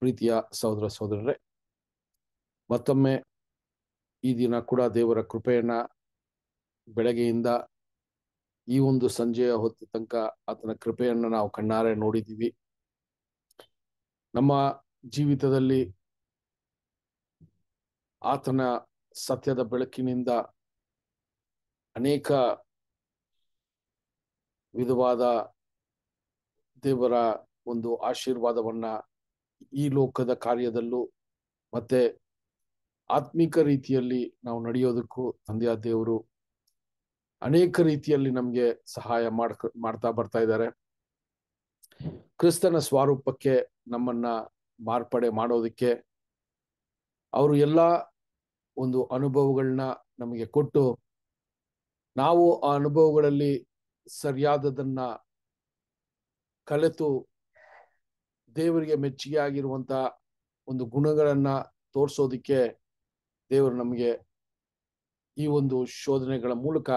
ಪ್ರೀತಿಯ ಸಹೋದರ ಸಹೋದರರೇ ಮತ್ತೊಮ್ಮೆ ಈ ದಿನ ಕೂಡ ದೇವರ ಕೃಪೆಯನ್ನ ಬೆಳಗ್ಗೆಯಿಂದ ಈ ಒಂದು ಸಂಜೆಯ ಹೊತ್ತು ತನಕ ಆತನ ಕೃಪೆಯನ್ನು ನಾವು ಕಣ್ಣಾರೆ ನೋಡಿದ್ದೀವಿ ನಮ್ಮ ಜೀವಿತದಲ್ಲಿ ಆತನ ಸತ್ಯದ ಬೆಳಕಿನಿಂದ ಅನೇಕ ವಿಧವಾದ ದೇವರ ಒಂದು ಆಶೀರ್ವಾದವನ್ನ ಈ ಲೋಕದ ಕಾರ್ಯದಲ್ಲೂ ಮತ್ತೆ ಆತ್ಮಿಕ ರೀತಿಯಲ್ಲಿ ನಾವು ನಡೆಯೋದಕ್ಕೂ ತಂದೆಯ ದೇವರು ಅನೇಕ ರೀತಿಯಲ್ಲಿ ನಮ್ಗೆ ಸಹಾಯ ಮಾಡ್ಕ ಮಾಡ್ತಾ ಬರ್ತಾ ಇದ್ದಾರೆ ಕ್ರಿಸ್ತನ ಸ್ವರೂಪಕ್ಕೆ ನಮ್ಮನ್ನ ಮಾರ್ಪಡೆ ಮಾಡೋದಕ್ಕೆ ಅವರು ಎಲ್ಲ ಒಂದು ಅನುಭವಗಳನ್ನ ನಮಗೆ ಕೊಟ್ಟು ನಾವು ಆ ಅನುಭವಗಳಲ್ಲಿ ಸರಿಯಾದದನ್ನ ಕಲಿತು ದೇವರಿಗೆ ಮೆಚ್ಚುಗೆ ಆಗಿರುವಂತಹ ಒಂದು ಗುಣಗಳನ್ನ ತೋರಿಸೋದಿಕ್ಕೆ ದೇವರು ನಮಗೆ ಈ ಒಂದು ಶೋಧನೆಗಳ ಮೂಲಕ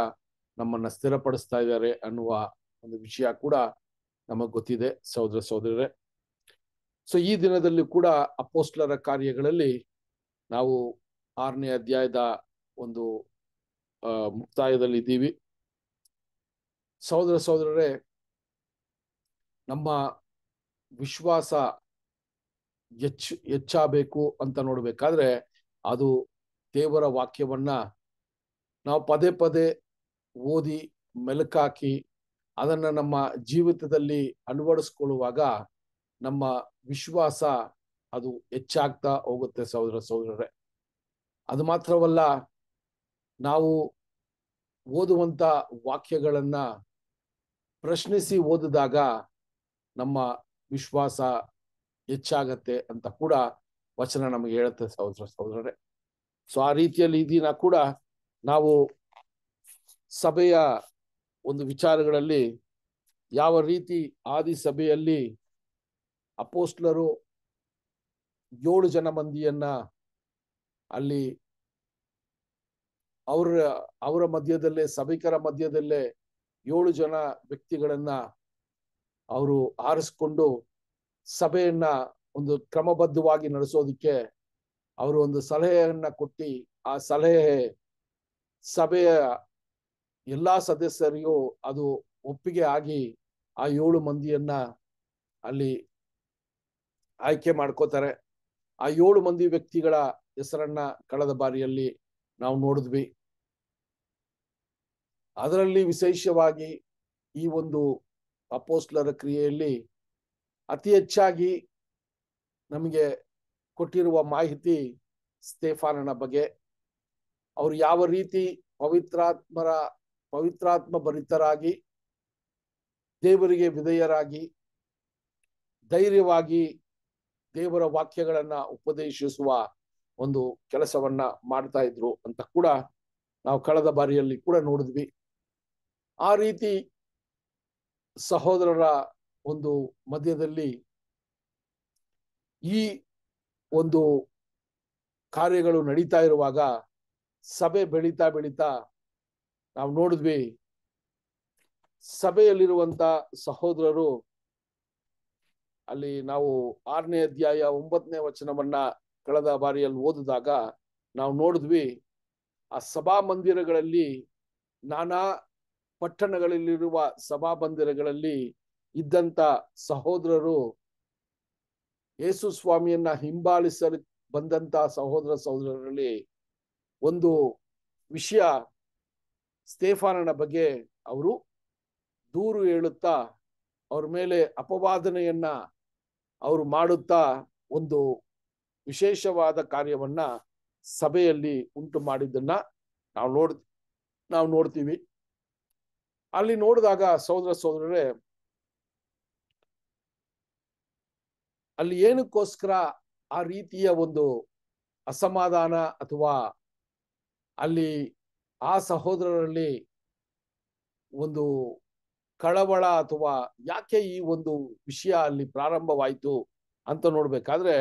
ನಮ್ಮನ್ನ ಸ್ಥಿರಪಡಿಸ್ತಾ ಇದ್ದಾರೆ ಅನ್ನುವ ಒಂದು ವಿಷಯ ಕೂಡ ನಮಗ್ ಗೊತ್ತಿದೆ ಸಹೋದರ ಸಹೋದರರೇ ಸೊ ಈ ದಿನದಲ್ಲಿ ಕೂಡ ಅಪೋಸ್ಟ್ಲರ ಕಾರ್ಯಗಳಲ್ಲಿ ನಾವು ಆರನೇ ಅಧ್ಯಾಯದ ಒಂದು ಮುಕ್ತಾಯದಲ್ಲಿ ಇದ್ದೀವಿ ಸಹೋದರ ಸಹೋದರರೇ ನಮ್ಮ ವಿಶ್ವಾಸ ಹೆಚ್ಚ ಹೆಚ್ಚಾಗಬೇಕು ಅಂತ ನೋಡ್ಬೇಕಾದ್ರೆ ಅದು ದೇವರ ವಾಕ್ಯವನ್ನ ನಾವು ಪದೇ ಪದೇ ಓದಿ ಮೆಲುಕಾಕಿ ಅದನ್ನು ನಮ್ಮ ಜೀವಿತದಲ್ಲಿ ಅಳವಡಿಸ್ಕೊಳ್ಳುವಾಗ ನಮ್ಮ ವಿಶ್ವಾಸ ಅದು ಹೆಚ್ಚಾಗ್ತಾ ಹೋಗುತ್ತೆ ಸಹೋದರ ಸಹೋದರರೇ ಅದು ಮಾತ್ರವಲ್ಲ ನಾವು ಓದುವಂಥ ವಾಕ್ಯಗಳನ್ನ ಪ್ರಶ್ನಿಸಿ ಓದಿದಾಗ ನಮ್ಮ ವಿಶ್ವಾಸ ಹೆಚ್ಚಾಗತ್ತೆ ಅಂತ ಕೂಡ ವಚನ ನಮಗೆ ಹೇಳುತ್ತೆ ಸಹೋದರ ಸಹೋದರರೇ ಸೊ ಆ ರೀತಿಯಲ್ಲಿ ಈ ಕೂಡ ನಾವು ಸಭೆಯ ಒಂದು ವಿಚಾರಗಳಲ್ಲಿ ಯಾವ ರೀತಿ ಆದಿ ಸಭೆಯಲ್ಲಿ ಅಪೋಸ್ಟ್ಲರು ಏಳು ಜನ ಮಂದಿಯನ್ನ ಅಲ್ಲಿ ಅವರ ಅವರ ಮಧ್ಯದಲ್ಲೇ ಸಭಿಕರ ಮಧ್ಯದಲ್ಲೇ ಏಳು ಜನ ವ್ಯಕ್ತಿಗಳನ್ನ ಅವರು ಆರಿಸ್ಕೊಂಡು ಸಭೆಯನ್ನ ಒಂದು ಕ್ರಮಬದ್ಧವಾಗಿ ನಡೆಸೋದಿಕ್ಕೆ ಅವರು ಒಂದು ಸಲಹೆಯನ್ನ ಕೊಟ್ಟಿ ಆ ಸಲಹೆ ಸಭೆಯ ಎಲ್ಲಾ ಸದಸ್ಯರಿಗೂ ಅದು ಒಪ್ಪಿಗೆ ಆಗಿ ಆ ಏಳು ಮಂದಿಯನ್ನ ಅಲ್ಲಿ ಆಯ್ಕೆ ಮಾಡ್ಕೋತಾರೆ ಆ ಏಳು ಮಂದಿ ವ್ಯಕ್ತಿಗಳ ಹೆಸರನ್ನ ಕಳೆದ ಬಾರಿಯಲ್ಲಿ ನಾವು ನೋಡಿದ್ವಿ ಅದರಲ್ಲಿ ವಿಶೇಷವಾಗಿ ಈ ಒಂದು ಅಪೋಸ್ಟ್ಲರ ಕ್ರಿಯೆಯಲ್ಲಿ ಅತಿ ಹೆಚ್ಚಾಗಿ ನಮಗೆ ಕೊಟ್ಟಿರುವ ಮಾಹಿತಿ ಸ್ತೇಫಾನನ ಬಗ್ಗೆ ಅವರು ಯಾವ ರೀತಿ ಪವಿತ್ರಾತ್ಮರ ಪವಿತ್ರಾತ್ಮ ಭರಿತರಾಗಿ ದೇವರಿಗೆ ವಿಧೇಯರಾಗಿ ಧೈರ್ಯವಾಗಿ ದೇವರ ವಾಕ್ಯಗಳನ್ನ ಉಪದೇಶಿಸುವ ಒಂದು ಕೆಲಸವನ್ನ ಮಾಡ್ತಾ ಇದ್ರು ಅಂತ ಕೂಡ ನಾವು ಕಳೆದ ಬಾರಿಯಲ್ಲಿ ಕೂಡ ನೋಡಿದ್ವಿ ಆ ರೀತಿ ಸಹೋದರರ ಒಂದು ಮಧ್ಯದಲ್ಲಿ ಈ ಒಂದು ಕಾರ್ಯಗಳು ನಡೀತಾ ಇರುವಾಗ ಸಭೆ ಬೆಳೀತಾ ಬೆಳೀತಾ ನಾವು ನೋಡಿದ್ವಿ ಸಭೆಯಲ್ಲಿರುವಂತ ಸಹೋದರರು ಅಲ್ಲಿ ನಾವು ಆರನೇ ಅಧ್ಯಾಯ ಒಂಬತ್ತನೇ ವಚನವನ್ನ ಕಳೆದ ಬಾರಿಯಲ್ಲಿ ಓದಿದಾಗ ನಾವು ನೋಡಿದ್ವಿ ಆ ಸಭಾ ಮಂದಿರಗಳಲ್ಲಿ ನಾನಾ ಪಟ್ಟಣಗಳಲ್ಲಿರುವ ಮಂದಿರಗಳಲ್ಲಿ ಇದ್ದಂತ ಸಹೋದರರು ಯೇಸು ಸ್ವಾಮಿಯನ್ನ ಹಿಂಬಾಲಿಸಲು ಬಂದಂತ ಸಹೋದರ ಸಹೋದರರಲ್ಲಿ ಒಂದು ವಿಷಯ ಸ್ತೇಫಾನನ ಬಗ್ಗೆ ಅವರು ದೂರು ಹೇಳುತ್ತಾ ಅವ್ರ ಮೇಲೆ ಅಪವಾದನೆಯನ್ನ ಅವರು ಮಾಡುತ್ತಾ ಒಂದು ವಿಶೇಷವಾದ ಕಾರ್ಯವನ್ನ ಸಭೆಯಲ್ಲಿ ಉಂಟು ಮಾಡಿದ್ದನ್ನ ನಾವು ನೋಡ್ ನಾವು ನೋಡ್ತೀವಿ ಅಲ್ಲಿ ನೋಡಿದಾಗ ಸಹೋದರ ಸೋದರರೇ ಅಲ್ಲಿ ಏನಕ್ಕೋಸ್ಕರ ಆ ರೀತಿಯ ಒಂದು ಅಸಮಾಧಾನ ಅಥವಾ ಅಲ್ಲಿ ಆ ಸಹೋದರರಲ್ಲಿ ಒಂದು ಕಳವಳ ಅಥವಾ ಯಾಕೆ ಈ ಒಂದು ವಿಷಯ ಅಲ್ಲಿ ಪ್ರಾರಂಭವಾಯಿತು ಅಂತ ನೋಡ್ಬೇಕಾದ್ರೆ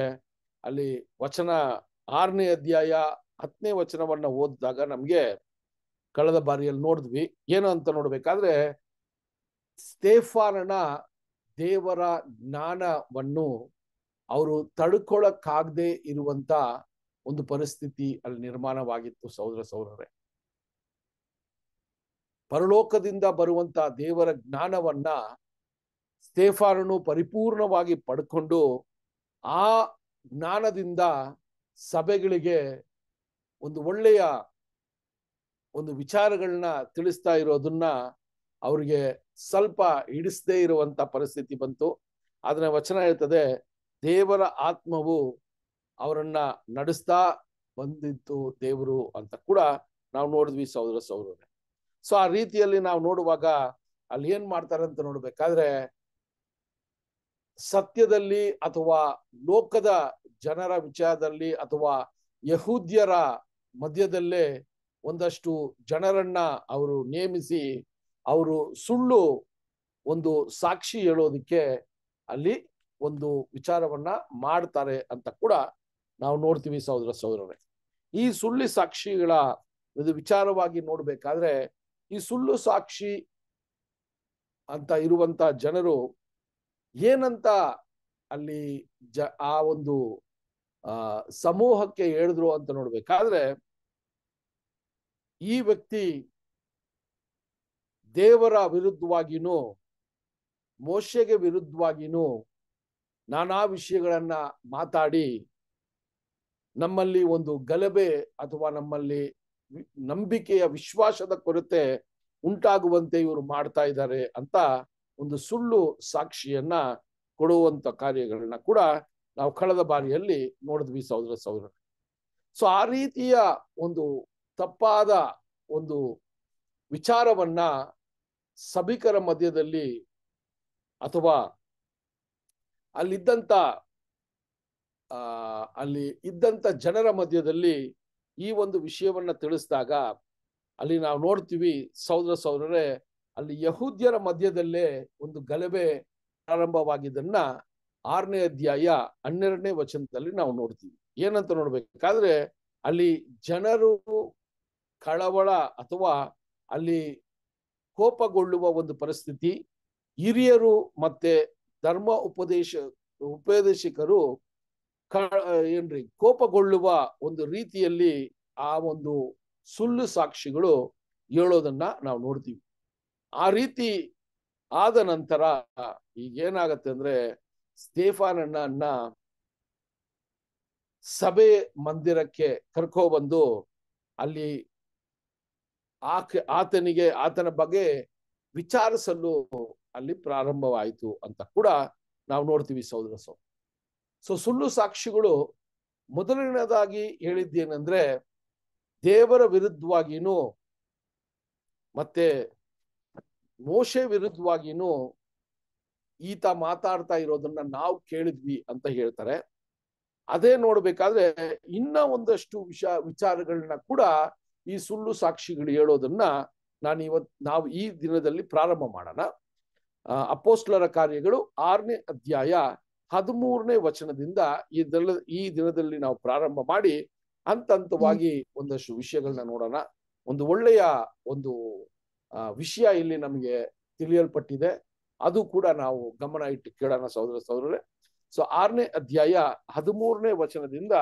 ಅಲ್ಲಿ ವಚನ ಆರನೇ ಅಧ್ಯಾಯ ಹತ್ತನೇ ವಚನವನ್ನ ಓದಿದಾಗ ನಮಗೆ ಕಳೆದ ಬಾರಿಯಲ್ಲಿ ನೋಡಿದ್ವಿ ಏನು ಅಂತ ನೋಡ್ಬೇಕಾದ್ರೆ ಸ್ಟೇಫಾನನ ದೇವರ ಜ್ಞಾನವನ್ನು ಅವರು ತಡ್ಕೊಳಕ್ಕಾಗದೆ ಇರುವಂತ ಒಂದು ಪರಿಸ್ಥಿತಿ ಅಲ್ಲಿ ನಿರ್ಮಾಣವಾಗಿತ್ತು ಸೌರ ಸೌರರೇ ಪರಲೋಕದಿಂದ ಬರುವಂತ ದೇವರ ಜ್ಞಾನವನ್ನ ಸ್ಟೇಫಾನನು ಪರಿಪೂರ್ಣವಾಗಿ ಪಡ್ಕೊಂಡು ಆ ಜ್ಞಾನದಿಂದ ಸಭೆಗಳಿಗೆ ಒಂದು ಒಳ್ಳೆಯ ಒಂದು ವಿಚಾರಗಳನ್ನ ತಿಳಿಸ್ತಾ ಇರೋದನ್ನ ಅವ್ರಿಗೆ ಸ್ವಲ್ಪ ಹಿಡಿಸದೇ ಇರುವಂತ ಪರಿಸ್ಥಿತಿ ಬಂತು ಆದ್ರೆ ವಚನ ಹೇಳ್ತದೆ ದೇವರ ಆತ್ಮವು ಅವರನ್ನ ನಡೆಸ್ತಾ ಬಂದಿತ್ತು ದೇವರು ಅಂತ ಕೂಡ ನಾವು ನೋಡಿದ್ವಿ ಸಹೋದರ ಸಹೋದರನೇ ಸೊ ಆ ರೀತಿಯಲ್ಲಿ ನಾವು ನೋಡುವಾಗ ಅಲ್ಲಿ ಏನ್ ಮಾಡ್ತಾರೆ ಅಂತ ನೋಡ್ಬೇಕಾದ್ರೆ ಸತ್ಯದಲ್ಲಿ ಅಥವಾ ಲೋಕದ ಜನರ ವಿಚಾರದಲ್ಲಿ ಅಥವಾ ಯಹೂದ್ಯರ ಮಧ್ಯದಲ್ಲೇ ಒಂದಷ್ಟು ಜನರನ್ನ ಅವರು ನೇಮಿಸಿ ಅವರು ಸುಳ್ಳು ಒಂದು ಸಾಕ್ಷಿ ಹೇಳೋದಕ್ಕೆ ಅಲ್ಲಿ ಒಂದು ವಿಚಾರವನ್ನ ಮಾಡ್ತಾರೆ ಅಂತ ಕೂಡ ನಾವು ನೋಡ್ತೀವಿ ಸಹೋದರ ಸಹೋದರರೇ ಈ ಸುಳ್ಳು ಸಾಕ್ಷಿಗಳ ವಿಚಾರವಾಗಿ ನೋಡ್ಬೇಕಾದ್ರೆ ಈ ಸುಳ್ಳು ಸಾಕ್ಷಿ ಅಂತ ಇರುವಂತ ಜನರು ಏನಂತ ಅಲ್ಲಿ ಜ ಆ ಒಂದು ಆ ಸಮೂಹಕ್ಕೆ ಹೇಳಿದ್ರು ಅಂತ ನೋಡ್ಬೇಕಾದ್ರೆ ಈ ವ್ಯಕ್ತಿ ದೇವರ ವಿರುದ್ಧವಾಗಿನೂ ಮೋಶೆಗೆ ವಿರುದ್ಧವಾಗಿನೂ ನಾನಾ ವಿಷಯಗಳನ್ನ ಮಾತಾಡಿ ನಮ್ಮಲ್ಲಿ ಒಂದು ಗಲಭೆ ಅಥವಾ ನಮ್ಮಲ್ಲಿ ನಂಬಿಕೆಯ ವಿಶ್ವಾಸದ ಕೊರತೆ ಉಂಟಾಗುವಂತೆ ಇವರು ಮಾಡ್ತಾ ಇದ್ದಾರೆ ಅಂತ ಒಂದು ಸುಳ್ಳು ಸಾಕ್ಷಿಯನ್ನ ಕೊಡುವಂತ ಕಾರ್ಯಗಳನ್ನ ಕೂಡ ನಾವು ಕಳೆದ ಬಾರಿಯಲ್ಲಿ ನೋಡಿದ್ವಿ ಸಹೋದರ ಸಹೋದರ ಸೊ ಆ ರೀತಿಯ ಒಂದು ತಪ್ಪಾದ ಒಂದು ವಿಚಾರವನ್ನ ಸಭಿಕರ ಮಧ್ಯದಲ್ಲಿ ಅಥವಾ ಅಲ್ಲಿದ್ದಂತ ಅಲ್ಲಿ ಇದ್ದಂಥ ಜನರ ಮಧ್ಯದಲ್ಲಿ ಈ ಒಂದು ವಿಷಯವನ್ನ ತಿಳಿಸಿದಾಗ ಅಲ್ಲಿ ನಾವು ನೋಡ್ತೀವಿ ಸೌದರ ಸೌದರೇ ಅಲ್ಲಿ ಯಹೂದ್ಯರ ಮಧ್ಯದಲ್ಲೇ ಒಂದು ಗಲಭೆ ಪ್ರಾರಂಭವಾಗಿದ್ದನ್ನ ಆರನೇ ಅಧ್ಯಾಯ ಹನ್ನೆರಡನೇ ವಚನದಲ್ಲಿ ನಾವು ನೋಡ್ತೀವಿ ಏನಂತ ನೋಡ್ಬೇಕಾದ್ರೆ ಅಲ್ಲಿ ಜನರು ಕಳವಳ ಅಥವಾ ಅಲ್ಲಿ ಕೋಪಗೊಳ್ಳುವ ಒಂದು ಪರಿಸ್ಥಿತಿ ಹಿರಿಯರು ಮತ್ತೆ ಧರ್ಮ ಉಪದೇಶ ಉಪದೇಶಕರು ಏನ್ರಿ ಕೋಪಗೊಳ್ಳುವ ಒಂದು ರೀತಿಯಲ್ಲಿ ಆ ಒಂದು ಸುಳ್ಳು ಸಾಕ್ಷಿಗಳು ಹೇಳೋದನ್ನ ನಾವು ನೋಡ್ತೀವಿ ಆ ರೀತಿ ಆದ ನಂತರ ಈಗ ಏನಾಗತ್ತೆ ಅಂದ್ರೆ ಅನ್ನ ಸಭೆ ಮಂದಿರಕ್ಕೆ ಬಂದು ಅಲ್ಲಿ ಆಕೆ ಆತನಿಗೆ ಆತನ ಬಗ್ಗೆ ವಿಚಾರಿಸಲು ಅಲ್ಲಿ ಪ್ರಾರಂಭವಾಯಿತು ಅಂತ ಕೂಡ ನಾವು ನೋಡ್ತೀವಿ ಸಹೋದರ ಸೌ ಸೊ ಸುಳ್ಳು ಸಾಕ್ಷಿಗಳು ಮೊದಲನೇದಾಗಿ ಹೇಳಿದ್ದೇನೆಂದ್ರೆ ದೇವರ ವಿರುದ್ಧವಾಗಿನೂ ಮತ್ತೆ ಮೋಶೆ ವಿರುದ್ಧವಾಗಿನೂ ಈತ ಮಾತಾಡ್ತಾ ಇರೋದನ್ನ ನಾವು ಕೇಳಿದ್ವಿ ಅಂತ ಹೇಳ್ತಾರೆ ಅದೇ ನೋಡ್ಬೇಕಾದ್ರೆ ಇನ್ನ ಒಂದಷ್ಟು ವಿಷ ವಿಚಾರಗಳನ್ನ ಕೂಡ ಈ ಸುಳ್ಳು ಸಾಕ್ಷಿಗಳು ಹೇಳೋದನ್ನ ನಾನು ಇವತ್ ನಾವು ಈ ದಿನದಲ್ಲಿ ಪ್ರಾರಂಭ ಮಾಡೋಣ ಅಪೋಸ್ಟ್ಲರ ಕಾರ್ಯಗಳು ಆರನೇ ಅಧ್ಯಾಯ ಹದಿಮೂರನೇ ವಚನದಿಂದ ಈ ಈ ದಿನದಲ್ಲಿ ನಾವು ಪ್ರಾರಂಭ ಮಾಡಿ ಹಂತ ಹಂತವಾಗಿ ಒಂದಷ್ಟು ವಿಷಯಗಳನ್ನ ನೋಡೋಣ ಒಂದು ಒಳ್ಳೆಯ ಒಂದು ವಿಷಯ ಇಲ್ಲಿ ನಮಗೆ ತಿಳಿಯಲ್ಪಟ್ಟಿದೆ ಅದು ಕೂಡ ನಾವು ಗಮನ ಇಟ್ಟು ಕೇಳೋಣ ಸಹೋದರ ಸಹೋದರರೇ ಸೊ ಆರನೇ ಅಧ್ಯಾಯ ಹದಿಮೂರನೇ ವಚನದಿಂದ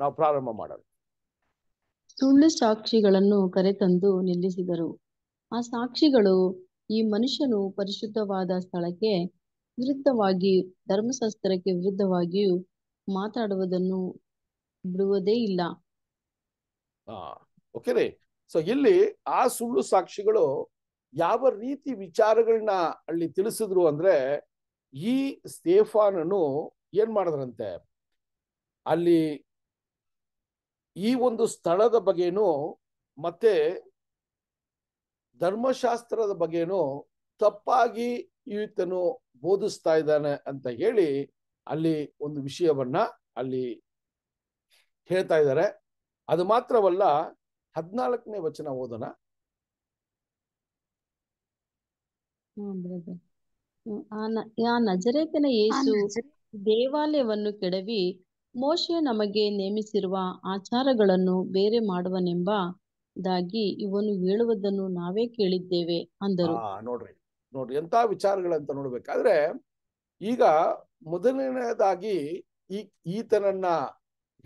ನಾವು ಪ್ರಾರಂಭ ಮಾಡೋಣ ಸುಳ್ಳು ಸಾಕ್ಷಿಗಳನ್ನು ಕರೆತಂದು ನಿಲ್ಲಿಸಿದರು ಆ ಸಾಕ್ಷಿಗಳು ಈ ಮನುಷ್ಯನು ಪರಿಶುದ್ಧವಾದ ಸ್ಥಳಕ್ಕೆ ವಿರುದ್ಧವಾಗಿ ಧರ್ಮಶಾಸ್ತ್ರಕ್ಕೆ ವಿರುದ್ಧವಾಗಿಯೂ ಮಾತಾಡುವುದನ್ನು ಬಿಡುವುದೇ ಇಲ್ಲ ರೀ ಸೊ ಇಲ್ಲಿ ಆ ಸುಳ್ಳು ಸಾಕ್ಷಿಗಳು ಯಾವ ರೀತಿ ವಿಚಾರಗಳನ್ನ ಅಲ್ಲಿ ತಿಳಿಸಿದ್ರು ಅಂದ್ರೆ ಈ ಸ್ಟೇಫಾನನು ಏನ್ ಮಾಡಿದ್ರಂತೆ ಅಲ್ಲಿ ಈ ಒಂದು ಸ್ಥಳದ ಬಗ್ಗೆನೂ ಮತ್ತೆ ಧರ್ಮಶಾಸ್ತ್ರದ ಬಗ್ಗೆನೂ ತಪ್ಪಾಗಿ ಈತನು ಬೋಧಿಸ್ತಾ ಇದ್ದಾನೆ ಅಂತ ಹೇಳಿ ಅಲ್ಲಿ ಒಂದು ವಿಷಯವನ್ನ ಅಲ್ಲಿ ಹೇಳ್ತಾ ಇದ್ದಾರೆ ಅದು ಮಾತ್ರವಲ್ಲ ಹದಿನಾಲ್ಕನೇ ವಚನ ಓದೋಣ ಆ ನಜರೇತನ ಯೇಸು ದೇವಾಲಯವನ್ನು ಕೆಡವಿ ಮೋಶೆ ನಮಗೆ ನೇಮಿಸಿರುವ ಆಚಾರಗಳನ್ನು ಬೇರೆ ಮಾಡುವನೆಂಬ ದಾಗಿ ಇವನು ಹೇಳುವುದನ್ನು ನಾವೇ ಕೇಳಿದ್ದೇವೆ ಅಂದರು ನೋಡ್ರಿ ನೋಡ್ರಿ ಎಂತ ವಿಚಾರಗಳಂತ ನೋಡ್ಬೇಕಾದ್ರೆ ಈಗ ಮೊದಲನೇದಾಗಿ ಈ ಈತನನ್ನ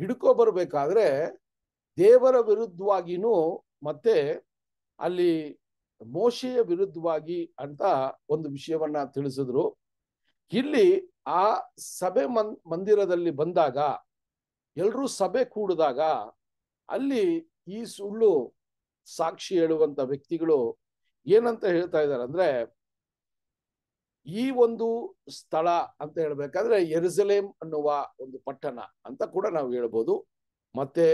ಹಿಡ್ಕೋ ಬರ್ಬೇಕಾದ್ರೆ ದೇವರ ವಿರುದ್ಧವಾಗಿನೂ ಮತ್ತೆ ಅಲ್ಲಿ ಮೋಶೆಯ ವಿರುದ್ಧವಾಗಿ ಅಂತ ಒಂದು ವಿಷಯವನ್ನ ತಿಳಿಸಿದ್ರು ಇಲ್ಲಿ ಆ ಸಭೆ ಮನ್ ಮಂದಿರದಲ್ಲಿ ಬಂದಾಗ ಎಲ್ಲರೂ ಸಭೆ ಕೂಡಿದಾಗ ಅಲ್ಲಿ ಈ ಸುಳ್ಳು ಸಾಕ್ಷಿ ಹೇಳುವಂತ ವ್ಯಕ್ತಿಗಳು ಏನಂತ ಹೇಳ್ತಾ ಇದ್ದಾರೆ ಅಂದ್ರೆ ಈ ಒಂದು ಸ್ಥಳ ಅಂತ ಹೇಳ್ಬೇಕಾದ್ರೆ ಎರುಸಲೇಮ್ ಅನ್ನುವ ಒಂದು ಪಟ್ಟಣ ಅಂತ ಕೂಡ ನಾವು ಹೇಳ್ಬೋದು ಮತ್ತೆ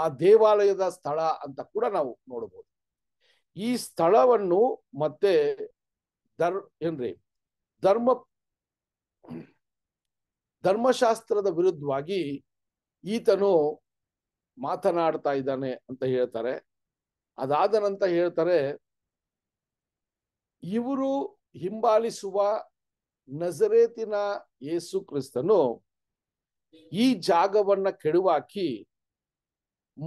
ಆ ದೇವಾಲಯದ ಸ್ಥಳ ಅಂತ ಕೂಡ ನಾವು ನೋಡಬಹುದು ಈ ಸ್ಥಳವನ್ನು ಮತ್ತೆ ದರ್ ಏನ್ರಿ ಧರ್ಮ ಧರ್ಮಶಾಸ್ತ್ರದ ವಿರುದ್ಧವಾಗಿ ಈತನು ಮಾತನಾಡ್ತಾ ಇದ್ದಾನೆ ಅಂತ ಹೇಳ್ತಾರೆ ಅದಾದ ನಂತರ ಹೇಳ್ತಾರೆ ಇವರು ಹಿಂಬಾಲಿಸುವ ನಜರೇತಿನ ಯೇಸು ಕ್ರಿಸ್ತನು ಈ ಜಾಗವನ್ನ ಕೆಡುವಾಕಿ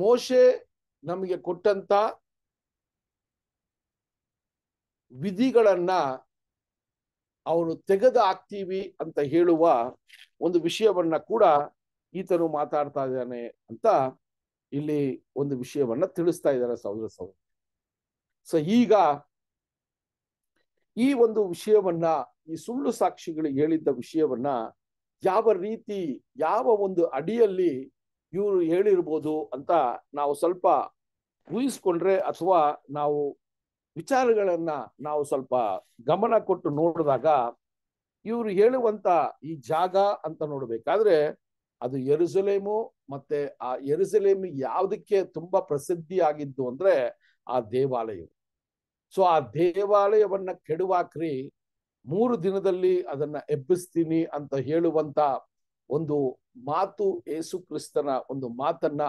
ಮೋಶೆ ನಮಗೆ ಕೊಟ್ಟಂತ ವಿಧಿಗಳನ್ನ ಅವನು ತೆಗೆದು ಹಾಕ್ತೀವಿ ಅಂತ ಹೇಳುವ ಒಂದು ವಿಷಯವನ್ನ ಕೂಡ ಈತನು ಮಾತಾಡ್ತಾ ಇದ್ದಾನೆ ಅಂತ ಇಲ್ಲಿ ಒಂದು ವಿಷಯವನ್ನ ತಿಳಿಸ್ತಾ ಇದ್ದಾರೆ ಸಹೋದರ ಸಹೋದರಿ ಸೊ ಈಗ ಈ ಒಂದು ವಿಷಯವನ್ನ ಈ ಸುಳ್ಳು ಸಾಕ್ಷಿಗಳು ಹೇಳಿದ್ದ ವಿಷಯವನ್ನ ಯಾವ ರೀತಿ ಯಾವ ಒಂದು ಅಡಿಯಲ್ಲಿ ಇವರು ಹೇಳಿರ್ಬೋದು ಅಂತ ನಾವು ಸ್ವಲ್ಪ ಊಹಿಸ್ಕೊಂಡ್ರೆ ಅಥವಾ ನಾವು ವಿಚಾರಗಳನ್ನ ನಾವು ಸ್ವಲ್ಪ ಗಮನ ಕೊಟ್ಟು ನೋಡಿದಾಗ ಇವರು ಹೇಳುವಂತ ಈ ಜಾಗ ಅಂತ ನೋಡ್ಬೇಕಾದ್ರೆ ಅದು ಎರುಸಲೇಮು ಮತ್ತೆ ಆ ಎರುಸಲೇಮ್ ಯಾವುದಕ್ಕೆ ತುಂಬಾ ಪ್ರಸಿದ್ಧಿ ಆಗಿದ್ದು ಅಂದ್ರೆ ಆ ದೇವಾಲಯವು ಸೊ ಆ ದೇವಾಲಯವನ್ನ ಕೆಡುವಾಕ್ರಿ ಮೂರು ದಿನದಲ್ಲಿ ಅದನ್ನ ಎಬ್ಬಿಸ್ತೀನಿ ಅಂತ ಹೇಳುವಂತ ಒಂದು ಮಾತು ಏಸು ಕ್ರಿಸ್ತನ ಒಂದು ಮಾತನ್ನ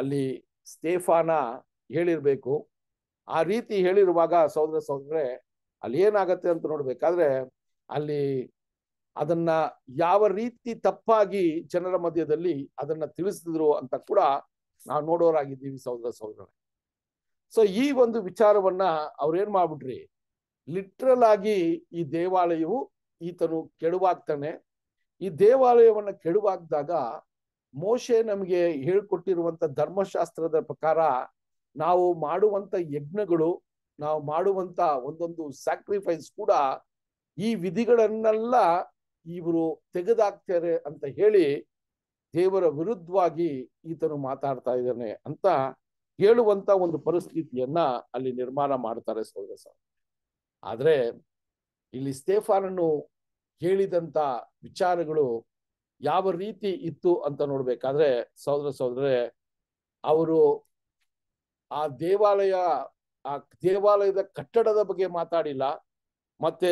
ಅಲ್ಲಿ ಸ್ಟೇಫಾನ ಹೇಳಿರ್ಬೇಕು ಆ ರೀತಿ ಹೇಳಿರುವಾಗ ಸಹೋದರ ಸಹೋದರೇ ಅಲ್ಲಿ ಏನಾಗತ್ತೆ ಅಂತ ನೋಡ್ಬೇಕಾದ್ರೆ ಅಲ್ಲಿ ಅದನ್ನ ಯಾವ ರೀತಿ ತಪ್ಪಾಗಿ ಜನರ ಮಧ್ಯದಲ್ಲಿ ಅದನ್ನ ತಿಳಿಸಿದ್ರು ಅಂತ ಕೂಡ ನಾವು ನೋಡೋರಾಗಿದ್ದೀವಿ ಸಹೋದರ ಸಹೋದರ ಸೊ ಈ ಒಂದು ವಿಚಾರವನ್ನ ಅವ್ರೇನ್ ಮಾಡ್ಬಿಟ್ರಿ ಲಿಟ್ರಲ್ ಆಗಿ ಈ ದೇವಾಲಯವು ಈತನು ಕೆಡುವಾಗ್ತಾನೆ ಈ ದೇವಾಲಯವನ್ನ ಕೆಡುವಾಗ್ದಾಗ ಮೋಶೆ ನಮಗೆ ಹೇಳ್ಕೊಟ್ಟಿರುವಂತ ಧರ್ಮಶಾಸ್ತ್ರದ ಪ್ರಕಾರ ನಾವು ಮಾಡುವಂತ ಯಜ್ಞಗಳು ನಾವು ಮಾಡುವಂತ ಒಂದೊಂದು ಸ್ಯಾಕ್ರಿಫೈಸ್ ಕೂಡ ಈ ವಿಧಿಗಳನ್ನೆಲ್ಲ ಇವರು ತೆಗೆದಾಕ್ತಾರೆ ಅಂತ ಹೇಳಿ ದೇವರ ವಿರುದ್ಧವಾಗಿ ಈತನು ಮಾತಾಡ್ತಾ ಇದ್ದಾನೆ ಅಂತ ಹೇಳುವಂತ ಒಂದು ಪರಿಸ್ಥಿತಿಯನ್ನ ಅಲ್ಲಿ ನಿರ್ಮಾಣ ಮಾಡ್ತಾರೆ ಸೋದರ ಆದ್ರೆ ಇಲ್ಲಿ ಸ್ಟೇಫಾನನ್ನು ಹೇಳಿದಂತ ವಿಚಾರಗಳು ಯಾವ ರೀತಿ ಇತ್ತು ಅಂತ ನೋಡ್ಬೇಕಾದ್ರೆ ಸಹೋದರ ಸೌದ್ರೆ ಅವರು ಆ ದೇವಾಲಯ ಆ ದೇವಾಲಯದ ಕಟ್ಟಡದ ಬಗ್ಗೆ ಮಾತಾಡಿಲ್ಲ ಮತ್ತೆ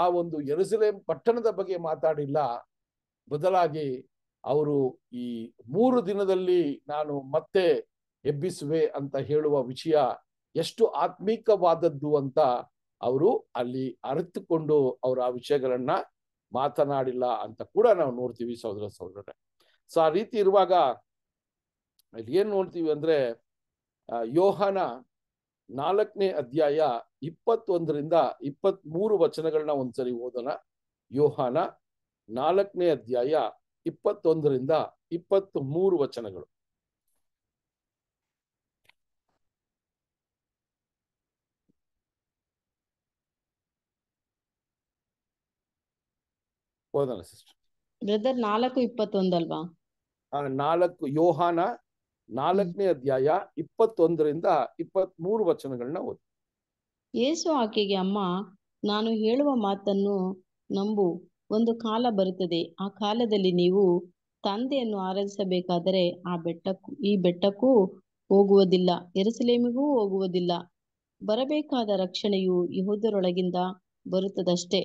ಆ ಒಂದು ಎರುಸಲೇಂ ಪಟ್ಟಣದ ಬಗ್ಗೆ ಮಾತಾಡಿಲ್ಲ ಬದಲಾಗಿ ಅವರು ಈ ಮೂರು ದಿನದಲ್ಲಿ ನಾನು ಮತ್ತೆ ಎಬ್ಬಿಸುವೆ ಅಂತ ಹೇಳುವ ವಿಷಯ ಎಷ್ಟು ಆತ್ಮೀಕವಾದದ್ದು ಅಂತ ಅವರು ಅಲ್ಲಿ ಅರಿತುಕೊಂಡು ಅವರು ಆ ವಿಷಯಗಳನ್ನ ಮಾತನಾಡಿಲ್ಲ ಅಂತ ಕೂಡ ನಾವು ನೋಡ್ತೀವಿ ಸಹೋದರ ಸಹೋದರ ಸೊ ಆ ರೀತಿ ಇರುವಾಗ ಅಲ್ಲಿ ಏನ್ ನೋಡ್ತೀವಿ ಅಂದ್ರೆ ಯೋಹನ ನಾಲ್ಕನೇ ಅಧ್ಯಾಯ ಇಪ್ಪತ್ತೊಂದರಿಂದ ಇಪ್ಪತ್ತ್ ಮೂರು ವಚನಗಳನ್ನ ಒಂದ್ಸರಿ ಓದೋಣ ಯೋಹನ ನಾಲ್ಕನೇ ಅಧ್ಯಾಯ ಇಪ್ಪತ್ತೊಂದರಿಂದ ಇಪ್ಪತ್ತ್ ಮೂರು ವಚನಗಳು ಓದೋಣ ಸಿಸ್ಟರ್ ಬ್ರದರ್ ನಾಲ್ಕು ಇಪ್ಪತ್ತೊಂದಲ್ವಾ ನಾಲ್ಕು ಯೋಹಾನ ನಾಲ್ಕನೇ ಅಧ್ಯಾಯ ಇಪ್ಪತ್ತೊಂದರಿಂದ ಇಪ್ಪತ್ ಮೂರು ವಚನಗಳನ್ನ ಓದಿ ಏಸು ಆಕೆಗೆ ಅಮ್ಮ ನಾನು ಹೇಳುವ ಮಾತನ್ನು ನಂಬು ಒಂದು ಕಾಲ ಬರುತ್ತದೆ ಆ ಕಾಲದಲ್ಲಿ ನೀವು ತಂದೆಯನ್ನು ಆರಾಧಿಸಬೇಕಾದರೆ ಆ ಬೆಟ್ಟಕ್ಕೂ ಈ ಬೆಟ್ಟಕ್ಕೂ ಹೋಗುವುದಿಲ್ಲ ಎರಸಲೇಮಿಗೂ ಹೋಗುವುದಿಲ್ಲ ಬರಬೇಕಾದ ರಕ್ಷಣೆಯು ಯಹೋದರೊಳಗಿಂದ ಬರುತ್ತದಷ್ಟೇ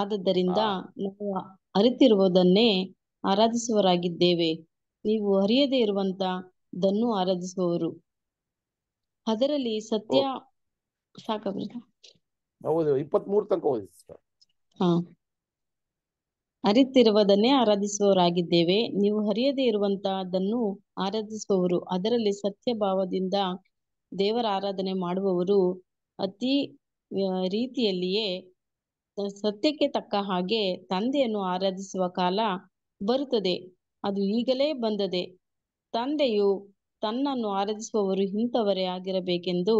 ಆದ್ದರಿಂದ ನಾವು ಅರಿತಿರುವುದನ್ನೇ ಆರಾಧಿಸುವರಾಗಿದ್ದೇವೆ ನೀವು ಅರಿಯದೇ ಇರುವಂತ ದನ್ನು ಆರಾಧಿಸುವವರು ಅದರಲ್ಲಿ ಸತ್ಯ ಹೌದು ಇಪ್ಪತ್ಮೂರು ಅರಿತಿರುವುದನ್ನೇ ಆರಾಧಿಸುವವರಾಗಿದ್ದೇವೆ ನೀವು ಹರಿಯದೇ ಇರುವಂತಹದನ್ನು ಆರಾಧಿಸುವವರು ಅದರಲ್ಲಿ ಸತ್ಯ ಭಾವದಿಂದ ದೇವರ ಆರಾಧನೆ ಮಾಡುವವರು ಅತಿ ರೀತಿಯಲ್ಲಿಯೇ ಸತ್ಯಕ್ಕೆ ತಕ್ಕ ಹಾಗೆ ತಂದೆಯನ್ನು ಆರಾಧಿಸುವ ಕಾಲ ಬರುತ್ತದೆ ಅದು ಈಗಲೇ ಬಂದದೆ ತಂದೆಯು ತನ್ನನ್ನು ಆರಾಧಿಸುವವರು ಇಂಥವರೇ ಆಗಿರಬೇಕೆಂದು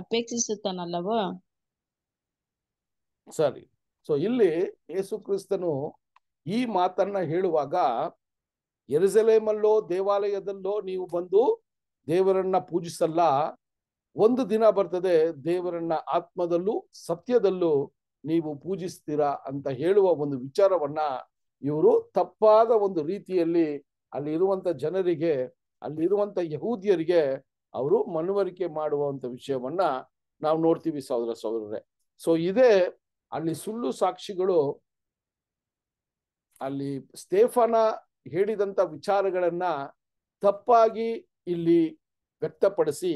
ಅಪೇಕ್ಷಿಸುತ್ತಾನಲ್ಲವ ಸರಿ ಸೊ ಇಲ್ಲಿ ಯೇಸು ಕ್ರಿಸ್ತನು ಈ ಮಾತನ್ನ ಹೇಳುವಾಗ ಎರುಸಲೇಮಲ್ಲೋ ದೇವಾಲಯದಲ್ಲೋ ನೀವು ಬಂದು ದೇವರನ್ನ ಪೂಜಿಸಲ್ಲ ಒಂದು ದಿನ ಬರ್ತದೆ ದೇವರನ್ನ ಆತ್ಮದಲ್ಲೂ ಸತ್ಯದಲ್ಲೂ ನೀವು ಪೂಜಿಸ್ತೀರಾ ಅಂತ ಹೇಳುವ ಒಂದು ವಿಚಾರವನ್ನ ಇವರು ತಪ್ಪಾದ ಒಂದು ರೀತಿಯಲ್ಲಿ ಅಲ್ಲಿ ಇರುವಂತ ಜನರಿಗೆ ಅಲ್ಲಿರುವಂತ ಯಹೂದಿಯರಿಗೆ ಅವರು ಮನವರಿಕೆ ಮಾಡುವಂತ ವಿಷಯವನ್ನ ನಾವು ನೋಡ್ತೀವಿ ಸಹೋದರ ಸಹೋದರರೇ ಸೊ ಇದೇ ಅಲ್ಲಿ ಸುಳ್ಳು ಸಾಕ್ಷಿಗಳು ಅಲ್ಲಿ ಸ್ಟೇಫನ ಹೇಳಿದಂತ ವಿಚಾರಗಳನ್ನ ತಪ್ಪಾಗಿ ಇಲ್ಲಿ ವ್ಯಕ್ತಪಡಿಸಿ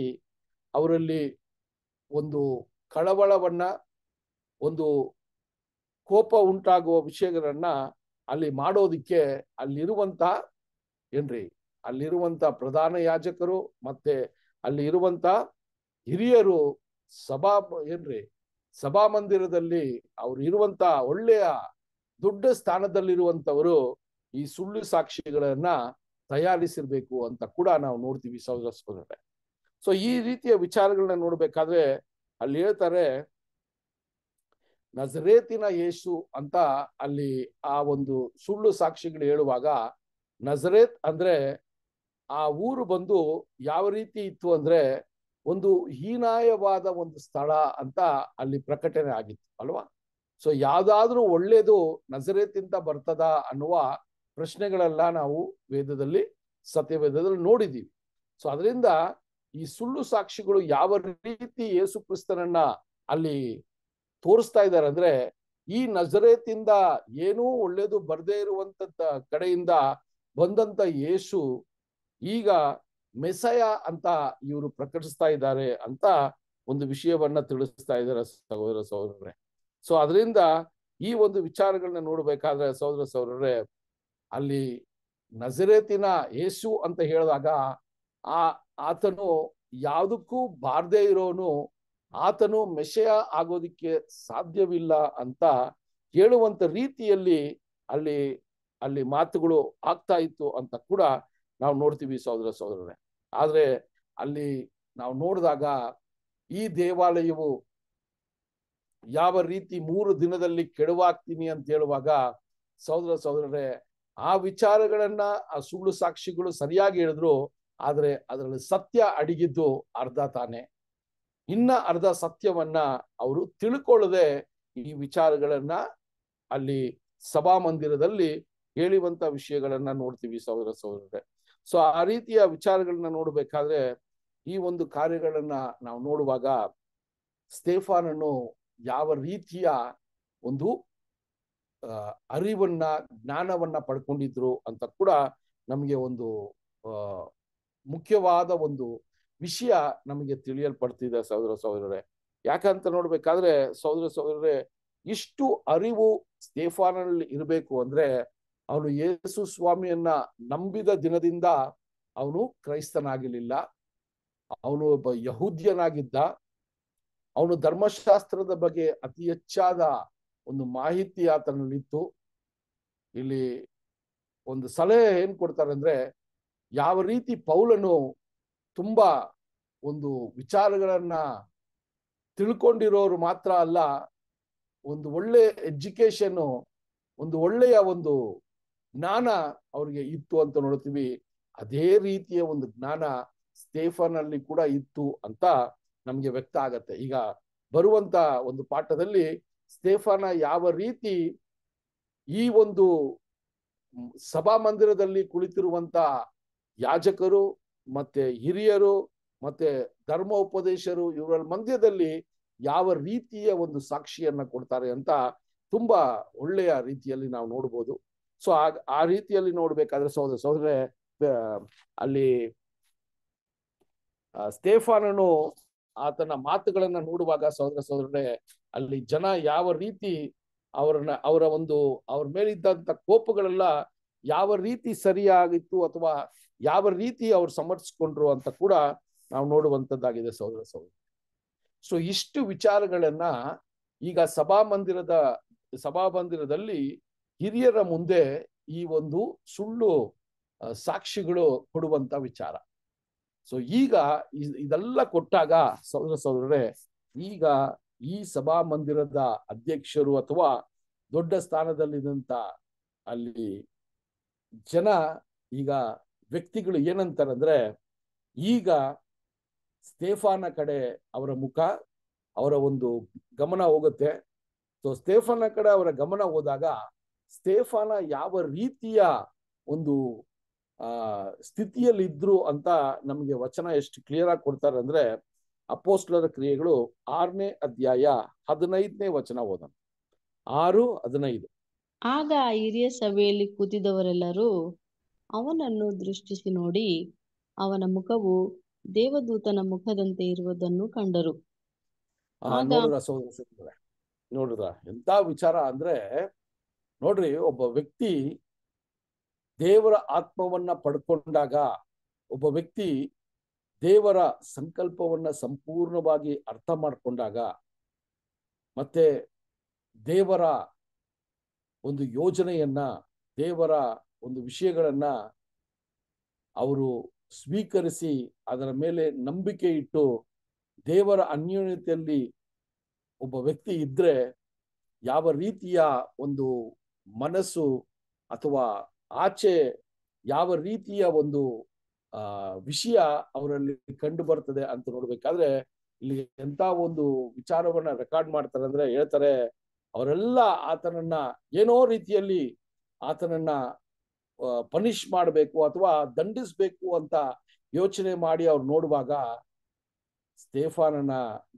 ಅವರಲ್ಲಿ ಒಂದು ಕಳವಳವನ್ನ ಒಂದು ಕೋಪ ಉಂಟಾಗುವ ವಿಷಯಗಳನ್ನ ಅಲ್ಲಿ ಮಾಡೋದಿಕ್ಕೆ ಅಲ್ಲಿರುವಂತ ಏನ್ರಿ ಅಲ್ಲಿರುವಂತ ಪ್ರಧಾನ ಯಾಜಕರು ಮತ್ತೆ ಅಲ್ಲಿ ಇರುವಂತ ಹಿರಿಯರು ಸಭಾ ಏನ್ರಿ ಸಭಾ ಮಂದಿರದಲ್ಲಿ ಅವ್ರು ಇರುವಂತ ಒಳ್ಳೆಯ ದೊಡ್ಡ ಸ್ಥಾನದಲ್ಲಿರುವಂತವರು ಈ ಸುಳ್ಳು ಸಾಕ್ಷಿಗಳನ್ನ ತಯಾರಿಸಿರ್ಬೇಕು ಅಂತ ಕೂಡ ನಾವು ನೋಡ್ತೀವಿ ಸಹೋದರ ಸೊ ಈ ರೀತಿಯ ವಿಚಾರಗಳನ್ನ ನೋಡ್ಬೇಕಾದ್ರೆ ಅಲ್ಲಿ ಹೇಳ್ತಾರೆ ನಜರೇತಿನ ಯೇಸು ಅಂತ ಅಲ್ಲಿ ಆ ಒಂದು ಸುಳ್ಳು ಸಾಕ್ಷಿಗಳು ಹೇಳುವಾಗ ನಜರೇತ್ ಅಂದ್ರೆ ಆ ಊರು ಬಂದು ಯಾವ ರೀತಿ ಇತ್ತು ಅಂದ್ರೆ ಒಂದು ಹೀನಾಯವಾದ ಒಂದು ಸ್ಥಳ ಅಂತ ಅಲ್ಲಿ ಪ್ರಕಟಣೆ ಆಗಿತ್ತು ಅಲ್ವಾ ಸೊ ಯಾವ್ದಾದ್ರೂ ಒಳ್ಳೇದು ನಜರೇತಿಂದ ಬರ್ತದ ಅನ್ನುವ ಪ್ರಶ್ನೆಗಳೆಲ್ಲ ನಾವು ವೇದದಲ್ಲಿ ಸತ್ಯವೇದದಲ್ಲಿ ನೋಡಿದೀವಿ ಸೊ ಅದರಿಂದ ಈ ಸುಳ್ಳು ಸಾಕ್ಷಿಗಳು ಯಾವ ರೀತಿ ಯೇಸು ಕ್ರಿಸ್ತನನ್ನ ಅಲ್ಲಿ ತೋರಿಸ್ತಾ ಇದ್ದಾರೆ ಅಂದ್ರೆ ಈ ನಜರೇತಿಂದ ಏನೂ ಒಳ್ಳೇದು ಬರ್ದೇ ಇರುವಂತ ಕಡೆಯಿಂದ ಬಂದಂತ ಯೇಸು ಈಗ ಮೆಸಯ ಅಂತ ಇವರು ಪ್ರಕಟಿಸ್ತಾ ಇದ್ದಾರೆ ಅಂತ ಒಂದು ವಿಷಯವನ್ನ ತಿಳಿಸ್ತಾ ಇದ್ದಾರೆ ಸಹೋದರ ಸಹೋದರರೇ ಸೊ ಅದರಿಂದ ಈ ಒಂದು ವಿಚಾರಗಳನ್ನ ನೋಡ್ಬೇಕಾದ್ರೆ ಸಹೋದರ ಸಹೋದರರೇ ಅಲ್ಲಿ ನಜರೇತಿನ ಯೇಸು ಅಂತ ಹೇಳಿದಾಗ ಆ ಆತನು ಯಾವುದಕ್ಕೂ ಬಾರದೇ ಇರೋನು ಆತನು ಮೆಷೆಯ ಆಗೋದಿಕ್ಕೆ ಸಾಧ್ಯವಿಲ್ಲ ಅಂತ ಹೇಳುವಂತ ರೀತಿಯಲ್ಲಿ ಅಲ್ಲಿ ಅಲ್ಲಿ ಮಾತುಗಳು ಆಗ್ತಾ ಇತ್ತು ಅಂತ ಕೂಡ ನಾವು ನೋಡ್ತೀವಿ ಸಹೋದರ ಸಹೋದರರೇ ಆದರೆ ಅಲ್ಲಿ ನಾವು ನೋಡಿದಾಗ ಈ ದೇವಾಲಯವು ಯಾವ ರೀತಿ ಮೂರು ದಿನದಲ್ಲಿ ಕೆಡವಾಗ್ತೀನಿ ಅಂತ ಹೇಳುವಾಗ ಸಹೋದರ ಸಹೋದರರೇ ಆ ವಿಚಾರಗಳನ್ನ ಆ ಸುಳ್ಳು ಸಾಕ್ಷಿಗಳು ಸರಿಯಾಗಿ ಹೇಳಿದ್ರು ಆದರೆ ಅದರಲ್ಲಿ ಸತ್ಯ ಅಡಗಿದ್ದು ಅರ್ಧ ತಾನೆ ಇನ್ನ ಅರ್ಧ ಸತ್ಯವನ್ನ ಅವರು ತಿಳ್ಕೊಳ್ಳದೆ ಈ ವಿಚಾರಗಳನ್ನ ಅಲ್ಲಿ ಸಭಾ ಮಂದಿರದಲ್ಲಿ ಹೇಳುವಂತ ವಿಷಯಗಳನ್ನ ನೋಡ್ತೀವಿ ಸಹೋದರ ಸಹೋದರರೇ ಸೊ ಆ ರೀತಿಯ ವಿಚಾರಗಳನ್ನ ನೋಡ್ಬೇಕಾದ್ರೆ ಈ ಒಂದು ಕಾರ್ಯಗಳನ್ನ ನಾವು ನೋಡುವಾಗ ಸ್ಟೇಫಾನನ್ನು ಯಾವ ರೀತಿಯ ಒಂದು ಅರಿವನ್ನ ಜ್ಞಾನವನ್ನ ಪಡ್ಕೊಂಡಿದ್ರು ಅಂತ ಕೂಡ ನಮಗೆ ಒಂದು ಮುಖ್ಯವಾದ ಒಂದು ವಿಷಯ ನಮಗೆ ತಿಳಿಯಲ್ಪಡ್ತಿದೆ ಸಹೋದರ ಸಹೋದರರೇ ಯಾಕಂತ ನೋಡ್ಬೇಕಾದ್ರೆ ಸಹೋದರ ಸಹೋದರರೇ ಇಷ್ಟು ಅರಿವು ಸ್ಟೇಫಾನಲ್ಲಿ ಇರಬೇಕು ಅಂದ್ರೆ ಅವನು ಯೇಸು ಸ್ವಾಮಿಯನ್ನ ನಂಬಿದ ದಿನದಿಂದ ಅವನು ಕ್ರೈಸ್ತನಾಗಿರ್ಲಿಲ್ಲ ಅವನು ಒಬ್ಬ ಯಹೂದ್ಯನಾಗಿದ್ದ ಅವನು ಧರ್ಮಶಾಸ್ತ್ರದ ಬಗ್ಗೆ ಅತಿ ಹೆಚ್ಚಾದ ಒಂದು ಮಾಹಿತಿ ಆತನಲ್ಲಿತ್ತು ಇಲ್ಲಿ ಒಂದು ಸಲಹೆ ಏನ್ ಕೊಡ್ತಾರೆ ಅಂದ್ರೆ ಯಾವ ರೀತಿ ಪೌಲನು ತುಂಬಾ ಒಂದು ವಿಚಾರಗಳನ್ನ ತಿಳ್ಕೊಂಡಿರೋರು ಮಾತ್ರ ಅಲ್ಲ ಒಂದು ಒಳ್ಳೆ ಎಜುಕೇಶನ್ನು ಒಂದು ಒಳ್ಳೆಯ ಒಂದು ಜ್ಞಾನ ಅವ್ರಿಗೆ ಇತ್ತು ಅಂತ ನೋಡ್ತೀವಿ ಅದೇ ರೀತಿಯ ಒಂದು ಜ್ಞಾನ ಅಲ್ಲಿ ಕೂಡ ಇತ್ತು ಅಂತ ನಮ್ಗೆ ವ್ಯಕ್ತ ಆಗತ್ತೆ ಈಗ ಬರುವಂತ ಒಂದು ಪಾಠದಲ್ಲಿ ಸ್ಟೇಫಾನ ಯಾವ ರೀತಿ ಈ ಒಂದು ಸಭಾ ಮಂದಿರದಲ್ಲಿ ಕುಳಿತಿರುವಂತ ಯಾಜಕರು ಮತ್ತೆ ಹಿರಿಯರು ಮತ್ತೆ ಧರ್ಮ ಉಪದೇಶರು ಇವರ ಮಧ್ಯದಲ್ಲಿ ಯಾವ ರೀತಿಯ ಒಂದು ಸಾಕ್ಷಿಯನ್ನ ಕೊಡ್ತಾರೆ ಅಂತ ತುಂಬಾ ಒಳ್ಳೆಯ ರೀತಿಯಲ್ಲಿ ನಾವು ನೋಡ್ಬೋದು ಸೊ ಆ ಆ ರೀತಿಯಲ್ಲಿ ನೋಡ್ಬೇಕಾದ್ರೆ ಸಹೋದರ ಸಹೋದರ ಅಲ್ಲಿ ಸ್ಟೇಫಾನನು ಆತನ ಮಾತುಗಳನ್ನ ನೋಡುವಾಗ ಸಹೋದರ ಸಹೋದರನೇ ಅಲ್ಲಿ ಜನ ಯಾವ ರೀತಿ ಅವರನ್ನ ಅವರ ಒಂದು ಅವ್ರ ಮೇಲಿದ್ದಂತ ಕೋಪಗಳೆಲ್ಲ ಯಾವ ರೀತಿ ಸರಿಯಾಗಿತ್ತು ಅಥವಾ ಯಾವ ರೀತಿ ಅವ್ರು ಸಮರ್ಥಿಸ್ಕೊಂಡ್ರು ಅಂತ ಕೂಡ ನಾವು ನೋಡುವಂಥದ್ದಾಗಿದೆ ಸಹೋದರ ಸಹೋದರ ಸೊ ಇಷ್ಟು ವಿಚಾರಗಳನ್ನ ಈಗ ಸಭಾ ಮಂದಿರದ ಸಭಾ ಮಂದಿರದಲ್ಲಿ ಹಿರಿಯರ ಮುಂದೆ ಈ ಒಂದು ಸುಳ್ಳು ಸಾಕ್ಷಿಗಳು ಕೊಡುವಂತ ವಿಚಾರ ಸೊ ಈಗ ಇದೆಲ್ಲ ಕೊಟ್ಟಾಗ ಸಹೋದರ ಸಹೋದರರೇ ಈಗ ಈ ಸಭಾ ಮಂದಿರದ ಅಧ್ಯಕ್ಷರು ಅಥವಾ ದೊಡ್ಡ ಸ್ಥಾನದಲ್ಲಿದ್ದಂತ ಅಲ್ಲಿ ಜನ ಈಗ ವ್ಯಕ್ತಿಗಳು ಏನಂತಾರಂದ್ರೆ ಈಗ ಸ್ಟೇಫಾನ ಕಡೆ ಅವರ ಮುಖ ಅವರ ಒಂದು ಗಮನ ಹೋಗುತ್ತೆ ಸೊ ಸ್ಟೇಫಾನ ಕಡೆ ಅವರ ಗಮನ ಹೋದಾಗ ಸ್ಟೇಫಾನ ಯಾವ ರೀತಿಯ ಒಂದು ಆ ಸ್ಥಿತಿಯಲ್ಲಿ ಅಂತ ನಮಗೆ ವಚನ ಎಷ್ಟು ಕ್ಲಿಯರ್ ಆಗಿ ಕೊಡ್ತಾರೆ ಅಂದ್ರೆ ಅಪೋಸ್ಟ್ಲರ್ ಕ್ರಿಯೆಗಳು ಆರನೇ ಅಧ್ಯಾಯ ಹದಿನೈದನೇ ವಚನ ಓದೋಣ ಆರು ಹದಿನೈದು ಆಗ ಹಿರಿಯ ಸಭೆಯಲ್ಲಿ ಕೂತಿದವರೆಲ್ಲರೂ ಅವನನ್ನು ದೃಷ್ಟಿಸಿ ನೋಡಿ ಅವನ ಮುಖವು ದೇವದೂತನ ಮುಖದಂತೆ ಇರುವುದನ್ನು ಕಂಡರು ನೋಡಿದ್ರ ಎಂತ ವಿಚಾರ ಅಂದ್ರೆ ನೋಡ್ರಿ ಒಬ್ಬ ವ್ಯಕ್ತಿ ದೇವರ ಆತ್ಮವನ್ನ ಪಡ್ಕೊಂಡಾಗ ಒಬ್ಬ ವ್ಯಕ್ತಿ ದೇವರ ಸಂಕಲ್ಪವನ್ನ ಸಂಪೂರ್ಣವಾಗಿ ಅರ್ಥ ಮಾಡಿಕೊಂಡಾಗ ಮತ್ತೆ ದೇವರ ಒಂದು ಯೋಜನೆಯನ್ನ ದೇವರ ಒಂದು ವಿಷಯಗಳನ್ನ ಅವರು ಸ್ವೀಕರಿಸಿ ಅದರ ಮೇಲೆ ನಂಬಿಕೆ ಇಟ್ಟು ದೇವರ ಅನ್ಯೋನ್ಯತೆಯಲ್ಲಿ ಒಬ್ಬ ವ್ಯಕ್ತಿ ಇದ್ರೆ ಯಾವ ರೀತಿಯ ಒಂದು ಮನಸ್ಸು ಅಥವಾ ಆಚೆ ಯಾವ ರೀತಿಯ ಒಂದು ವಿಷಯ ಅವರಲ್ಲಿ ಕಂಡು ಬರ್ತದೆ ಅಂತ ನೋಡ್ಬೇಕಾದ್ರೆ ಇಲ್ಲಿ ಎಂತ ಒಂದು ವಿಚಾರವನ್ನ ರೆಕಾರ್ಡ್ ಮಾಡ್ತಾರೆ ಅಂದ್ರೆ ಹೇಳ್ತಾರೆ ಅವರೆಲ್ಲ ಆತನನ್ನ ಏನೋ ರೀತಿಯಲ್ಲಿ ಆತನನ್ನ ಪನಿಷ್ ಮಾಡಬೇಕು ಅಥವಾ ದಂಡಿಸಬೇಕು ಅಂತ ಯೋಚನೆ ಮಾಡಿ ಅವ್ರು ನೋಡುವಾಗ ಸ್ಟೇಫಾನನ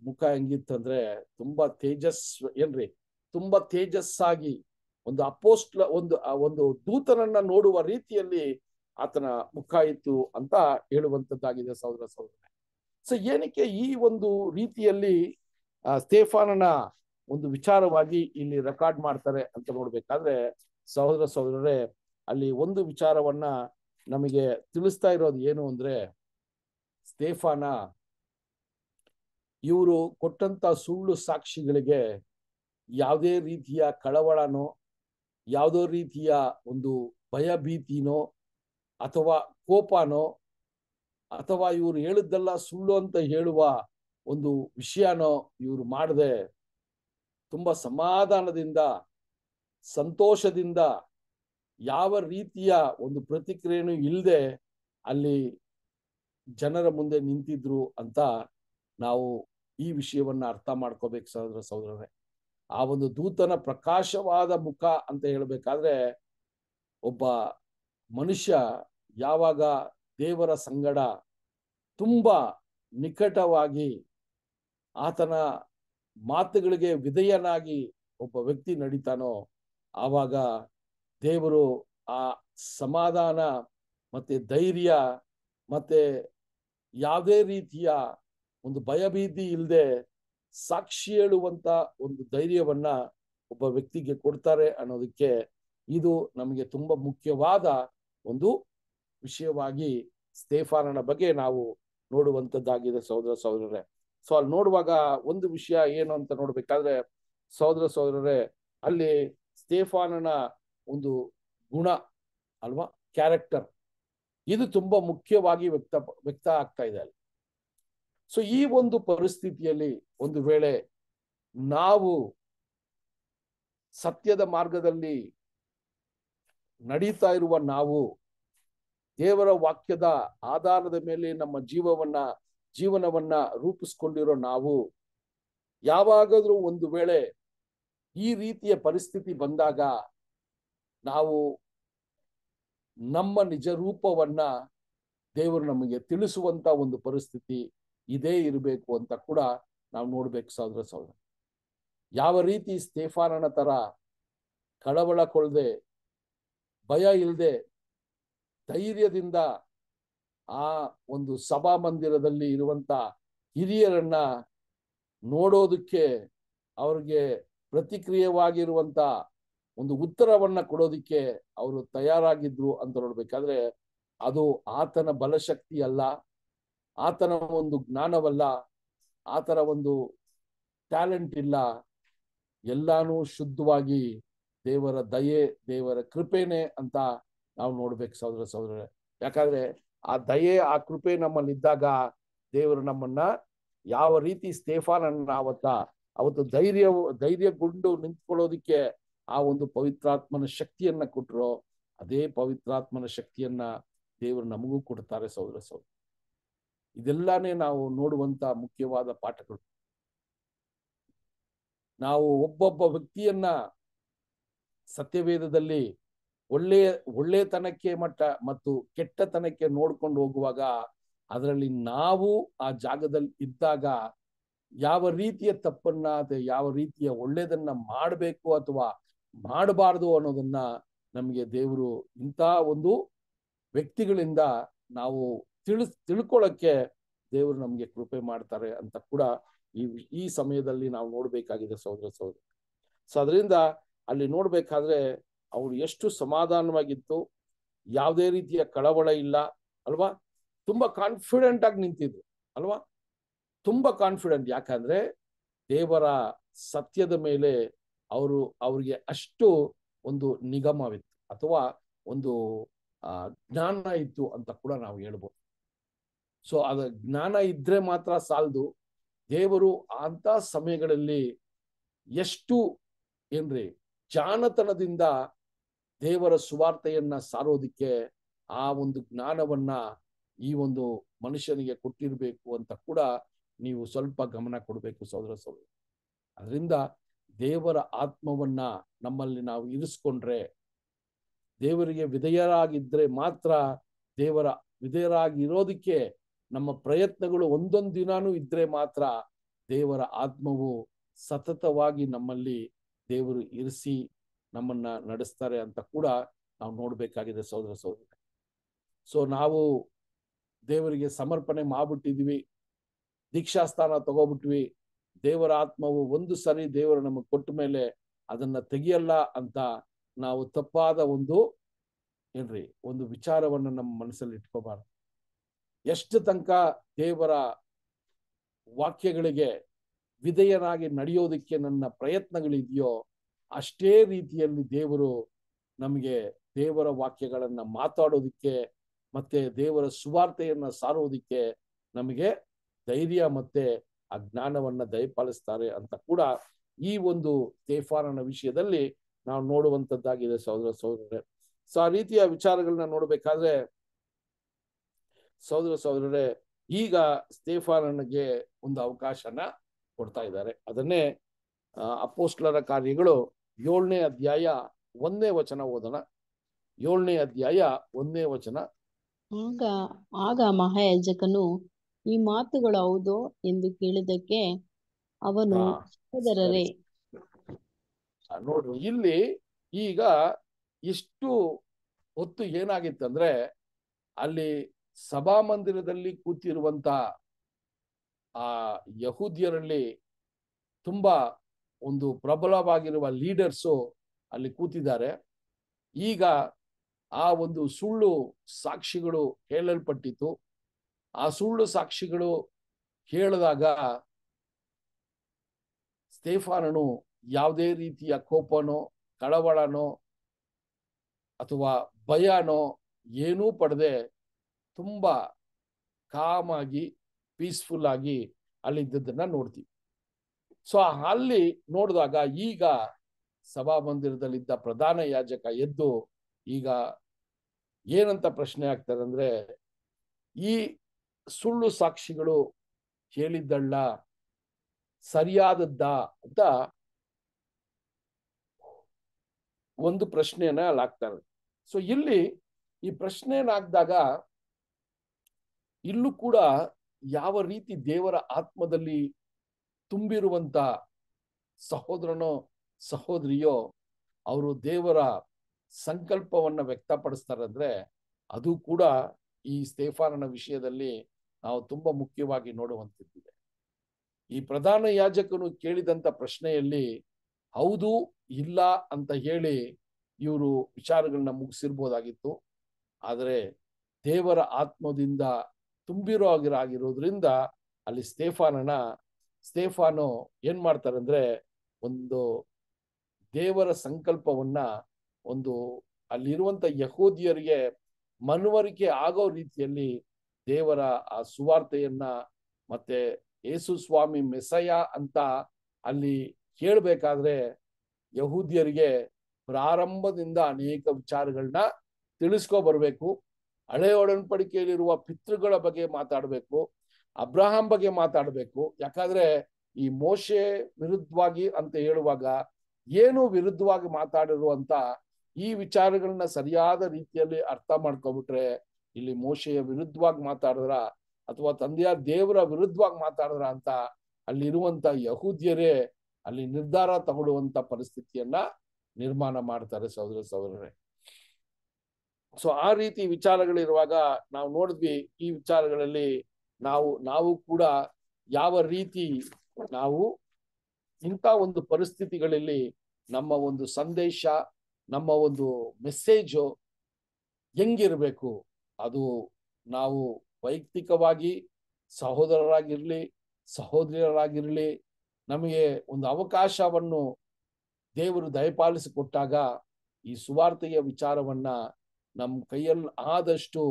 ಮುಖ ಹೆಂಗಿತ್ತಂದ್ರೆ ತುಂಬಾ ತೇಜಸ್ ಏನ್ರಿ ತುಂಬಾ ತೇಜಸ್ಸಾಗಿ ಒಂದು ಅಪೋಸ್ಟ್ಲ ಒಂದು ಒಂದು ದೂತನನ್ನ ನೋಡುವ ರೀತಿಯಲ್ಲಿ ಆತನ ಮುಖ ಇತ್ತು ಅಂತ ಹೇಳುವಂತದ್ದಾಗಿದೆ ಸಹೋದರ ಸಹೋದರ ಸೊ ಏನಕ್ಕೆ ಈ ಒಂದು ರೀತಿಯಲ್ಲಿ ಸ್ಟೇಫಾನನ ಒಂದು ವಿಚಾರವಾಗಿ ಇಲ್ಲಿ ರೆಕಾರ್ಡ್ ಮಾಡ್ತಾರೆ ಅಂತ ನೋಡ್ಬೇಕಾದ್ರೆ ಸಹೋದರ ಸಹೋದರರೇ ಅಲ್ಲಿ ಒಂದು ವಿಚಾರವನ್ನ ನಮಗೆ ತಿಳಿಸ್ತಾ ಇರೋದು ಏನು ಅಂದ್ರೆ ಸ್ಟೇಫಾನ ಇವರು ಕೊಟ್ಟಂತ ಸುಳ್ಳು ಸಾಕ್ಷಿಗಳಿಗೆ ಯಾವುದೇ ರೀತಿಯ ಕಳವಳನೋ ಯಾವುದೋ ರೀತಿಯ ಒಂದು ಭಯಭೀತಿನೋ ಅಥವಾ ಕೋಪನೋ ಅಥವಾ ಇವರು ಹೇಳಿದ್ದೆಲ್ಲ ಸುಳ್ಳು ಅಂತ ಹೇಳುವ ಒಂದು ವಿಷಯನೋ ಇವರು ಮಾಡದೆ ತುಂಬಾ ಸಮಾಧಾನದಿಂದ ಸಂತೋಷದಿಂದ ಯಾವ ರೀತಿಯ ಒಂದು ಪ್ರತಿಕ್ರಿಯೆನೂ ಇಲ್ಲದೆ ಅಲ್ಲಿ ಜನರ ಮುಂದೆ ನಿಂತಿದ್ರು ಅಂತ ನಾವು ಈ ವಿಷಯವನ್ನ ಅರ್ಥ ಮಾಡ್ಕೋಬೇಕು ಸಹೋದರ ಸಹೋದರರೇ ಆ ಒಂದು ದೂತನ ಪ್ರಕಾಶವಾದ ಮುಖ ಅಂತ ಹೇಳಬೇಕಾದ್ರೆ ಒಬ್ಬ ಮನುಷ್ಯ ಯಾವಾಗ ದೇವರ ಸಂಗಡ ತುಂಬ ನಿಕಟವಾಗಿ ಆತನ ಮಾತುಗಳಿಗೆ ವಿಧೇಯನಾಗಿ ಒಬ್ಬ ವ್ಯಕ್ತಿ ನಡೀತಾನೋ ಆವಾಗ ದೇವರು ಆ ಸಮಾಧಾನ ಮತ್ತೆ ಧೈರ್ಯ ಮತ್ತೆ ಯಾವುದೇ ರೀತಿಯ ಒಂದು ಭಯಭೀತಿ ಇಲ್ಲದೆ ಸಾಕ್ಷಿ ಹೇಳುವಂತ ಒಂದು ಧೈರ್ಯವನ್ನ ಒಬ್ಬ ವ್ಯಕ್ತಿಗೆ ಕೊಡ್ತಾರೆ ಅನ್ನೋದಕ್ಕೆ ಇದು ನಮಗೆ ತುಂಬಾ ಮುಖ್ಯವಾದ ಒಂದು ವಿಷಯವಾಗಿ ಸ್ಟೇಫಾನನ ಬಗ್ಗೆ ನಾವು ನೋಡುವಂಥದ್ದಾಗಿದೆ ಸಹೋದರ ಸಹೋದರರೇ ಸೊ ಅಲ್ಲಿ ನೋಡುವಾಗ ಒಂದು ವಿಷಯ ಏನು ಅಂತ ನೋಡ್ಬೇಕಾದ್ರೆ ಸಹೋದರ ಸಹೋದರರೇ ಅಲ್ಲಿ ಸ್ಟೇಫಾನನ ಒಂದು ಗುಣ ಅಲ್ವಾ ಕ್ಯಾರೆಕ್ಟರ್ ಇದು ತುಂಬಾ ಮುಖ್ಯವಾಗಿ ವ್ಯಕ್ತ ವ್ಯಕ್ತ ಆಗ್ತಾ ಇದೆ ಅಲ್ಲಿ ಸೊ ಈ ಒಂದು ಪರಿಸ್ಥಿತಿಯಲ್ಲಿ ಒಂದು ವೇಳೆ ನಾವು ಸತ್ಯದ ಮಾರ್ಗದಲ್ಲಿ ನಡೀತಾ ಇರುವ ನಾವು ದೇವರ ವಾಕ್ಯದ ಆಧಾರದ ಮೇಲೆ ನಮ್ಮ ಜೀವವನ್ನ ಜೀವನವನ್ನ ರೂಪಿಸ್ಕೊಂಡಿರೋ ನಾವು ಯಾವಾಗಾದ್ರೂ ಒಂದು ವೇಳೆ ಈ ರೀತಿಯ ಪರಿಸ್ಥಿತಿ ಬಂದಾಗ ನಾವು ನಮ್ಮ ನಿಜ ರೂಪವನ್ನ ದೇವರು ನಮಗೆ ತಿಳಿಸುವಂತ ಒಂದು ಪರಿಸ್ಥಿತಿ ಇದೇ ಇರಬೇಕು ಅಂತ ಕೂಡ ನಾವು ನೋಡ್ಬೇಕು ಸಹೋದರ ಸಹೋದರ ಯಾವ ರೀತಿ ಸ್ತೇಫಾನನ ತರ ಕಳವಳಕೊಳ್ದೆ ಭಯ ಇಲ್ಲದೆ ಧೈರ್ಯದಿಂದ ಆ ಒಂದು ಸಭಾ ಮಂದಿರದಲ್ಲಿ ಇರುವಂತ ಹಿರಿಯರನ್ನ ನೋಡೋದಕ್ಕೆ ಅವ್ರಿಗೆ ಪ್ರತಿಕ್ರಿಯವಾಗಿರುವಂತ ಒಂದು ಉತ್ತರವನ್ನ ಕೊಡೋದಿಕ್ಕೆ ಅವರು ತಯಾರಾಗಿದ್ರು ಅಂತ ನೋಡ್ಬೇಕಾದ್ರೆ ಅದು ಆತನ ಬಲಶಕ್ತಿ ಅಲ್ಲ ಆತನ ಒಂದು ಜ್ಞಾನವಲ್ಲ ಆತರ ಒಂದು ಟ್ಯಾಲೆಂಟ್ ಇಲ್ಲ ಎಲ್ಲಾನು ಶುದ್ಧವಾಗಿ ದೇವರ ದಯೆ ದೇವರ ಕೃಪೆನೆ ಅಂತ ನಾವು ನೋಡ್ಬೇಕು ಸಹೋದರ ಸಹೋದರ ಯಾಕಂದ್ರೆ ಆ ದಯೆ ಆ ಕೃಪೆ ನಮ್ಮಲ್ಲಿದ್ದಾಗ ದೇವರು ನಮ್ಮನ್ನ ಯಾವ ರೀತಿ ಸ್ಟೇಫಾನನ್ನ ಅವತ್ತ ಅವತ್ತು ಧೈರ್ಯ ಧೈರ್ಯಗೊಂಡು ನಿಂತ್ಕೊಳ್ಳೋದಿಕ್ಕೆ ಆ ಒಂದು ಪವಿತ್ರಾತ್ಮನ ಶಕ್ತಿಯನ್ನ ಕೊಟ್ಟರೋ ಅದೇ ಪವಿತ್ರಾತ್ಮನ ಶಕ್ತಿಯನ್ನ ದೇವರು ನಮಗೂ ಕೊಡ್ತಾರೆ ಸೌದರ ಸೌದ ಇದೆಲ್ಲಾನೇ ನಾವು ನೋಡುವಂತ ಮುಖ್ಯವಾದ ಪಾಠಗಳು ನಾವು ಒಬ್ಬೊಬ್ಬ ವ್ಯಕ್ತಿಯನ್ನ ಸತ್ಯವೇದದಲ್ಲಿ ಒಳ್ಳೆಯ ಒಳ್ಳೆತನಕ್ಕೆ ಮಟ್ಟ ಮತ್ತು ಕೆಟ್ಟತನಕ್ಕೆ ನೋಡ್ಕೊಂಡು ಹೋಗುವಾಗ ಅದರಲ್ಲಿ ನಾವು ಆ ಜಾಗದಲ್ಲಿ ಇದ್ದಾಗ ಯಾವ ರೀತಿಯ ತಪ್ಪನ್ನ ಯಾವ ರೀತಿಯ ಒಳ್ಳೇದನ್ನ ಮಾಡಬೇಕು ಅಥವಾ ಮಾಡಬಾರದು ಅನ್ನೋದನ್ನ ನಮಗೆ ದೇವರು ಇಂಥ ಒಂದು ವ್ಯಕ್ತಿಗಳಿಂದ ನಾವು ತಿಳಿಸ್ ತಿಳ್ಕೊಳ್ಳೋಕ್ಕೆ ದೇವರು ನಮಗೆ ಕೃಪೆ ಮಾಡ್ತಾರೆ ಅಂತ ಕೂಡ ಈ ಈ ಸಮಯದಲ್ಲಿ ನಾವು ನೋಡ್ಬೇಕಾಗಿದೆ ಸಹೋದರ ಸಹೋದರಿ ಸೊ ಅದರಿಂದ ಅಲ್ಲಿ ನೋಡ್ಬೇಕಾದ್ರೆ ಅವ್ರು ಎಷ್ಟು ಸಮಾಧಾನವಾಗಿತ್ತು ಯಾವುದೇ ರೀತಿಯ ಕಳವಳ ಇಲ್ಲ ಅಲ್ವಾ ತುಂಬಾ ಕಾನ್ಫಿಡೆಂಟ್ ಆಗಿ ನಿಂತಿದ್ರು ಅಲ್ವಾ ತುಂಬಾ ಕಾನ್ಫಿಡೆಂಟ್ ಯಾಕಂದ್ರೆ ದೇವರ ಸತ್ಯದ ಮೇಲೆ ಅವರು ಅವರಿಗೆ ಅಷ್ಟು ಒಂದು ನಿಗಮವಿತ್ತು ಅಥವಾ ಒಂದು ಜ್ಞಾನ ಇತ್ತು ಅಂತ ಕೂಡ ನಾವು ಹೇಳ್ಬೋದು ಸೊ ಅದ ಜ್ಞಾನ ಇದ್ರೆ ಮಾತ್ರ ಸಾಲದು ದೇವರು ಅಂತ ಸಮಯಗಳಲ್ಲಿ ಎಷ್ಟು ಏನ್ರಿ ಜಾಣತನದಿಂದ ದೇವರ ಸುವಾರ್ತೆಯನ್ನ ಸಾರೋದಕ್ಕೆ ಆ ಒಂದು ಜ್ಞಾನವನ್ನ ಈ ಒಂದು ಮನುಷ್ಯನಿಗೆ ಕೊಟ್ಟಿರಬೇಕು ಅಂತ ಕೂಡ ನೀವು ಸ್ವಲ್ಪ ಗಮನ ಕೊಡಬೇಕು ಸೋದರ ಸಹೋದರಿ ಅದರಿಂದ ದೇವರ ಆತ್ಮವನ್ನ ನಮ್ಮಲ್ಲಿ ನಾವು ಇರಿಸ್ಕೊಂಡ್ರೆ ದೇವರಿಗೆ ವಿಧೇಯರಾಗಿದ್ರೆ ಮಾತ್ರ ದೇವರ ವಿಧೇಯರಾಗಿರೋದಕ್ಕೆ ನಮ್ಮ ಪ್ರಯತ್ನಗಳು ಒಂದೊಂದು ದಿನಾನು ಇದ್ರೆ ಮಾತ್ರ ದೇವರ ಆತ್ಮವು ಸತತವಾಗಿ ನಮ್ಮಲ್ಲಿ ದೇವರು ಇರಿಸಿ ನಮ್ಮನ್ನ ನಡೆಸ್ತಾರೆ ಅಂತ ಕೂಡ ನಾವು ನೋಡ್ಬೇಕಾಗಿದೆ ಸಹೋದರ ಸಹೋದರಿ ಸೊ ನಾವು ದೇವರಿಗೆ ಸಮರ್ಪಣೆ ಮಾಡ್ಬಿಟ್ಟಿದ್ವಿ ಸ್ಥಾನ ತಗೋಬಿಟ್ವಿ ದೇವರ ಆತ್ಮವು ಒಂದು ಸಾರಿ ದೇವರು ನಮಗೆ ಕೊಟ್ಟ ಮೇಲೆ ಅದನ್ನ ತೆಗೆಯಲ್ಲ ಅಂತ ನಾವು ತಪ್ಪಾದ ಒಂದು ಏನ್ರಿ ಒಂದು ವಿಚಾರವನ್ನು ನಮ್ಮ ಮನಸ್ಸಲ್ಲಿ ಇಟ್ಕೋಬಾರ್ದು ಎಷ್ಟು ತನಕ ದೇವರ ವಾಕ್ಯಗಳಿಗೆ ವಿಧೇಯನಾಗಿ ನಡೆಯೋದಕ್ಕೆ ನನ್ನ ಪ್ರಯತ್ನಗಳಿದೆಯೋ ಅಷ್ಟೇ ರೀತಿಯಲ್ಲಿ ದೇವರು ನಮಗೆ ದೇವರ ವಾಕ್ಯಗಳನ್ನು ಮಾತಾಡೋದಕ್ಕೆ ಮತ್ತೆ ದೇವರ ಸುವಾರ್ತೆಯನ್ನು ಸಾರೋದಿಕ್ಕೆ ನಮಗೆ ಧೈರ್ಯ ಮತ್ತೆ ಆ ಜ್ಞಾನವನ್ನ ದಯಪಾಲಿಸ್ತಾರೆ ಅಂತ ಕೂಡ ಈ ಒಂದು ತೇಫಾರನ ವಿಷಯದಲ್ಲಿ ನಾವು ನೋಡುವಂತದ್ದಾಗಿದೆ ಸಹೋದರ ಸಹೋದರರೇ ಸೊ ಆ ರೀತಿಯ ವಿಚಾರಗಳನ್ನ ನೋಡ್ಬೇಕಾದ್ರೆ ಸಹೋದರ ಸಹೋದರರೇ ಈಗ ಸ್ಟೇಫಾನನಿಗೆ ಒಂದು ಅವಕಾಶನ ಕೊಡ್ತಾ ಇದ್ದಾರೆ ಅದನ್ನೇ ಅಪೋಸ್ಟ್ಲರ ಕಾರ್ಯಗಳು ಏಳನೇ ಅಧ್ಯಾಯ ಒಂದೇ ವಚನ ಓದೋಣ ಏಳನೇ ಅಧ್ಯಾಯ ಒಂದೇ ವಚನ ಆಗ ಆಗ ಮಹಾಯಾಜಕನು ಈ ಮಾತುಗಳು ಹೌದು ಎಂದು ಕೇಳಿದಕ್ಕೆ ಅವನು ಸಹೋದರರೇ ನೋಡ್ರಿ ಇಲ್ಲಿ ಈಗ ಇಷ್ಟು ಹೊತ್ತು ಏನಾಗಿತ್ತಂದ್ರೆ ಅಲ್ಲಿ ಸಭಾ ಮಂದಿರದಲ್ಲಿ ಕೂತಿರುವಂತ ಆ ಯಹೂದಿಯರಲ್ಲಿ ತುಂಬಾ ಒಂದು ಪ್ರಬಲವಾಗಿರುವ ಲೀಡರ್ಸು ಅಲ್ಲಿ ಕೂತಿದ್ದಾರೆ ಈಗ ಆ ಒಂದು ಸುಳ್ಳು ಸಾಕ್ಷಿಗಳು ಹೇಳಲ್ಪಟ್ಟಿತು ಆ ಸುಳ್ಳು ಸಾಕ್ಷಿಗಳು ಹೇಳಿದಾಗ ಸ್ಟೇಫಾನನು ಯಾವುದೇ ರೀತಿಯ ಕೋಪನೋ ಕಳವಳನೋ ಅಥವಾ ಭಯನೋ ಏನೂ ಪಡೆದೆ ತುಂಬ ಕಾಮಾಗಿ ಪೀಸ್ಫುಲ್ ಆಗಿ ಅಲ್ಲಿದ್ದದನ್ನ ನೋಡ್ತೀವಿ ಸೊ ಅಲ್ಲಿ ನೋಡಿದಾಗ ಈಗ ಸಭಾ ಮಂದಿರದಲ್ಲಿದ್ದ ಪ್ರಧಾನ ಯಾಜಕ ಎದ್ದು ಈಗ ಏನಂತ ಪ್ರಶ್ನೆ ಆಗ್ತಾರೆ ಅಂದ್ರೆ ಈ ಸುಳ್ಳು ಸಾಕ್ಷಿಗಳು ಹೇಳಿದ್ದಳ್ಳ ಸರಿಯಾದದ್ದ ಅಂತ ಒಂದು ಪ್ರಶ್ನೆಯನ್ನ ಅಲ್ಲಿ ಹಾಕ್ತಾರೆ ಸೊ ಇಲ್ಲಿ ಈ ಪ್ರಶ್ನೆಯನ್ನ ಇಲ್ಲೂ ಕೂಡ ಯಾವ ರೀತಿ ದೇವರ ಆತ್ಮದಲ್ಲಿ ತುಂಬಿರುವಂತ ಸಹೋದರನೋ ಸಹೋದರಿಯೋ ಅವರು ದೇವರ ಸಂಕಲ್ಪವನ್ನ ವ್ಯಕ್ತಪಡಿಸ್ತಾರೆ ಅದು ಕೂಡ ಈ ಸ್ತೇಫಾನನ ವಿಷಯದಲ್ಲಿ ನಾವು ತುಂಬಾ ಮುಖ್ಯವಾಗಿ ನೋಡುವಂತಿದ್ದೇವೆ ಈ ಪ್ರಧಾನ ಯಾಜಕನು ಕೇಳಿದಂತ ಪ್ರಶ್ನೆಯಲ್ಲಿ ಹೌದು ಇಲ್ಲ ಅಂತ ಹೇಳಿ ಇವರು ವಿಚಾರಗಳನ್ನ ಮುಗಿಸಿರ್ಬೋದಾಗಿತ್ತು ಆದರೆ ದೇವರ ಆತ್ಮದಿಂದ ತುಂಬಿರೋ ಆಗಿರೋದ್ರಿಂದ ಅಲ್ಲಿ ಸ್ಟೇಫಾನನ ಸ್ಟೇಫಾನು ಏನ್ ಮಾಡ್ತಾರಂದ್ರೆ ಒಂದು ದೇವರ ಸಂಕಲ್ಪವನ್ನ ಒಂದು ಅಲ್ಲಿರುವಂತ ಯಹೂದಿಯರಿಗೆ ಮನವರಿಕೆ ಆಗೋ ರೀತಿಯಲ್ಲಿ ದೇವರ ಆ ಸುವಾರ್ತೆಯನ್ನ ಮತ್ತೆ ಯೇಸು ಸ್ವಾಮಿ ಮೆಸಯ ಅಂತ ಅಲ್ಲಿ ಕೇಳಬೇಕಾದ್ರೆ ಯಹೂದ್ಯರಿಗೆ ಪ್ರಾರಂಭದಿಂದ ಅನೇಕ ವಿಚಾರಗಳನ್ನ ತಿಳಿಸ್ಕೊ ಬರಬೇಕು ಹಳೆ ಒಡನ್ಪಡಿಕೆಯಲ್ಲಿರುವ ಪಿತೃಗಳ ಬಗ್ಗೆ ಮಾತಾಡಬೇಕು ಅಬ್ರಹಾಂ ಬಗ್ಗೆ ಮಾತಾಡಬೇಕು ಯಾಕಂದ್ರೆ ಈ ಮೋಶೆ ವಿರುದ್ಧವಾಗಿ ಅಂತ ಹೇಳುವಾಗ ಏನು ವಿರುದ್ಧವಾಗಿ ಮಾತಾಡಿರುವಂತ ಈ ವಿಚಾರಗಳನ್ನ ಸರಿಯಾದ ರೀತಿಯಲ್ಲಿ ಅರ್ಥ ಮಾಡ್ಕೊಬಿಟ್ರೆ ಇಲ್ಲಿ ಮೋಶೆಯ ವಿರುದ್ಧವಾಗಿ ಮಾತಾಡಿದ್ರ ಅಥವಾ ತಂದೆಯ ದೇವರ ವಿರುದ್ಧವಾಗಿ ಮಾತಾಡಿದ್ರ ಅಂತ ಅಲ್ಲಿರುವಂತ ಯಹೂದ್ಯರೇ ಅಲ್ಲಿ ನಿರ್ಧಾರ ತಗೊಳ್ಳುವಂತ ಪರಿಸ್ಥಿತಿಯನ್ನ ನಿರ್ಮಾಣ ಮಾಡ್ತಾರೆ ಸಹೋದರ ಸಹೋದರರೇ ಸೊ ಆ ರೀತಿ ವಿಚಾರಗಳಿರುವಾಗ ನಾವು ನೋಡಿದ್ವಿ ಈ ವಿಚಾರಗಳಲ್ಲಿ ನಾವು ನಾವು ಕೂಡ ಯಾವ ರೀತಿ ನಾವು ಇಂಥ ಒಂದು ಪರಿಸ್ಥಿತಿಗಳಲ್ಲಿ ನಮ್ಮ ಒಂದು ಸಂದೇಶ ನಮ್ಮ ಒಂದು ಮೆಸೇಜು ಹೆಂಗಿರ್ಬೇಕು ಅದು ನಾವು ವೈಯಕ್ತಿಕವಾಗಿ ಸಹೋದರರಾಗಿರಲಿ ಸಹೋದರಿಯರಾಗಿರಲಿ ನಮಗೆ ಒಂದು ಅವಕಾಶವನ್ನು ದೇವರು ದಯಪಾಲಿಸಿಕೊಟ್ಟಾಗ ಈ ಸುವಾರ್ತೆಯ ವಿಚಾರವನ್ನ ನಮ್ಮ ಕೈಯಲ್ಲಿ ಆದಷ್ಟು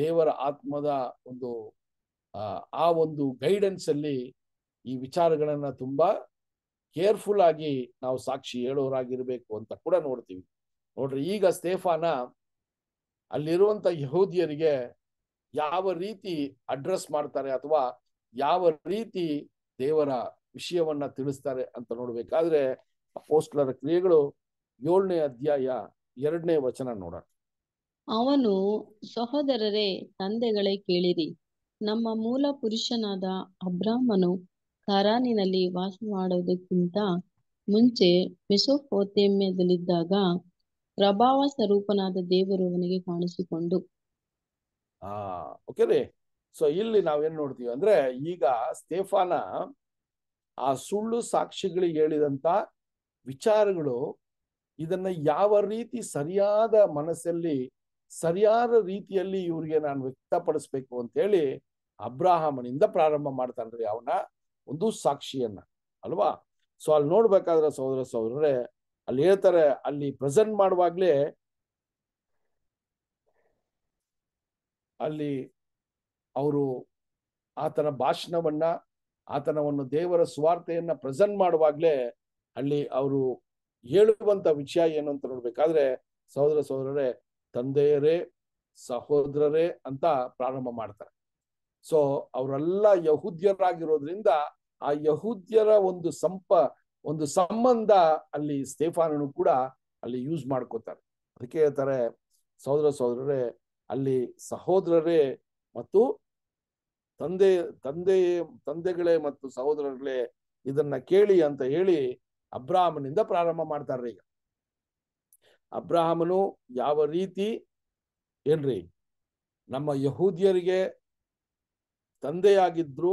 ದೇವರ ಆತ್ಮದ ಒಂದು ಆ ಒಂದು ಗೈಡೆನ್ಸ್ ಅಲ್ಲಿ ಈ ವಿಚಾರಗಳನ್ನ ತುಂಬಾ ಕೇರ್ಫುಲ್ ಆಗಿ ನಾವು ಸಾಕ್ಷಿ ಹೇಳೋರಾಗಿರಬೇಕು ಅಂತ ಕೂಡ ನೋಡ್ತೀವಿ ನೋಡ್ರಿ ಈಗ ಸ್ಟೇಫಾನ ಅಲ್ಲಿರುವಂತ ಯಹೂದಿಯರಿಗೆ ಯಾವ ರೀತಿ ಅಡ್ರೆಸ್ ಮಾಡ್ತಾರೆ ಅಥವಾ ಯಾವ ರೀತಿ ದೇವರ ವಿಷಯವನ್ನ ತಿಳಿಸ್ತಾರೆ ಅಂತ ನೋಡ್ಬೇಕಾದ್ರೆ ಅಪೋಸ್ಟ್ಲರ ಕ್ರಿಯೆಗಳು ಏಳನೇ ಅಧ್ಯಾಯ ಎರಡನೇ ವಚನ ನೋಡೋಣ ಅವನು ಸಹೋದರರೇ ತಂದೆಗಳೇ ಕೇಳಿರಿ ನಮ್ಮ ಮೂಲ ಪುರುಷನಾದ ಅಬ್ರಾಹ್ಮನು ಕರಾನಿನಲ್ಲಿ ವಾಸ ಮಾಡೋದಕ್ಕಿಂತ ಮುಂಚೆ ಮೆಸೋಪೋತೇಮ್ಯದಲ್ಲಿದ್ದಾಗ ಪ್ರಭಾವ ಸ್ವರೂಪನಾದ ದೇವರು ಅವನಿಗೆ ಕಾಣಿಸಿಕೊಂಡು ಆ ಓಕೆ ರೀ ಸೊ ಇಲ್ಲಿ ನಾವೇನ್ ನೋಡ್ತೀವಿ ಅಂದ್ರೆ ಈಗ ಸ್ಟೇಫಾನ ಆ ಸುಳ್ಳು ಸಾಕ್ಷಿಗಳಿಗೆ ಹೇಳಿದಂತ ವಿಚಾರಗಳು ಇದನ್ನ ಯಾವ ರೀತಿ ಸರಿಯಾದ ಮನಸ್ಸಲ್ಲಿ ಸರಿಯಾದ ರೀತಿಯಲ್ಲಿ ಇವ್ರಿಗೆ ನಾನು ವ್ಯಕ್ತಪಡಿಸ್ಬೇಕು ಅಂತ ಹೇಳಿ ಅಬ್ರಾಹಮನಿಂದ ಪ್ರಾರಂಭ ಮಾಡ್ತಾನ್ರಿ ಅವನ ಒಂದು ಸಾಕ್ಷಿಯನ್ನ ಅಲ್ವಾ ಸೊ ಅಲ್ಲಿ ನೋಡ್ಬೇಕಾದ್ರೆ ಸಹೋದರ ಸಹೋದರರೇ ಅಲ್ಲಿ ಹೇಳ್ತಾರೆ ಅಲ್ಲಿ ಪ್ರೆಸೆಂಟ್ ಮಾಡುವಾಗ್ಲೇ ಅಲ್ಲಿ ಅವರು ಆತನ ಭಾಷಣವನ್ನ ಆತನ ಒಂದು ದೇವರ ಸ್ವಾರ್ಥೆಯನ್ನ ಪ್ರೆಸೆಂಟ್ ಮಾಡುವಾಗ್ಲೇ ಅಲ್ಲಿ ಅವರು ಹೇಳುವಂತ ವಿಷಯ ಏನು ಅಂತ ನೋಡ್ಬೇಕಾದ್ರೆ ಸಹೋದರ ಸಹೋದರರೇ ತಂದೆಯರೇ ಸಹೋದರರೇ ಅಂತ ಪ್ರಾರಂಭ ಮಾಡ್ತಾರೆ ಸೊ ಅವರೆಲ್ಲ ಯಹೂದ್ಯರಾಗಿರೋದ್ರಿಂದ ಆ ಯಹೂದ್ಯರ ಒಂದು ಸಂಪ ಒಂದು ಸಂಬಂಧ ಅಲ್ಲಿ ಸ್ಟೇಫಾನನು ಕೂಡ ಅಲ್ಲಿ ಯೂಸ್ ಮಾಡ್ಕೋತಾರೆ ಅದಕ್ಕೆ ಹೇಳ್ತಾರೆ ಸಹೋದರ ಸಹೋದರರೇ ಅಲ್ಲಿ ಸಹೋದರರೇ ಮತ್ತು ತಂದೆ ತಂದೆ ತಂದೆಗಳೇ ಮತ್ತು ಸಹೋದರಗಳೇ ಇದನ್ನ ಕೇಳಿ ಅಂತ ಹೇಳಿ ಅಬ್ರಾಹ್ಮನಿಂದ ಪ್ರಾರಂಭ ಮಾಡ್ತಾರೆ ಈಗ ಅಬ್ರಾಹಮನು ಯಾವ ರೀತಿ ಏನ್ರಿ ನಮ್ಮ ಯಹೂದಿಯರಿಗೆ ತಂದೆಯಾಗಿದ್ರು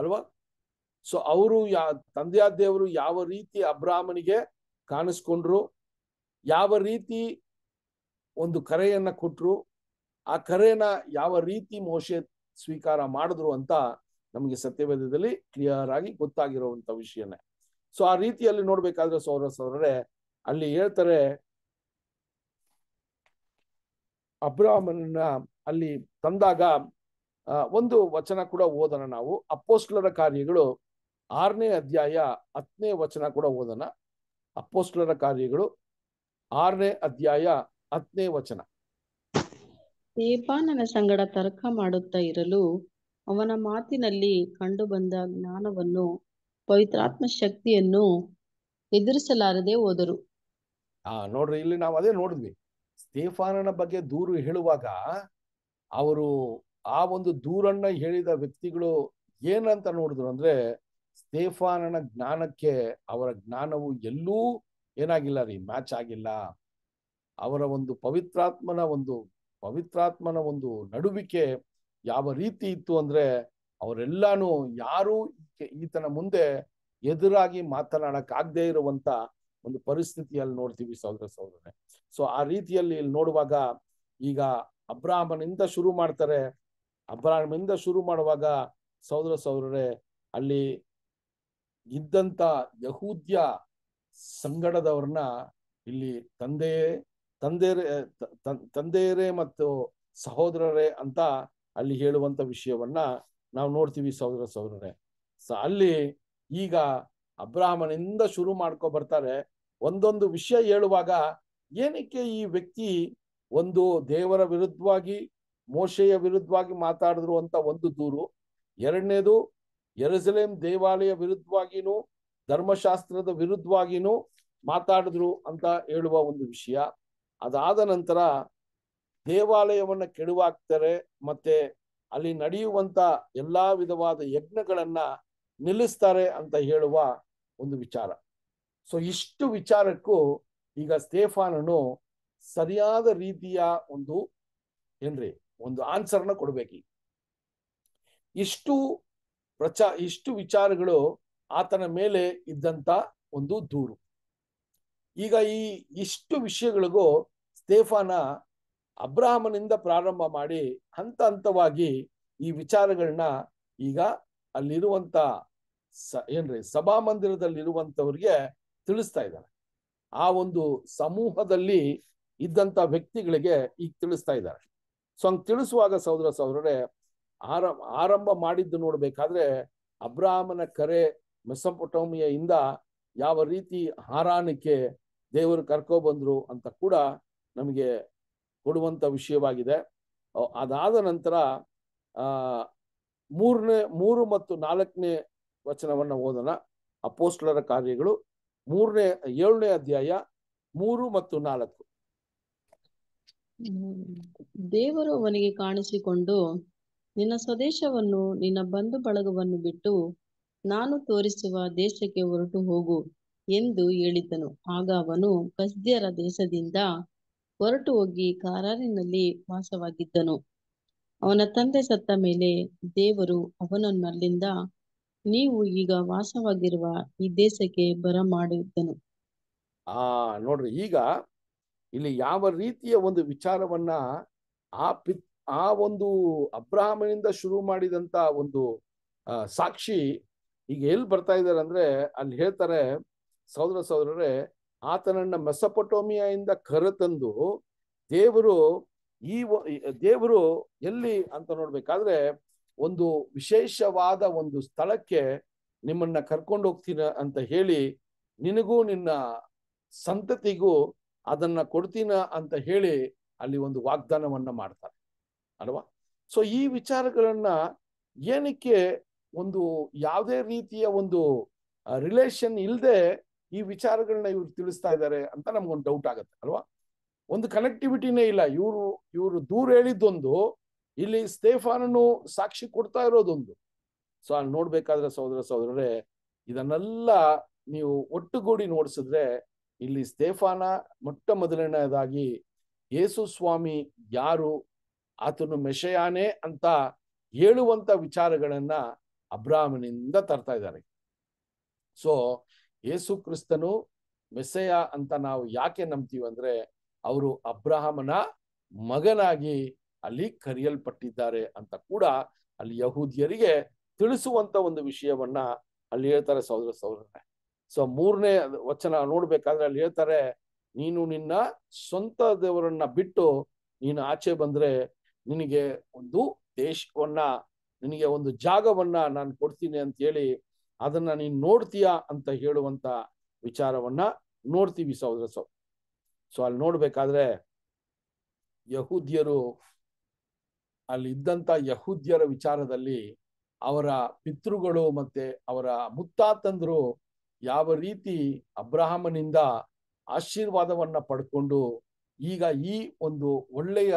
ಅಲ್ವಾ ಸೊ ಅವರು ಯಾ ತಂದೆಯ ದೇವರು ಯಾವ ರೀತಿ ಅಬ್ರಾಹ್ಮನಿಗೆ ಕಾಣಿಸ್ಕೊಂಡ್ರು ಯಾವ ರೀತಿ ಒಂದು ಕರೆಯನ್ನ ಕೊಟ್ರು ಆ ಕರೆಯನ್ನ ಯಾವ ರೀತಿ ಮೋಶೆ ಸ್ವೀಕಾರ ಮಾಡಿದ್ರು ಅಂತ ನಮಗೆ ಸತ್ಯವೇದದಲ್ಲಿ ಕ್ಲಿಯರ್ ಆಗಿ ಗೊತ್ತಾಗಿರುವಂತ ವಿಷಯನೇ ಸೊ ಆ ರೀತಿಯಲ್ಲಿ ನೋಡ್ಬೇಕಾದ್ರೆ ಸೌರ ಸೌರರೇ ಅಲ್ಲಿ ಹೇಳ್ತಾರೆ ಅಬ್ರಾಹ್ಮನ ಅಲ್ಲಿ ತಂದಾಗ ಒಂದು ವಚನ ಕೂಡ ಓದೋಣ ನಾವು ಅಪ್ಪೋಸ್ಲರ ಕಾರ್ಯಗಳು ಆರನೇ ಅಧ್ಯಾಯ ಹತ್ತನೇ ವಚನ ಕೂಡ ಓದೋಣ ಅಪ್ಪೋಸ್ಟ್ಲರ ಕಾರ್ಯಗಳು ಆರನೇ ಅಧ್ಯಾಯ ಹತ್ತನೇ ವಚನ ಸೇಪಾನನ ಸಂಗಡ ತರ್ಕ ಮಾಡುತ್ತಾ ಇರಲು ಅವನ ಮಾತಿನಲ್ಲಿ ಕಂಡು ಬಂದ ಜ್ಞಾನವನ್ನು ಪವಿತ್ರಾತ್ಮ ಶಕ್ತಿಯನ್ನು ಎದುರಿಸಲಾರದೆ ಹೋದರು ಆ ನೋಡ್ರಿ ಇಲ್ಲಿ ನಾವು ಅದೇ ನೋಡಿದ್ವಿ ಸ್ಟೇಫಾನನ ಬಗ್ಗೆ ದೂರು ಹೇಳುವಾಗ ಅವರು ಆ ಒಂದು ದೂರನ್ನ ಹೇಳಿದ ವ್ಯಕ್ತಿಗಳು ಏನಂತ ನೋಡಿದ್ರು ಅಂದ್ರೆ ಸ್ಟೇಫಾನನ ಜ್ಞಾನಕ್ಕೆ ಅವರ ಜ್ಞಾನವು ಎಲ್ಲೂ ಏನಾಗಿಲ್ಲ ರೀ ಮ್ಯಾಚ್ ಆಗಿಲ್ಲ ಅವರ ಒಂದು ಪವಿತ್ರಾತ್ಮನ ಒಂದು ಪವಿತ್ರಾತ್ಮನ ಒಂದು ನಡುವಿಕೆ ಯಾವ ರೀತಿ ಇತ್ತು ಅಂದ್ರೆ ಅವರೆಲ್ಲಾನು ಯಾರು ಈತನ ಮುಂದೆ ಎದುರಾಗಿ ಮಾತನಾಡಕ್ಕಾಗ್ದೇ ಇರುವಂತ ಒಂದು ಪರಿಸ್ಥಿತಿಯಲ್ಲಿ ನೋಡ್ತೀವಿ ಸಹೋದರ ಸಹೋದರನೆ ಸೊ ಆ ರೀತಿಯಲ್ಲಿ ಇಲ್ಲಿ ನೋಡುವಾಗ ಈಗ ಅಬ್ರಾಹ್ಮನಿಂದ ಶುರು ಮಾಡ್ತಾರೆ ಅಬ್ರಾಹ್ಮನಿಂದ ಶುರು ಮಾಡುವಾಗ ಸಹೋದರ ಸಹೋದರರೇ ಅಲ್ಲಿ ಇದ್ದಂತ ಯಹೂದ್ಯ ಸಂಗಡದವ್ರನ್ನ ಇಲ್ಲಿ ತಂದೆಯೇ ತಂದೆಯರೇ ತಂದೆಯರೇ ಮತ್ತು ಸಹೋದರರೇ ಅಂತ ಅಲ್ಲಿ ಹೇಳುವಂತ ವಿಷಯವನ್ನ ನಾವು ನೋಡ್ತೀವಿ ಸಹೋದರ ಸಹೋದರರೇ ಸೊ ಅಲ್ಲಿ ಈಗ ಅಬ್ರಾಹ್ಮನಿಂದ ಶುರು ಮಾಡ್ಕೊ ಬರ್ತಾರೆ ಒಂದೊಂದು ವಿಷಯ ಹೇಳುವಾಗ ಏನಕ್ಕೆ ಈ ವ್ಯಕ್ತಿ ಒಂದು ದೇವರ ವಿರುದ್ಧವಾಗಿ ಮೋಶೆಯ ವಿರುದ್ಧವಾಗಿ ಮಾತಾಡಿದ್ರು ಅಂತ ಒಂದು ದೂರು ಎರಡನೇದು ಯೆರೂಸಲೇಮ್ ದೇವಾಲಯ ವಿರುದ್ಧವಾಗಿನೂ ಧರ್ಮಶಾಸ್ತ್ರದ ವಿರುದ್ಧವಾಗಿನೂ ಮಾತಾಡಿದ್ರು ಅಂತ ಹೇಳುವ ಒಂದು ವಿಷಯ ಅದಾದ ನಂತರ ದೇವಾಲಯವನ್ನ ಕೆಡುವಾಗ್ತಾರೆ ಮತ್ತೆ ಅಲ್ಲಿ ನಡೆಯುವಂತ ಎಲ್ಲಾ ವಿಧವಾದ ಯಜ್ಞಗಳನ್ನ ನಿಲ್ಲಿಸ್ತಾರೆ ಅಂತ ಹೇಳುವ ಒಂದು ವಿಚಾರ ಸೊ ಇಷ್ಟು ವಿಚಾರಕ್ಕೂ ಈಗ ಸ್ಟೇಫಾನನು ಸರಿಯಾದ ರೀತಿಯ ಒಂದು ಏನ್ರಿ ಒಂದು ಆನ್ಸರ್ನ ಕೊಡ್ಬೇಕು ಇಷ್ಟು ಪ್ರಚಾ ಇಷ್ಟು ವಿಚಾರಗಳು ಆತನ ಮೇಲೆ ಇದ್ದಂತ ಒಂದು ದೂರು ಈಗ ಈ ಇಷ್ಟು ವಿಷಯಗಳಿಗೂ ಸ್ತೇಫಾನ ಅಬ್ರಾಹಮನಿಂದ ಪ್ರಾರಂಭ ಮಾಡಿ ಹಂತ ಹಂತವಾಗಿ ಈ ವಿಚಾರಗಳನ್ನ ಈಗ ಅಲ್ಲಿರುವಂತ ಸ ಏನ್ರಿ ಮಂದಿರದಲ್ಲಿರುವಂತವ್ರಿಗೆ ತಿಳಿಸ್ತಾ ಇದ್ದಾರೆ ಆ ಒಂದು ಸಮೂಹದಲ್ಲಿ ಇದ್ದಂತ ವ್ಯಕ್ತಿಗಳಿಗೆ ಈಗ ತಿಳಿಸ್ತಾ ಇದ್ದಾರೆ ಸೊ ಹಂಗೆ ತಿಳಿಸುವಾಗ ಸಹೋದರ ಸಹೋದರರೇ ಆರ ಆರಂಭ ಮಾಡಿದ್ದು ನೋಡಬೇಕಾದ್ರೆ ಅಬ್ರಾಹ್ಮನ ಕರೆ ಇಂದ ಯಾವ ರೀತಿ ಹಾರಾನಕ್ಕೆ ದೇವರು ಕರ್ಕೊ ಬಂದ್ರು ಅಂತ ಕೂಡ ನಮಗೆ ಕೊಡುವಂತ ವಿಷಯವಾಗಿದೆ ಅದಾದ ನಂತರ ಆ ಮೂರನೇ ಮೂರು ಮತ್ತು ನಾಲ್ಕನೇ ವಚನವನ್ನ ಓದೋಣ ಪೋಸ್ಟ್ಲರ ಕಾರ್ಯಗಳು ಮೂರನೇ ಏಳನೇ ಅಧ್ಯಾಯ ಮೂರು ಮತ್ತು ನಾಲ್ಕು ದೇವರು ಅವನಿಗೆ ಕಾಣಿಸಿಕೊಂಡು ನಿನ್ನ ಸ್ವದೇಶವನ್ನು ನಿನ್ನ ಬಂಧು ಬಳಗವನ್ನು ಬಿಟ್ಟು ನಾನು ತೋರಿಸುವ ದೇಶಕ್ಕೆ ಹೊರಟು ಹೋಗು ಎಂದು ಹೇಳಿದ್ದನು ಆಗ ಅವನು ಕಸ್ದ್ಯರ ದೇಶದಿಂದ ಹೊರಟು ಹೋಗಿ ಕಾರಾರಿನಲ್ಲಿ ವಾಸವಾಗಿದ್ದನು ಅವನ ತಂದೆ ಸತ್ತ ಮೇಲೆ ದೇವರು ಅವನನ್ನಲ್ಲಿಂದ ನೀವು ಈಗ ವಾಸವಾಗಿರುವ ಈ ದೇಶಕ್ಕೆ ಬರಮಾಡಿದ್ದನು ಆ ನೋಡ್ರಿ ಈಗ ಇಲ್ಲಿ ಯಾವ ರೀತಿಯ ಒಂದು ವಿಚಾರವನ್ನ ಆ ಆ ಒಂದು ಅಬ್ರಾಹ್ಮನಿಂದ ಶುರು ಮಾಡಿದಂತ ಒಂದು ಸಾಕ್ಷಿ ಈಗ ಎಲ್ಲಿ ಬರ್ತಾ ಇದ್ದಾರೆ ಅಂದ್ರೆ ಅಲ್ಲಿ ಹೇಳ್ತಾರೆ ಸಹೋದರ ಸಹೋದರರೇ ಆತನನ್ನ ಮೆಸಪಟೋಮಿಯಾ ಇಂದ ಕರೆತಂದು ದೇವರು ಈ ದೇವರು ಎಲ್ಲಿ ಅಂತ ನೋಡ್ಬೇಕಾದ್ರೆ ಒಂದು ವಿಶೇಷವಾದ ಒಂದು ಸ್ಥಳಕ್ಕೆ ನಿಮ್ಮನ್ನ ಕರ್ಕೊಂಡು ಹೋಗ್ತೀನ ಅಂತ ಹೇಳಿ ನಿನಗೂ ನಿನ್ನ ಸಂತತಿಗೂ ಅದನ್ನ ಕೊಡ್ತೀನ ಅಂತ ಹೇಳಿ ಅಲ್ಲಿ ಒಂದು ವಾಗ್ದಾನವನ್ನ ಮಾಡ್ತಾರೆ ಅಲ್ವಾ ಸೊ ಈ ವಿಚಾರಗಳನ್ನ ಏನಕ್ಕೆ ಒಂದು ಯಾವುದೇ ರೀತಿಯ ಒಂದು ರಿಲೇಷನ್ ಇಲ್ಲದೆ ಈ ವಿಚಾರಗಳನ್ನ ಇವ್ರು ತಿಳಿಸ್ತಾ ಇದ್ದಾರೆ ಅಂತ ನಮ್ಗೊಂದು ಡೌಟ್ ಆಗುತ್ತೆ ಅಲ್ವಾ ಒಂದು ಕನೆಕ್ಟಿವಿಟಿನೇ ಇಲ್ಲ ಇವರು ಇವರು ದೂರ ಹೇಳಿದ್ದೊಂದು ಇಲ್ಲಿ ಸ್ಟೇಫಾನನು ಸಾಕ್ಷಿ ಕೊಡ್ತಾ ಇರೋದೊಂದು ಸೊ ಅಲ್ಲಿ ನೋಡ್ಬೇಕಾದ್ರೆ ಸಹೋದರ ಸಹೋದರರೇ ಇದನ್ನೆಲ್ಲ ನೀವು ಒಟ್ಟುಗೂಡಿ ನೋಡಿಸಿದ್ರೆ ಇಲ್ಲಿ ಸ್ಟೇಫಾನ ಮೊಟ್ಟ ಮೊದಲನೇದಾಗಿ ಯೇಸು ಸ್ವಾಮಿ ಯಾರು ಆತನು ಮೆಷಯಾನೇ ಅಂತ ಹೇಳುವಂತ ವಿಚಾರಗಳನ್ನ ಅಬ್ರಾಹ್ಮನಿಂದ ತರ್ತಾ ಇದ್ದಾರೆ ಸೊ ಯೇಸು ಕ್ರಿಸ್ತನು ಮೆಸ್ಸೆಯ ಅಂತ ನಾವು ಯಾಕೆ ನಂಬ್ತೀವಿ ಅಂದ್ರೆ ಅವರು ಅಬ್ರಾಹಮನ ಮಗನಾಗಿ ಅಲ್ಲಿ ಕರೆಯಲ್ಪಟ್ಟಿದ್ದಾರೆ ಅಂತ ಕೂಡ ಅಲ್ಲಿ ಯಹೂದಿಯರಿಗೆ ತಿಳಿಸುವಂತ ಒಂದು ವಿಷಯವನ್ನ ಅಲ್ಲಿ ಹೇಳ್ತಾರೆ ಸಹೋದರ ಸಹೋದರನೇ ಸೊ ಮೂರನೇ ವಚನ ನೋಡ್ಬೇಕಾದ್ರೆ ಅಲ್ಲಿ ಹೇಳ್ತಾರೆ ನೀನು ನಿನ್ನ ಸ್ವಂತ ದೇವರನ್ನ ಬಿಟ್ಟು ನೀನು ಆಚೆ ಬಂದ್ರೆ ನಿನಗೆ ಒಂದು ದೇಶವನ್ನ ನಿನಗೆ ಒಂದು ಜಾಗವನ್ನ ನಾನು ಕೊಡ್ತೀನಿ ಅಂತ ಹೇಳಿ ಅದನ್ನ ನೀನ್ ನೋಡ್ತೀಯ ಅಂತ ಹೇಳುವಂತ ವಿಚಾರವನ್ನ ನೋಡ್ತೀವಿ ಸಹೋದರ ಸೌ ಸೊ ಅಲ್ಲಿ ನೋಡ್ಬೇಕಾದ್ರೆ ಯಹೂದ್ಯರು ಅಲ್ಲಿ ಇದ್ದಂತ ಯಹೂದ್ಯರ ವಿಚಾರದಲ್ಲಿ ಅವರ ಪಿತೃಗಳು ಮತ್ತೆ ಅವರ ಮುತ್ತಾತಂದ್ರು ಯಾವ ರೀತಿ ಅಬ್ರಾಹಮನಿಂದ ಆಶೀರ್ವಾದವನ್ನ ಪಡ್ಕೊಂಡು ಈಗ ಈ ಒಂದು ಒಳ್ಳೆಯ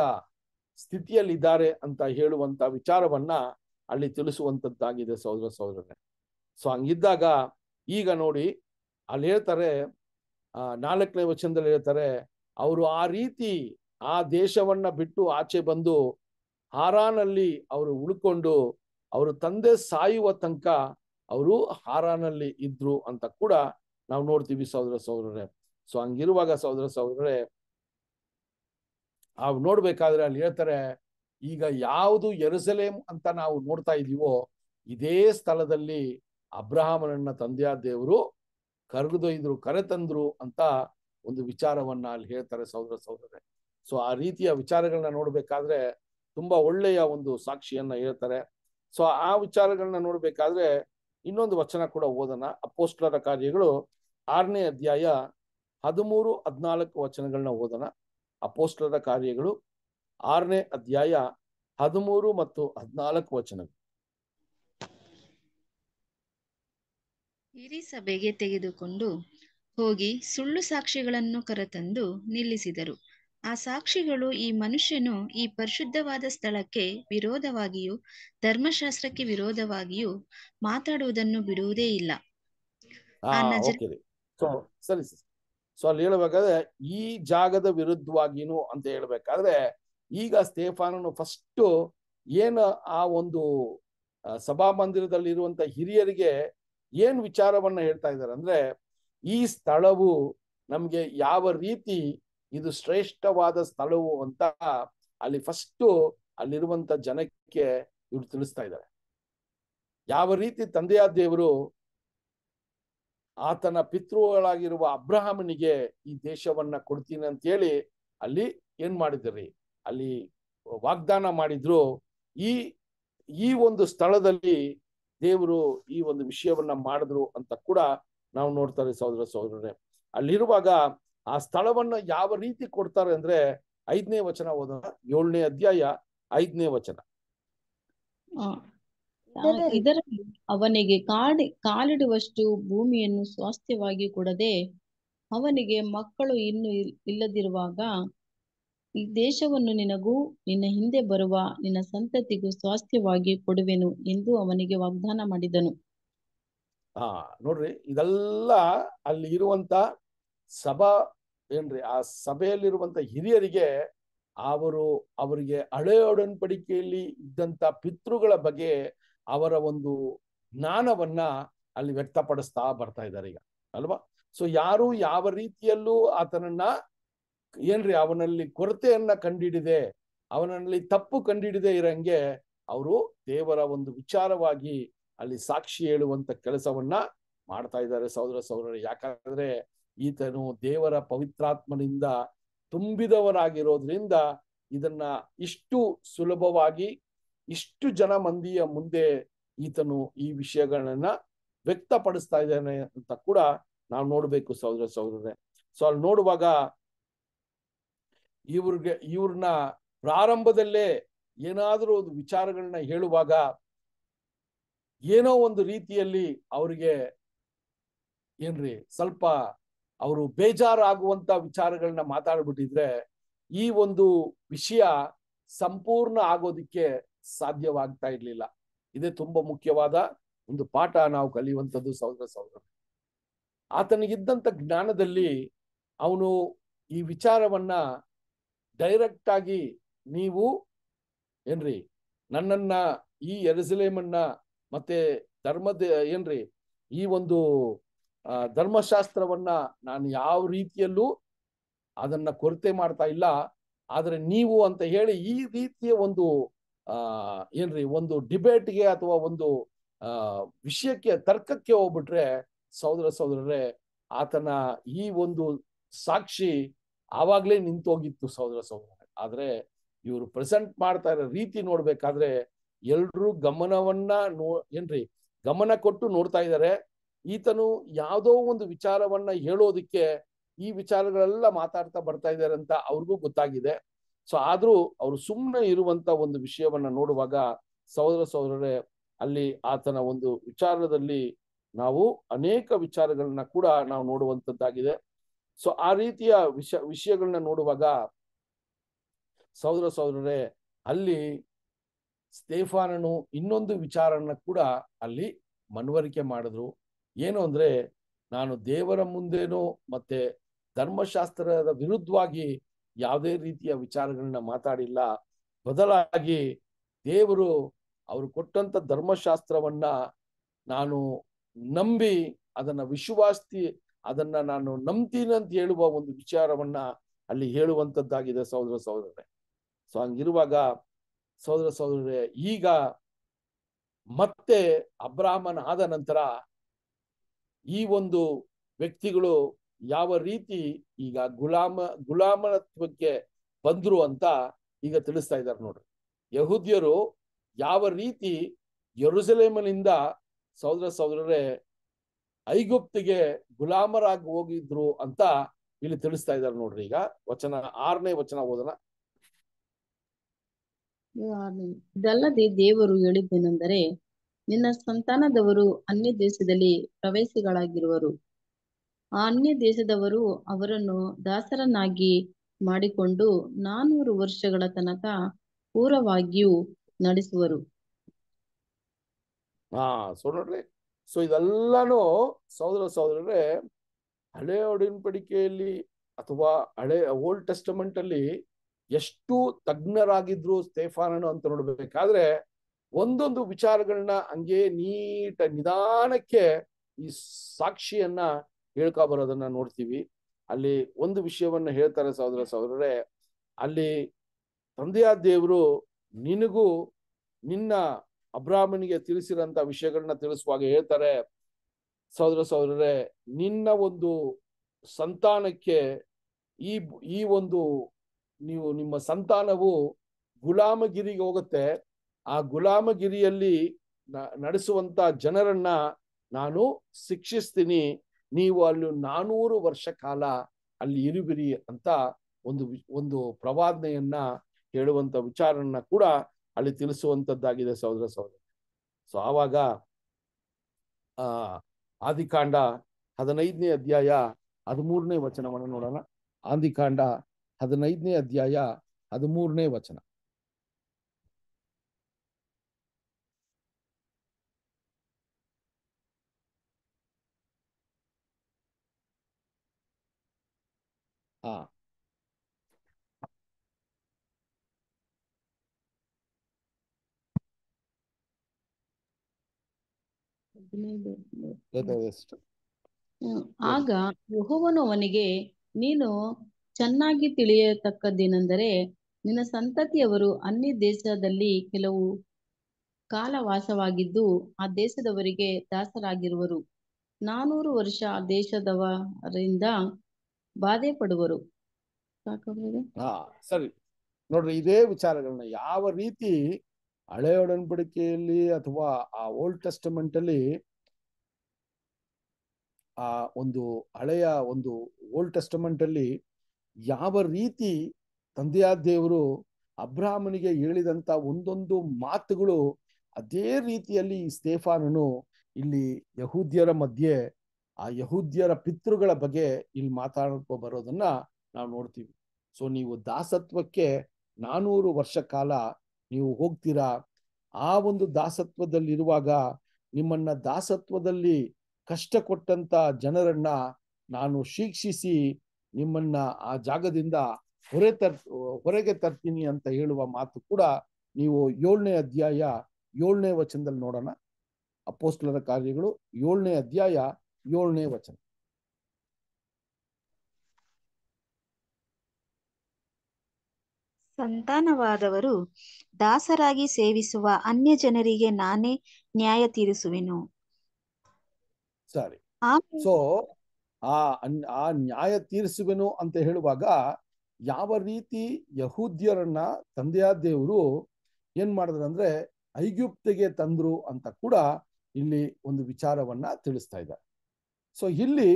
ಸ್ಥಿತಿಯಲ್ಲಿದ್ದಾರೆ ಅಂತ ಹೇಳುವಂತ ವಿಚಾರವನ್ನ ಅಲ್ಲಿ ತಿಳಿಸುವಂತದ್ದಾಗಿದೆ ಸಹೋದರ ಸಹೋದರನೇ ಸೊ ಹಂಗಿದ್ದಾಗ ಈಗ ನೋಡಿ ಅಲ್ಲಿ ಹೇಳ್ತಾರೆ ನಾಲ್ಕನೇ ವಚನದಲ್ಲಿ ಹೇಳ್ತಾರೆ ಅವರು ಆ ರೀತಿ ಆ ದೇಶವನ್ನ ಬಿಟ್ಟು ಆಚೆ ಬಂದು ಹಾರಾನಲ್ಲಿ ಅವರು ಉಳ್ಕೊಂಡು ಅವರು ತಂದೆ ಸಾಯುವ ತನಕ ಅವರು ಹಾರಾನಲ್ಲಿ ಇದ್ರು ಅಂತ ಕೂಡ ನಾವು ನೋಡ್ತೀವಿ ಸಹೋದರ ಸಹೋದರರೇ ಸೊ ಹಂಗಿರುವಾಗ ಸಹೋದರ ಸಹೋದರರೇ ನಾವು ನೋಡ್ಬೇಕಾದ್ರೆ ಅಲ್ಲಿ ಹೇಳ್ತಾರೆ ಈಗ ಯಾವುದು ಎರುಸಲೇಮ್ ಅಂತ ನಾವು ನೋಡ್ತಾ ಇದೀವೋ ಇದೇ ಸ್ಥಳದಲ್ಲಿ ಅಬ್ರಹಾಮನನ್ನ ತಂದೆಯ ದೇವರು ಕರೆ ಕರೆತಂದ್ರು ಅಂತ ಒಂದು ವಿಚಾರವನ್ನ ಅಲ್ಲಿ ಹೇಳ್ತಾರೆ ಸಹೋದರ ಸಹೋದರ ಸೊ ಆ ರೀತಿಯ ವಿಚಾರಗಳನ್ನ ನೋಡ್ಬೇಕಾದ್ರೆ ತುಂಬಾ ಒಳ್ಳೆಯ ಒಂದು ಸಾಕ್ಷಿಯನ್ನ ಹೇಳ್ತಾರೆ ಸೊ ಆ ವಿಚಾರಗಳನ್ನ ನೋಡ್ಬೇಕಾದ್ರೆ ಇನ್ನೊಂದು ವಚನ ಕೂಡ ಓದೋಣ ಅಪೋಸ್ಟ್ಲರ ಕಾರ್ಯಗಳು ಆರನೇ ಅಧ್ಯಾಯ ಹದಿಮೂರು ಹದಿನಾಲ್ಕು ವಚನಗಳನ್ನ ಓದೋಣ ಅಪೋಸ್ಟರ ಕಾರ್ಯಗಳು ಆರನೇ ಅಧ್ಯಾಯ ಹದಿಮೂರು ಮತ್ತು ಹದಿನಾಲ್ಕು ವಚನಗಳು ಸಭೆಗೆ ತೆಗೆದುಕೊಂಡು ಹೋಗಿ ಸುಳ್ಳು ಸಾಕ್ಷಿಗಳನ್ನು ಕರೆತಂದು ನಿಲ್ಲಿಸಿದರು ಆ ಸಾಕ್ಷಿಗಳು ಈ ಮನುಷ್ಯನು ಈ ಪರಿಶುದ್ಧವಾದ ಸ್ಥಳಕ್ಕೆ ವಿರೋಧವಾಗಿಯೂ ಧರ್ಮಶಾಸ್ತ್ರಕ್ಕೆ ವಿರೋಧವಾಗಿಯೂ ಮಾತಾಡುವುದನ್ನು ಬಿಡುವುದೇ ಇಲ್ಲ ಸರಿ ಸೊ ಅಲ್ಲಿ ಹೇಳ್ಬೇಕಾದ್ರೆ ಈ ಜಾಗದ ವಿರುದ್ಧವಾಗಿನೂ ಅಂತ ಹೇಳ್ಬೇಕಾದ್ರೆ ಈಗ ಸ್ಟೇಫಾನನು ಫಸ್ಟ್ ಏನು ಆ ಒಂದು ಸಭಾ ಮಂದಿರದಲ್ಲಿ ಇರುವಂತ ಹಿರಿಯರಿಗೆ ಏನ್ ವಿಚಾರವನ್ನ ಹೇಳ್ತಾ ಇದ್ದಾರೆ ಅಂದ್ರೆ ಈ ಸ್ಥಳವು ನಮ್ಗೆ ಯಾವ ರೀತಿ ಇದು ಶ್ರೇಷ್ಠವಾದ ಸ್ಥಳವು ಅಂತ ಅಲ್ಲಿ ಫಸ್ಟು ಅಲ್ಲಿರುವಂತ ಜನಕ್ಕೆ ಇವ್ರು ತಿಳಿಸ್ತಾ ಇದ್ದಾರೆ ಯಾವ ರೀತಿ ತಂದೆಯ ದೇವರು ಆತನ ಪಿತೃಗಳಾಗಿರುವ ಅಬ್ರಹಾಮನಿಗೆ ಈ ದೇಶವನ್ನ ಕೊಡ್ತೀನಿ ಅಂತ ಹೇಳಿ ಅಲ್ಲಿ ಏನ್ ಮಾಡಿದ್ರಿ ಅಲ್ಲಿ ವಾಗ್ದಾನ ಮಾಡಿದ್ರು ಈ ಈ ಒಂದು ಸ್ಥಳದಲ್ಲಿ ದೇವರು ಈ ಒಂದು ವಿಷಯವನ್ನ ಮಾಡಿದ್ರು ಅಂತ ಕೂಡ ನಾವು ನೋಡ್ತಾರೆ ಸಹೋದರ ಸಹೋದರನೇ ಅಲ್ಲಿರುವಾಗ ಆ ಸ್ಥಳವನ್ನ ಯಾವ ರೀತಿ ಕೊಡ್ತಾರೆ ಅಂದ್ರೆ ಐದನೇ ವಚನ ಓದೋಣ ಏಳನೇ ಅಧ್ಯಾಯ ಐದನೇ ವಚನ ಇದರಲ್ಲಿ ಅವನಿಗೆ ಕಾಡಿ ಕಾಲಿಡುವಷ್ಟು ಭೂಮಿಯನ್ನು ಸ್ವಾಸ್ಥ್ಯವಾಗಿ ಕೊಡದೆ ಅವನಿಗೆ ಮಕ್ಕಳು ಇನ್ನು ಇಲ್ಲದಿರುವಾಗ ಈ ದೇಶವನ್ನು ನಿನಗೂ ನಿನ್ನ ಹಿಂದೆ ಬರುವ ನಿನ್ನ ಸಂತತಿಗೂ ಸ್ವಾಸ್ಥ್ಯವಾಗಿ ಕೊಡುವೆನು ಎಂದು ಅವನಿಗೆ ವಾಗ್ದಾನ ಮಾಡಿದನು ಆ ನೋಡ್ರಿ ಇದೆಲ್ಲ ಅಲ್ಲಿ ಇರುವಂತ ಸಭಾ ಏನ್ರಿ ಆ ಸಭೆಯಲ್ಲಿರುವಂತ ಹಿರಿಯರಿಗೆ ಅವರು ಅವರಿಗೆ ಒಡನ್ಪಡಿಕೆಯಲ್ಲಿ ಇದ್ದಂತ ಪಿತೃಗಳ ಬಗ್ಗೆ ಅವರ ಒಂದು ಜ್ಞಾನವನ್ನ ಅಲ್ಲಿ ವ್ಯಕ್ತಪಡಿಸ್ತಾ ಬರ್ತಾ ಇದ್ದಾರೆ ಈಗ ಅಲ್ವಾ ಸೊ ಯಾರು ಯಾವ ರೀತಿಯಲ್ಲೂ ಆತನನ್ನ ಏನ್ರಿ ಅವನಲ್ಲಿ ಕೊರತೆಯನ್ನ ಕಂಡಿಡಿದೆ ಅವನಲ್ಲಿ ತಪ್ಪು ಕಂಡಿಡಿದೆ ಇರಂಗೆ ಅವರು ದೇವರ ಒಂದು ವಿಚಾರವಾಗಿ ಅಲ್ಲಿ ಸಾಕ್ಷಿ ಹೇಳುವಂತ ಕೆಲಸವನ್ನ ಮಾಡ್ತಾ ಇದ್ದಾರೆ ಸಹೋದರ ಸಹೋದರ ಯಾಕಂದ್ರೆ ಈತನು ದೇವರ ಪವಿತ್ರಾತ್ಮನಿಂದ ತುಂಬಿದವನಾಗಿರೋದ್ರಿಂದ ಇದನ್ನ ಇಷ್ಟು ಸುಲಭವಾಗಿ ಇಷ್ಟು ಜನ ಮಂದಿಯ ಮುಂದೆ ಈತನು ಈ ವಿಷಯಗಳನ್ನ ವ್ಯಕ್ತಪಡಿಸ್ತಾ ಇದ್ದಾನೆ ಅಂತ ಕೂಡ ನಾವು ನೋಡ್ಬೇಕು ಸಹೋದರ ಸಹೋದರ ಸೊ ಅಲ್ಲಿ ನೋಡುವಾಗ ಇವ್ರಿಗೆ ಇವ್ರನ್ನ ಪ್ರಾರಂಭದಲ್ಲೇ ಏನಾದರೂ ಒಂದು ವಿಚಾರಗಳನ್ನ ಹೇಳುವಾಗ ಏನೋ ಒಂದು ರೀತಿಯಲ್ಲಿ ಅವರಿಗೆ ಏನ್ರಿ ಸ್ವಲ್ಪ ಅವರು ಬೇಜಾರಾಗುವಂತ ವಿಚಾರಗಳನ್ನ ಮಾತಾಡ್ಬಿಟ್ಟಿದ್ರೆ ಈ ಒಂದು ವಿಷಯ ಸಂಪೂರ್ಣ ಆಗೋದಿಕ್ಕೆ ಸಾಧ್ಯವಾಗ್ತಾ ಇರ್ಲಿಲ್ಲ ಇದೇ ತುಂಬಾ ಮುಖ್ಯವಾದ ಒಂದು ಪಾಠ ನಾವು ಕಲಿಯುವಂಥದ್ದು ಸಹೋದರ ಸಹೋದರ ಆತನಿಗಿದ್ದಂಥ ಜ್ಞಾನದಲ್ಲಿ ಅವನು ಈ ವಿಚಾರವನ್ನ ಡೈರೆಕ್ಟ್ ಆಗಿ ನೀವು ಏನ್ರಿ ನನ್ನನ್ನ ಈ ಎರಸಲೇಮನ್ನ ಮತ್ತೆ ಧರ್ಮದ ಏನ್ರಿ ಈ ಒಂದು ಧರ್ಮಶಾಸ್ತ್ರವನ್ನ ನಾನು ಯಾವ ರೀತಿಯಲ್ಲೂ ಅದನ್ನ ಕೊರತೆ ಮಾಡ್ತಾ ಇಲ್ಲ ಆದರೆ ನೀವು ಅಂತ ಹೇಳಿ ಈ ರೀತಿಯ ಒಂದು ಏನ್ರಿ ಒಂದು ಡಿಬೇಟ್ಗೆ ಅಥವಾ ಒಂದು ವಿಷಯಕ್ಕೆ ತರ್ಕಕ್ಕೆ ಹೋಗ್ಬಿಟ್ರೆ ಸಹೋದರ ಸಹೋದರರೇ ಆತನ ಈ ಒಂದು ಸಾಕ್ಷಿ ಆವಾಗಲೇ ನಿಂತೋಗಿತ್ತು ಸಹೋದರ ಸಹೋದರ ಆದ್ರೆ ಇವರು ಪ್ರೆಸೆಂಟ್ ಮಾಡ್ತಾ ಇರೋ ರೀತಿ ನೋಡ್ಬೇಕಾದ್ರೆ ಎಲ್ರೂ ಗಮನವನ್ನ ನೋ ಏನ್ರಿ ಗಮನ ಕೊಟ್ಟು ನೋಡ್ತಾ ಇದ್ದಾರೆ ಈತನು ಯಾವುದೋ ಒಂದು ವಿಚಾರವನ್ನ ಹೇಳೋದಿಕ್ಕೆ ಈ ವಿಚಾರಗಳೆಲ್ಲ ಮಾತಾಡ್ತಾ ಬರ್ತಾ ಇದ್ದಾರೆ ಅಂತ ಅವ್ರಿಗೂ ಗೊತ್ತಾಗಿದೆ ಸೊ ಆದ್ರೂ ಅವರು ಸುಮ್ಮನೆ ಇರುವಂತ ಒಂದು ವಿಷಯವನ್ನ ನೋಡುವಾಗ ಸಹೋದರ ಸಹೋದರರೇ ಅಲ್ಲಿ ಆತನ ಒಂದು ವಿಚಾರದಲ್ಲಿ ನಾವು ಅನೇಕ ವಿಚಾರಗಳನ್ನ ಕೂಡ ನಾವು ನೋಡುವಂತದ್ದಾಗಿದೆ ಸೊ ಆ ರೀತಿಯ ವಿಷಯ ವಿಷಯಗಳನ್ನ ನೋಡುವಾಗ ಸಹೋದರ ಸಹೋದರರೇ ಅಲ್ಲಿ ಸ್ತೇಫಾನನು ಇನ್ನೊಂದು ವಿಚಾರನ ಕೂಡ ಅಲ್ಲಿ ಮನವರಿಕೆ ಮಾಡಿದ್ರು ಏನು ಅಂದ್ರೆ ನಾನು ದೇವರ ಮುಂದೇನು ಮತ್ತೆ ಧರ್ಮಶಾಸ್ತ್ರದ ವಿರುದ್ಧವಾಗಿ ಯಾವುದೇ ರೀತಿಯ ವಿಚಾರಗಳನ್ನ ಮಾತಾಡಿಲ್ಲ ಬದಲಾಗಿ ದೇವರು ಅವರು ಕೊಟ್ಟಂತ ಧರ್ಮಶಾಸ್ತ್ರವನ್ನ ನಾನು ನಂಬಿ ಅದನ್ನ ವಿಶ್ವಾಸ್ತಿ ಅದನ್ನ ನಾನು ನಂಬ್ತೀನಿ ಅಂತ ಹೇಳುವ ಒಂದು ವಿಚಾರವನ್ನ ಅಲ್ಲಿ ಹೇಳುವಂತದ್ದಾಗಿದೆ ಸಹೋದರ ಸಹೋದರರೇ ಸೊ ಹಂಗಿರುವಾಗ ಸಹೋದರ ಸಹೋದರರೇ ಈಗ ಮತ್ತೆ ಅಬ್ರಾಹ್ಮನ್ ಆದ ನಂತರ ಈ ಒಂದು ವ್ಯಕ್ತಿಗಳು ಯಾವ ರೀತಿ ಈಗ ಗುಲಾಮ ಗುಲಾಮತ್ವಕ್ಕೆ ಬಂದ್ರು ಅಂತ ಈಗ ತಿಳಿಸ್ತಾ ಇದ್ದಾರೆ ನೋಡ್ರಿ ಯಹೂದ್ಯರು ಯಾವ ರೀತಿ ಯರುಸಲೇಮನಿಂದ ಸಹೋದರ ಸಹೋದರರೇ ಐಗುಪ್ತಿಗೆ ಗುಲಾಮರಾಗಿ ಹೋಗಿದ್ರು ಅಂತ ಇಲ್ಲಿ ತಿಳಿಸ್ತಾ ಇದ್ದಾರೆ ನೋಡ್ರಿ ಈಗ ವಚನ ಆರನೇ ವಚನ ಓದನ ಇದಲ್ಲದೆ ದೇವರು ಹೇಳಿದ್ದೇನೆಂದರೆ ನಿನ್ನ ಸಂತಾನದವರು ಅನ್ಯ ದೇಶದಲ್ಲಿ ಪ್ರವೇಶಿಗಳಾಗಿರುವರು ಅನ್ಯ ದೇಶದವರು ಅವರನ್ನು ದಾಸರನ್ನಾಗಿ ಮಾಡಿಕೊಂಡು ನಾನೂರು ವರ್ಷಗಳ ತನಕ ಪೂರವಾಗಿಯೂ ನಡೆಸುವರು ಹಾ ಸೊ ಸೊ ಇದೆಲ್ಲಾನು ಸಹೋದರ ಸಹೋದರರೇ ಹಳೆ ಒಡಂಬಡಿಕೆಯಲ್ಲಿ ಅಥವಾ ಹಳೆ ಓಲ್ಡ್ ಟೆಸ್ಟಮೆಂಟ್ ಅಲ್ಲಿ ಎಷ್ಟು ತಜ್ಞರಾಗಿದ್ರು ಸ್ಟೇಫಾನನು ಅಂತ ನೋಡ್ಬೇಕಾದ್ರೆ ಒಂದೊಂದು ವಿಚಾರಗಳನ್ನ ಹಂಗೆ ನೀಟ ನಿಧಾನಕ್ಕೆ ಈ ಸಾಕ್ಷಿಯನ್ನ ಹೇಳ್ಕೊ ಬರೋದನ್ನ ನೋಡ್ತೀವಿ ಅಲ್ಲಿ ಒಂದು ವಿಷಯವನ್ನ ಹೇಳ್ತಾರೆ ಸಹೋದರ ಸಹೋದರರೇ ಅಲ್ಲಿ ತಂದೆಯ ದೇವರು ನಿನಗೂ ನಿನ್ನ ಅಬ್ರಾಹ್ಮನಿಗೆ ತಿಳಿಸಿರಂತ ವಿಷಯಗಳನ್ನ ತಿಳಿಸುವಾಗ ಹೇಳ್ತಾರೆ ಸಹೋದರ ಸಹೋದರರೇ ನಿನ್ನ ಒಂದು ಸಂತಾನಕ್ಕೆ ಈ ಈ ಒಂದು ನೀವು ನಿಮ್ಮ ಸಂತಾನವು ಗುಲಾಮಗಿರಿಗೆ ಹೋಗುತ್ತೆ ಆ ಗುಲಾಮಗಿರಿಯಲ್ಲಿ ನಡೆಸುವಂತ ಜನರನ್ನ ನಾನು ಶಿಕ್ಷಿಸ್ತೀನಿ ನೀವು ಅಲ್ಲಿ ನಾನೂರು ವರ್ಷ ಕಾಲ ಅಲ್ಲಿ ಇರುವಿರಿ ಅಂತ ಒಂದು ಒಂದು ಪ್ರವಾದನೆಯನ್ನ ಹೇಳುವಂತ ವಿಚಾರನ ಕೂಡ ಅಲ್ಲಿ ತಿಳಿಸುವಂತದ್ದಾಗಿದೆ ಸಹೋದರ ಸಹೋದರಿ ಸೊ ಆವಾಗ ಆ ಆದಿಕಾಂಡ ಹದಿನೈದನೇ ಅಧ್ಯಾಯ ಹದಿಮೂರನೇ ವಚನವನ್ನು ನೋಡೋಣ ಆದಿಕಾಂಡ ಹದಿನೈದನೇ ಅಧ್ಯಾಯ ಹದಿಮೂರನೇ ವಚನ 啊。ಆಗ ಯಹೋವನು ಅವನಿಗೆ ನೀನು ಚೆನ್ನಾಗಿ ತಿಳಿಯತಕ್ಕದ್ದೇನೆಂದರೆ ನಿನ್ನ ಸಂತತಿಯವರು ಅನ್ಯ ದೇಶದಲ್ಲಿ ಕೆಲವು ಕಾಲ ವಾಸವಾಗಿದ್ದು ಆ ದೇಶದವರಿಗೆ ದಾಸರಾಗಿರುವರು ನಾನೂರು ವರ್ಷ ದೇಶದವರಿಂದ ಬಾಧೆ ಪಡುವರು ಸರಿ ನೋಡ್ರಿ ಇದೇ ವಿಚಾರಗಳನ್ನ ಯಾವ ರೀತಿ ಹಳೆ ಒಡನ್ಬಡಿಕೆಯಲ್ಲಿ ಅಥವಾ ಆ ಓಲ್ಡ್ ಟೆಸ್ಟಮೆಂಟ್ ಅಲ್ಲಿ ಆ ಒಂದು ಹಳೆಯ ಒಂದು ಓಲ್ಡ್ ಟೆಸ್ಟಮೆಂಟ್ ಅಲ್ಲಿ ಯಾವ ರೀತಿ ತಂದೆಯ ದೇವರು ಅಬ್ರಾಹ್ಮನಿಗೆ ಹೇಳಿದಂತ ಒಂದೊಂದು ಮಾತುಗಳು ಅದೇ ರೀತಿಯಲ್ಲಿ ಈ ಇಲ್ಲಿ ಯಹೂದ್ಯರ ಮಧ್ಯೆ ಆ ಯಹೂದ್ಯರ ಪಿತೃಗಳ ಬಗ್ಗೆ ಇಲ್ಲಿ ಮಾತಾಡ್ಕೊ ಬರೋದನ್ನ ನಾವು ನೋಡ್ತೀವಿ ಸೊ ನೀವು ದಾಸತ್ವಕ್ಕೆ ನಾನೂರು ವರ್ಷ ಕಾಲ ನೀವು ಹೋಗ್ತೀರಾ ಆ ಒಂದು ದಾಸತ್ವದಲ್ಲಿರುವಾಗ ನಿಮ್ಮನ್ನ ದಾಸತ್ವದಲ್ಲಿ ಕಷ್ಟ ಕೊಟ್ಟಂತ ಜನರನ್ನ ನಾನು ಶಿಕ್ಷಿಸಿ ನಿಮ್ಮನ್ನ ಆ ಜಾಗದಿಂದ ಹೊರೆ ತರ್ ಹೊರಗೆ ತರ್ತೀನಿ ಅಂತ ಹೇಳುವ ಮಾತು ಕೂಡ ನೀವು ಏಳನೇ ಅಧ್ಯಾಯ ಏಳನೇ ವಚನದಲ್ಲಿ ನೋಡೋಣ ಪೋಸ್ಟ್ಲರ ಕಾರ್ಯಗಳು ಏಳನೇ ಅಧ್ಯಾಯ ಏಳನೇ ವಚನ ಸಂತಾನವಾದವರು ದಾಸರಾಗಿ ಸೇವಿಸುವ ಅನ್ಯ ಜನರಿಗೆ ನಾನೇ ನ್ಯಾಯ ತೀರಿಸುವೆನು ಸರಿ ಸೊ ಆ ಆ ನ್ಯಾಯ ತೀರಿಸುವೆನು ಅಂತ ಹೇಳುವಾಗ ಯಾವ ರೀತಿ ಯಹೂದ್ಯರನ್ನ ತಂದೆಯ ದೇವರು ಏನ್ ಮಾಡಿದ್ರಂದ್ರೆ ಐಗುಪ್ತಿಗೆ ತಂದ್ರು ಅಂತ ಕೂಡ ಇಲ್ಲಿ ಒಂದು ವಿಚಾರವನ್ನ ತಿಳಿಸ್ತಾ ಇದ್ದಾರೆ ಸೊ ಇಲ್ಲಿ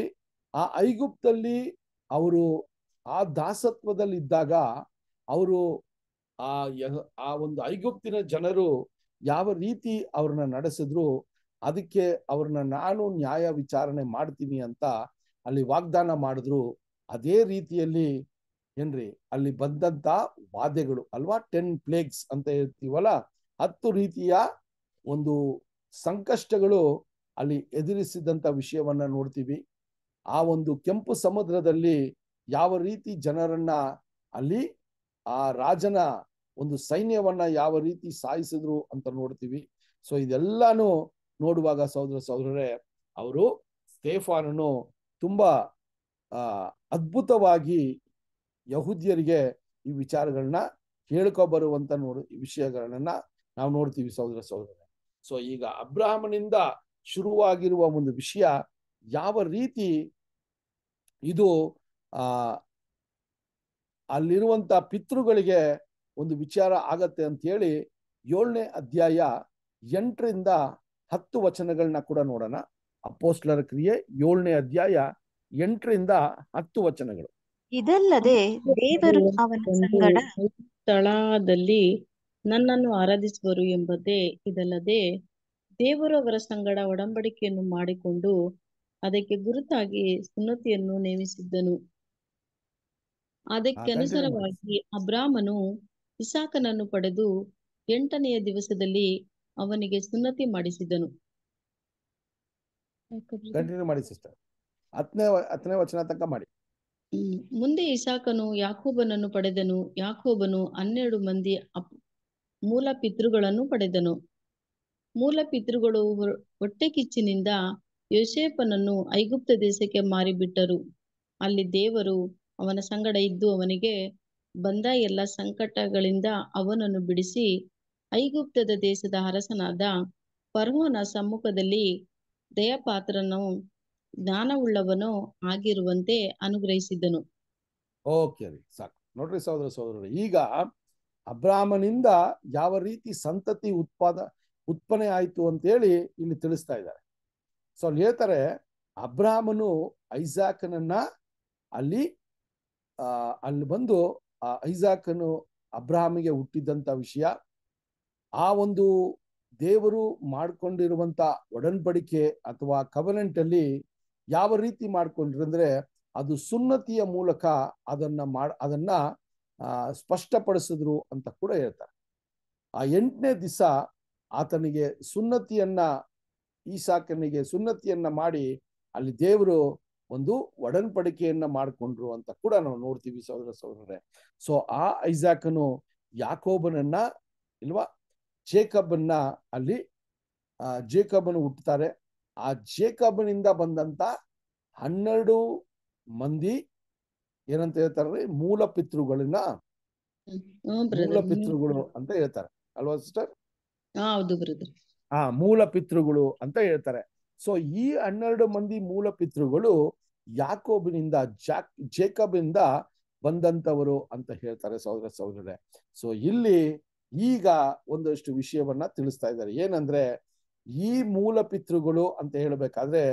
ಆ ಐಗುಪ್ತಲ್ಲಿ ಅವರು ಆ ದಾಸತ್ವದಲ್ಲಿ ಇದ್ದಾಗ ಅವರು ಆ ಆ ಒಂದು ಐಗುಪ್ತಿನ ಜನರು ಯಾವ ರೀತಿ ಅವ್ರನ್ನ ನಡೆಸಿದ್ರು ಅದಕ್ಕೆ ಅವ್ರನ್ನ ನಾನು ನ್ಯಾಯ ವಿಚಾರಣೆ ಮಾಡ್ತೀನಿ ಅಂತ ಅಲ್ಲಿ ವಾಗ್ದಾನ ಮಾಡಿದ್ರು ಅದೇ ರೀತಿಯಲ್ಲಿ ಏನ್ರಿ ಅಲ್ಲಿ ಬಂದಂತ ವಾದ್ಯಗಳು ಅಲ್ವಾ ಟೆನ್ ಪ್ಲೇಗ್ಸ್ ಅಂತ ಹೇಳ್ತೀವಲ್ಲ ಹತ್ತು ರೀತಿಯ ಒಂದು ಸಂಕಷ್ಟಗಳು ಅಲ್ಲಿ ಎದುರಿಸಿದಂಥ ವಿಷಯವನ್ನ ನೋಡ್ತೀವಿ ಆ ಒಂದು ಕೆಂಪು ಸಮುದ್ರದಲ್ಲಿ ಯಾವ ರೀತಿ ಜನರನ್ನ ಅಲ್ಲಿ ಆ ರಾಜನ ಒಂದು ಸೈನ್ಯವನ್ನ ಯಾವ ರೀತಿ ಸಾಯಿಸಿದ್ರು ಅಂತ ನೋಡ್ತೀವಿ ಸೊ ಇದೆಲ್ಲಾನು ನೋಡುವಾಗ ಸಹೋದರ ಸಹೋದರರೇ ಅವರು ಸ್ಟೇಫಾನನು ತುಂಬಾ ಆ ಅದ್ಭುತವಾಗಿ ಯಹೂದ್ಯರಿಗೆ ಈ ವಿಚಾರಗಳನ್ನ ಹೇಳ್ಕೊ ಬರುವಂತ ಈ ವಿಷಯಗಳನ್ನ ನಾವು ನೋಡ್ತೀವಿ ಸಹೋದರ ಸಹೋದರ ಸೊ ಈಗ ಅಬ್ರಾಹ್ಮನಿಂದ ಶುರುವಾಗಿರುವ ಒಂದು ವಿಷಯ ಯಾವ ರೀತಿ ಇದು ಆ ಅಲ್ಲಿರುವಂತ ಪಿತೃಗಳಿಗೆ ಒಂದು ವಿಚಾರ ಆಗತ್ತೆ ಅಂತ ಹೇಳಿ ಏಳನೇ ಅಧ್ಯಾಯ ಎಂಟರಿಂದ ಹತ್ತು ವಚನಗಳನ್ನ ಕೂಡ ನೋಡೋಣ ಅಪೋಸ್ಲರ ಕ್ರಿಯೆ ಏಳನೇ ಅಧ್ಯಾಯ ಎಂಟರಿಂದ ಹತ್ತು ವಚನಗಳು ಇದಲ್ಲದೆ ದೇವರು ಅವನ ಸಂಗಡ ಸ್ಥಳದಲ್ಲಿ ನನ್ನನ್ನು ಆರಾಧಿಸುವರು ಎಂಬುದೇ ಇದಲ್ಲದೆ ದೇವರು ಅವರ ಸಂಗಡ ಒಡಂಬಡಿಕೆಯನ್ನು ಮಾಡಿಕೊಂಡು ಅದಕ್ಕೆ ಗುರುತಾಗಿ ಸುನ್ನತಿಯನ್ನು ನೇಮಿಸಿದ್ದನು ಅದಕ್ಕೆ ಅನುಸಾರವಾಗಿ ಅಬ್ರಾಹ್ಮನು ಇಸಾಕನನ್ನು ಪಡೆದು ಎಂಟನೆಯ ದಿವಸದಲ್ಲಿ ಅವನಿಗೆ ಸುನ್ನತಿ ಮಾಡಿಸಿದನು ಮಾಡಿ ಮುಂದೆ ಇಸಾಕನು ಯಾಕೋಬನನ್ನು ಪಡೆದನು ಯಾಕೋಬನು ಹನ್ನೆರಡು ಮಂದಿ ಮೂಲ ಪಿತೃಗಳನ್ನು ಪಡೆದನು ಮೂಲ ಪಿತೃಗಳು ಹೊಟ್ಟೆ ಕಿಚ್ಚಿನಿಂದ ಯೋಸೇಫನನ್ನು ಐಗುಪ್ತ ದೇಶಕ್ಕೆ ಮಾರಿಬಿಟ್ಟರು ಅಲ್ಲಿ ದೇವರು ಅವನ ಸಂಗಡ ಇದ್ದು ಅವನಿಗೆ ಬಂದ ಎಲ್ಲ ಸಂಕಟಗಳಿಂದ ಅವನನ್ನು ಬಿಡಿಸಿ ಐಗುಪ್ತದ ದೇಶದ ಅರಸನಾದ ಪರ್ಮನ ಸಮ್ಮುಖದಲ್ಲಿ ದಯಪಾತ್ರನು ಜ್ಞಾನವುಳ್ಳವನು ಆಗಿರುವಂತೆ ಅನುಗ್ರಹಿಸಿದನು ಓಕೆ ಸಾಕು ನೋಡ್ರಿ ಸಹೋದರ ಈಗ ಅಬ್ರಾಹ್ಮನಿಂದ ಯಾವ ರೀತಿ ಸಂತತಿ ಉತ್ಪಾದ ಉತ್ಪನ್ನ ಆಯಿತು ಅಂತೇಳಿ ಇಲ್ಲಿ ತಿಳಿಸ್ತಾ ಇದ್ದಾರೆ ಸೊ ಅಲ್ಲಿ ಹೇಳ್ತಾರೆ ಅಬ್ರಾಹ್ಮನು ಐಜಾಕನನ್ನ ಅಲ್ಲಿ ಅಲ್ಲಿ ಬಂದು ಆ ಐಜಾಕನು ಅಬ್ರಾಹ್ಮಿಗೆ ಹುಟ್ಟಿದಂಥ ವಿಷಯ ಆ ಒಂದು ದೇವರು ಮಾಡ್ಕೊಂಡಿರುವಂತ ಒಡನ್ಬಡಿಕೆ ಅಥವಾ ಕವನೆಂಟಲ್ಲಿ ಯಾವ ರೀತಿ ಮಾಡ್ಕೊಂಡಿರಂದ್ರೆ ಅದು ಸುನ್ನತಿಯ ಮೂಲಕ ಅದನ್ನ ಮಾಡ ಅದನ್ನ ಸ್ಪಷ್ಟಪಡಿಸಿದ್ರು ಅಂತ ಕೂಡ ಹೇಳ್ತಾರೆ ಆ ಎಂಟನೇ ದಿವಸ ಆತನಿಗೆ ಸುನ್ನತಿಯನ್ನ ಈಸಾಕನಿಗೆ ಸುನ್ನತಿಯನ್ನ ಮಾಡಿ ಅಲ್ಲಿ ದೇವರು ಒಂದು ಒಡನ್ಪಡಿಕೆಯನ್ನ ಮಾಡಿಕೊಂಡ್ರು ಅಂತ ಕೂಡ ನಾವು ನೋಡ್ತೀವಿ ಸಹೋದರ ಸಹೋದರ ಸೊ ಆ ಐಸಾಕನು ಯಾಕೋಬನನ್ನ ಇಲ್ವಾ ಜೇಕಬನ್ನ ಅಲ್ಲಿ ಜೇಕಬನ್ ಹುಟ್ಟುತ್ತಾರೆ ಆ ಜೇಕಬನಿಂದ ಬಂದಂತ ಹನ್ನೆರಡು ಮಂದಿ ಏನಂತ ಹೇಳ್ತಾರೆ ಮೂಲ ಪಿತೃಗಳನ್ನ ಮೂಲ ಪಿತೃಗಳು ಅಂತ ಹೇಳ್ತಾರೆ ಅಲ್ವಾ ಸಿಸ್ಟರ್ ಆ ಮೂಲ ಪಿತೃಗಳು ಅಂತ ಹೇಳ್ತಾರೆ ಸೊ ಈ ಹನ್ನೆರಡು ಮಂದಿ ಮೂಲ ಪಿತೃಗಳು ಯಾಕೋಬಿನಿಂದ ಜಾಕ್ ಇಂದ ಬಂದಂತವರು ಅಂತ ಹೇಳ್ತಾರೆ ಸಹೋದರ ಸಹೋದರ ಸೊ ಇಲ್ಲಿ ಈಗ ಒಂದಷ್ಟು ವಿಷಯವನ್ನ ತಿಳಿಸ್ತಾ ಇದ್ದಾರೆ ಏನಂದ್ರೆ ಈ ಮೂಲ ಪಿತೃಗಳು ಅಂತ ಹೇಳಬೇಕಾದ್ರೆ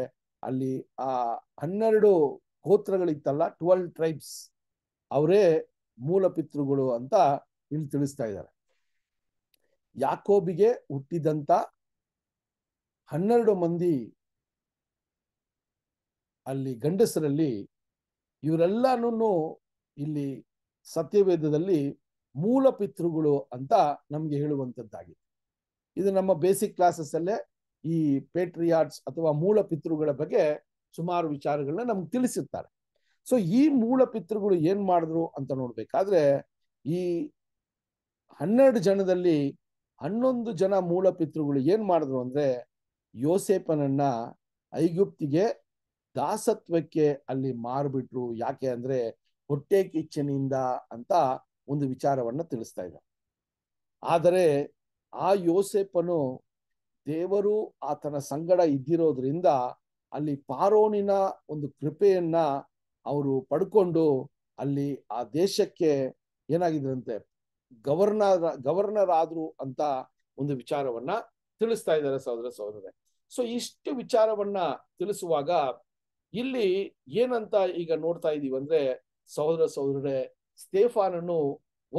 ಅಲ್ಲಿ ಆ ಹನ್ನೆರಡು ಗೋತ್ರಗಳಿತ್ತಲ್ಲ ಟ್ವೆಲ್ ಟ್ರೈಬ್ಸ್ ಅವರೇ ಮೂಲ ಪಿತೃಗಳು ಅಂತ ಇಲ್ಲಿ ತಿಳಿಸ್ತಾ ಇದ್ದಾರೆ ಯಾಕೋಬಿಗೆ ಹುಟ್ಟಿದಂತ ಹನ್ನೆರಡು ಮಂದಿ ಅಲ್ಲಿ ಗಂಡಸರಲ್ಲಿ ಇವರೆಲ್ಲನೂ ಇಲ್ಲಿ ಸತ್ಯವೇದದಲ್ಲಿ ಮೂಲ ಪಿತೃಗಳು ಅಂತ ನಮ್ಗೆ ಹೇಳುವಂತದ್ದಾಗಿದೆ ಇದು ನಮ್ಮ ಬೇಸಿಕ್ ಕ್ಲಾಸಸ್ ಅಲ್ಲೇ ಈ ಪೇಟ್ರಿಯಾಟ್ಸ್ ಅಥವಾ ಮೂಲ ಪಿತೃಗಳ ಬಗ್ಗೆ ಸುಮಾರು ವಿಚಾರಗಳನ್ನ ನಮ್ಗೆ ತಿಳಿಸುತ್ತಾರೆ ಸೊ ಈ ಮೂಲ ಪಿತೃಗಳು ಏನ್ ಮಾಡಿದ್ರು ಅಂತ ನೋಡ್ಬೇಕಾದ್ರೆ ಈ ಹನ್ನೆರಡು ಜನದಲ್ಲಿ ಹನ್ನೊಂದು ಜನ ಮೂಲ ಪಿತೃಗಳು ಏನ್ ಮಾಡಿದ್ರು ಅಂದ್ರೆ ಯೋಸೇಪನನ್ನ ಐಗುಪ್ತಿಗೆ ದಾಸತ್ವಕ್ಕೆ ಅಲ್ಲಿ ಮಾರ್ಬಿಟ್ರು ಯಾಕೆ ಅಂದ್ರೆ ಹೊಟ್ಟೆ ಕಿಚ್ಚನಿಂದ ಅಂತ ಒಂದು ವಿಚಾರವನ್ನ ತಿಳಿಸ್ತಾ ಇದ್ದ ಆದರೆ ಆ ಯೋಸೇಪನು ದೇವರು ಆತನ ಸಂಗಡ ಇದ್ದಿರೋದ್ರಿಂದ ಅಲ್ಲಿ ಪಾರೋನಿನ ಒಂದು ಕೃಪೆಯನ್ನ ಅವರು ಪಡ್ಕೊಂಡು ಅಲ್ಲಿ ಆ ದೇಶಕ್ಕೆ ಏನಾಗಿದ್ರಂತೆ ಗವರ್ನರ್ ಗವರ್ನರ್ ಆದ್ರು ಅಂತ ಒಂದು ವಿಚಾರವನ್ನ ತಿಳಿಸ್ತಾ ಇದ್ದಾರೆ ಸಹೋದರ ಸಹೋದರ ಸೊ ಇಷ್ಟು ವಿಚಾರವನ್ನ ತಿಳಿಸುವಾಗ ಇಲ್ಲಿ ಏನಂತ ಈಗ ನೋಡ್ತಾ ಇದೀವಿ ಅಂದ್ರೆ ಸಹೋದರ ಸಹೋದರರೇ ಸ್ಟೇಫಾನನ್ನು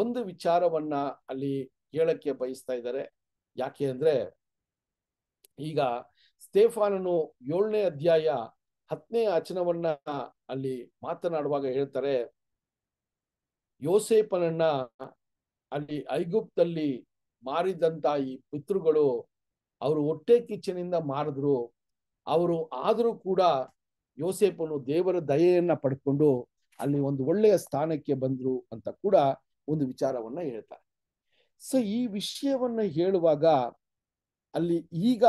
ಒಂದು ವಿಚಾರವನ್ನ ಅಲ್ಲಿ ಹೇಳಕ್ಕೆ ಬಯಸ್ತಾ ಇದ್ದಾರೆ ಯಾಕೆ ಅಂದ್ರೆ ಈಗ ಸ್ಟೇಫಾನನು ಏಳನೇ ಅಧ್ಯಾಯ ಹತ್ತನೇ ಆಚನವನ್ನ ಅಲ್ಲಿ ಮಾತನಾಡುವಾಗ ಹೇಳ್ತಾರೆ ಯೋಸೇಪನನ್ನ ಅಲ್ಲಿ ಐಗುಪ್ತಲ್ಲಿ ಮಾರಿದಂತ ಈ ಪಿತೃಗಳು ಅವರು ಹೊಟ್ಟೆ ಕಿಚ್ಚನಿಂದ ಮಾರಿದ್ರು ಅವರು ಆದರೂ ಕೂಡ ಯೋಸೇಪನು ದೇವರ ದಯೆಯನ್ನ ಪಡ್ಕೊಂಡು ಅಲ್ಲಿ ಒಂದು ಒಳ್ಳೆಯ ಸ್ಥಾನಕ್ಕೆ ಬಂದ್ರು ಅಂತ ಕೂಡ ಒಂದು ವಿಚಾರವನ್ನ ಹೇಳ್ತಾರೆ ಸೊ ಈ ವಿಷಯವನ್ನ ಹೇಳುವಾಗ ಅಲ್ಲಿ ಈಗ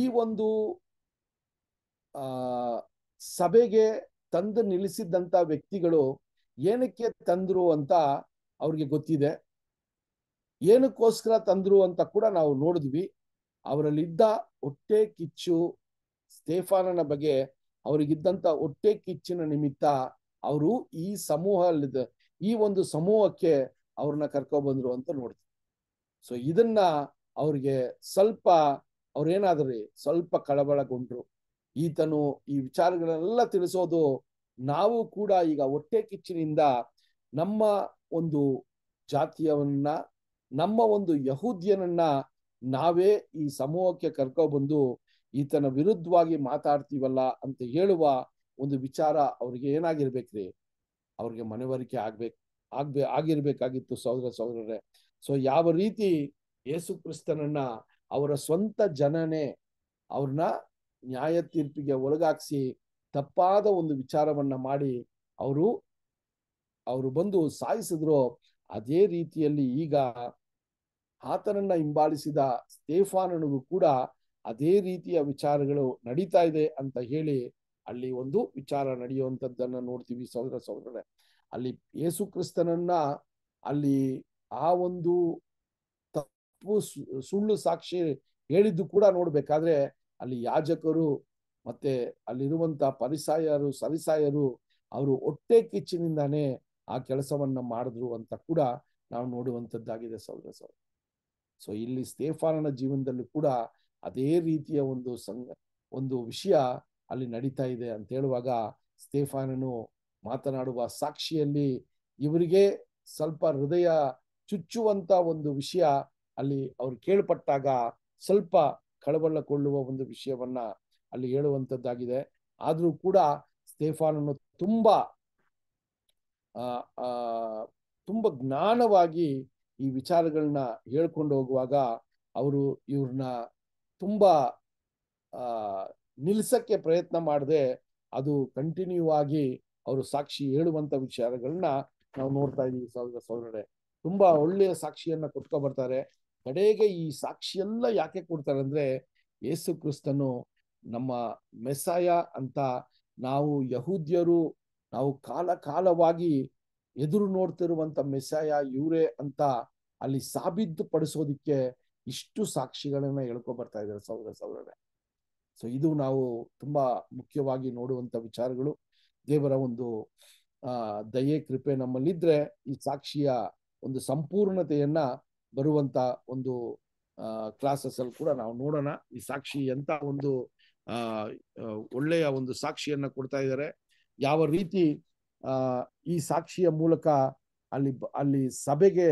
ಈ ಒಂದು ಆ ಸಭೆಗೆ ತಂದು ನಿಲ್ಲಿಸಿದ್ದಂತ ವ್ಯಕ್ತಿಗಳು ಏನಕ್ಕೆ ತಂದ್ರು ಅಂತ ಅವ್ರಿಗೆ ಗೊತ್ತಿದೆ ಏನಕ್ಕೋಸ್ಕರ ತಂದ್ರು ಅಂತ ಕೂಡ ನಾವು ನೋಡಿದ್ವಿ ಅವರಲ್ಲಿದ್ದ ಹೊಟ್ಟೆ ಕಿಚ್ಚು ಸ್ಟೇಫಾನನ ಬಗ್ಗೆ ಅವರಿಗಿದ್ದಂತ ಹೊಟ್ಟೆ ಕಿಚ್ಚಿನ ನಿಮಿತ್ತ ಅವರು ಈ ಸಮೂಹ ಈ ಒಂದು ಸಮೂಹಕ್ಕೆ ಅವ್ರನ್ನ ಕರ್ಕೊಬಂದ್ರು ಅಂತ ನೋಡ್ತೀವಿ ಸೊ ಇದನ್ನ ಅವ್ರಿಗೆ ಸ್ವಲ್ಪ ಅವ್ರೇನಾದ್ರಿ ಸ್ವಲ್ಪ ಕಳವಳಗೊಂಡ್ರು ಈತನು ಈ ವಿಚಾರಗಳನ್ನೆಲ್ಲ ತಿಳಿಸೋದು ನಾವು ಕೂಡ ಈಗ ಹೊಟ್ಟೆ ಕಿಚ್ಚಿನಿಂದ ನಮ್ಮ ಒಂದು ಜಾತಿಯವನ್ನ ನಮ್ಮ ಒಂದು ಯಹೂದ್ಯನನ್ನ ನಾವೇ ಈ ಸಮೂಹಕ್ಕೆ ಕರ್ಕೊಬಂದು ಈತನ ವಿರುದ್ಧವಾಗಿ ಮಾತಾಡ್ತೀವಲ್ಲ ಅಂತ ಹೇಳುವ ಒಂದು ವಿಚಾರ ಅವ್ರಿಗೆ ಏನಾಗಿರ್ಬೇಕ್ರಿ ಅವ್ರಿಗೆ ಮನವರಿಕೆ ಆಗ್ಬೇಕು ಆಗ್ಬೇ ಆಗಿರ್ಬೇಕಾಗಿತ್ತು ಸಹೋದರ ಸಹೋದರರೇ ಸೊ ಯಾವ ರೀತಿ ಯೇಸು ಕ್ರಿಸ್ತನನ್ನ ಅವರ ಸ್ವಂತ ಜನನೇ ಅವ್ರನ್ನ ನ್ಯಾಯ ತೀರ್ಪಿಗೆ ಒಳಗಾಕ್ಸಿ ತಪ್ಪಾದ ಒಂದು ವಿಚಾರವನ್ನ ಮಾಡಿ ಅವರು ಅವರು ಬಂದು ಸಾಯಿಸಿದ್ರು ಅದೇ ರೀತಿಯಲ್ಲಿ ಈಗ ಆತನನ್ನ ಹಿಂಬಾಲಿಸಿದ ಸ್ಟೇಫಾನನಿಗೂ ಕೂಡ ಅದೇ ರೀತಿಯ ವಿಚಾರಗಳು ನಡೀತಾ ಇದೆ ಅಂತ ಹೇಳಿ ಅಲ್ಲಿ ಒಂದು ವಿಚಾರ ನಡೆಯುವಂಥದ್ದನ್ನ ನೋಡ್ತೀವಿ ಸಹೋದರ ಸಹೋದರರೇ ಅಲ್ಲಿ ಯೇಸು ಕ್ರಿಸ್ತನನ್ನ ಅಲ್ಲಿ ಆ ಒಂದು ತಪ್ಪು ಸುಳ್ಳು ಸಾಕ್ಷಿ ಹೇಳಿದ್ದು ಕೂಡ ನೋಡ್ಬೇಕಾದ್ರೆ ಅಲ್ಲಿ ಯಾಜಕರು ಮತ್ತೆ ಅಲ್ಲಿರುವಂತ ಪರಿಸಾಯರು ಸರಿಸಾಯರು ಅವರು ಒಟ್ಟೆ ಕಿಚ್ಚಿನಿಂದಾನೇ ಆ ಕೆಲಸವನ್ನ ಮಾಡಿದ್ರು ಅಂತ ಕೂಡ ನಾವು ನೋಡುವಂಥದ್ದಾಗಿದೆ ಸಹೋದರ ಸೌರ ಸೊ ಇಲ್ಲಿ ಸ್ಟೇಫಾನನ ಜೀವನದಲ್ಲಿ ಕೂಡ ಅದೇ ರೀತಿಯ ಒಂದು ಸಂಘ ಒಂದು ವಿಷಯ ಅಲ್ಲಿ ನಡೀತಾ ಇದೆ ಅಂತ ಹೇಳುವಾಗ ಸ್ಟೇಫಾನನು ಮಾತನಾಡುವ ಸಾಕ್ಷಿಯಲ್ಲಿ ಇವರಿಗೆ ಸ್ವಲ್ಪ ಹೃದಯ ಚುಚ್ಚುವಂತ ಒಂದು ವಿಷಯ ಅಲ್ಲಿ ಅವ್ರು ಕೇಳ್ಪಟ್ಟಾಗ ಸ್ವಲ್ಪ ಕಳವಳಕೊಳ್ಳುವ ಒಂದು ವಿಷಯವನ್ನ ಅಲ್ಲಿ ಹೇಳುವಂತದ್ದಾಗಿದೆ ಆದ್ರೂ ಕೂಡ ಸ್ಟೇಫಾನನ್ನು ತುಂಬಾ ತುಂಬ ಜ್ಞಾನವಾಗಿ ಈ ವಿಚಾರಗಳನ್ನ ಹೇಳ್ಕೊಂಡು ಹೋಗುವಾಗ ಅವರು ಇವ್ರನ್ನ ಆ ನಿಲ್ಸಕ್ಕೆ ಪ್ರಯತ್ನ ಮಾಡದೆ ಅದು ಕಂಟಿನ್ಯೂ ಆಗಿ ಅವರು ಸಾಕ್ಷಿ ಹೇಳುವಂತ ವಿಚಾರಗಳನ್ನ ನಾವು ನೋಡ್ತಾ ಇದೀವಿ ಸಾವಿರದ ಸಾವಿರಡೆ ತುಂಬಾ ಒಳ್ಳೆಯ ಸಾಕ್ಷಿಯನ್ನ ಕೊಟ್ಕೊ ಬರ್ತಾರೆ ಕಡೆಗೆ ಈ ಎಲ್ಲ ಯಾಕೆ ಕೊಡ್ತಾರೆ ಅಂದ್ರೆ ಯೇಸು ಕ್ರಿಸ್ತನು ನಮ್ಮ ಮೆಸಾಯ ಅಂತ ನಾವು ಯಹೂದ್ಯರು ನಾವು ಕಾಲ ಕಾಲವಾಗಿ ಎದುರು ನೋಡ್ತಿರುವಂತ ಮೆಸಾಯ ಇವರೇ ಅಂತ ಅಲ್ಲಿ ಸಾಬೀತು ಪಡಿಸೋದಿಕ್ಕೆ ಇಷ್ಟು ಸಾಕ್ಷಿಗಳನ್ನ ಹೇಳ್ಕೊ ಬರ್ತಾ ಇದ್ದಾರೆ ಸೌರ ಸಾವಿರ ಸೊ ಇದು ನಾವು ತುಂಬಾ ಮುಖ್ಯವಾಗಿ ನೋಡುವಂತ ವಿಚಾರಗಳು ದೇವರ ಒಂದು ಆ ದಯೆ ಕೃಪೆ ನಮ್ಮಲ್ಲಿದ್ರೆ ಈ ಸಾಕ್ಷಿಯ ಒಂದು ಸಂಪೂರ್ಣತೆಯನ್ನ ಬರುವಂತ ಒಂದು ಕ್ಲಾಸಸ್ ಅಲ್ಲಿ ಕೂಡ ನಾವು ನೋಡೋಣ ಈ ಸಾಕ್ಷಿ ಎಂತ ಒಂದು ಒಳ್ಳೆಯ ಒಂದು ಸಾಕ್ಷಿಯನ್ನ ಕೊಡ್ತಾ ಇದ್ದಾರೆ ಯಾವ ರೀತಿ ಈ ಸಾಕ್ಷಿಯ ಮೂಲಕ ಅಲ್ಲಿ ಅಲ್ಲಿ ಸಭೆಗೆ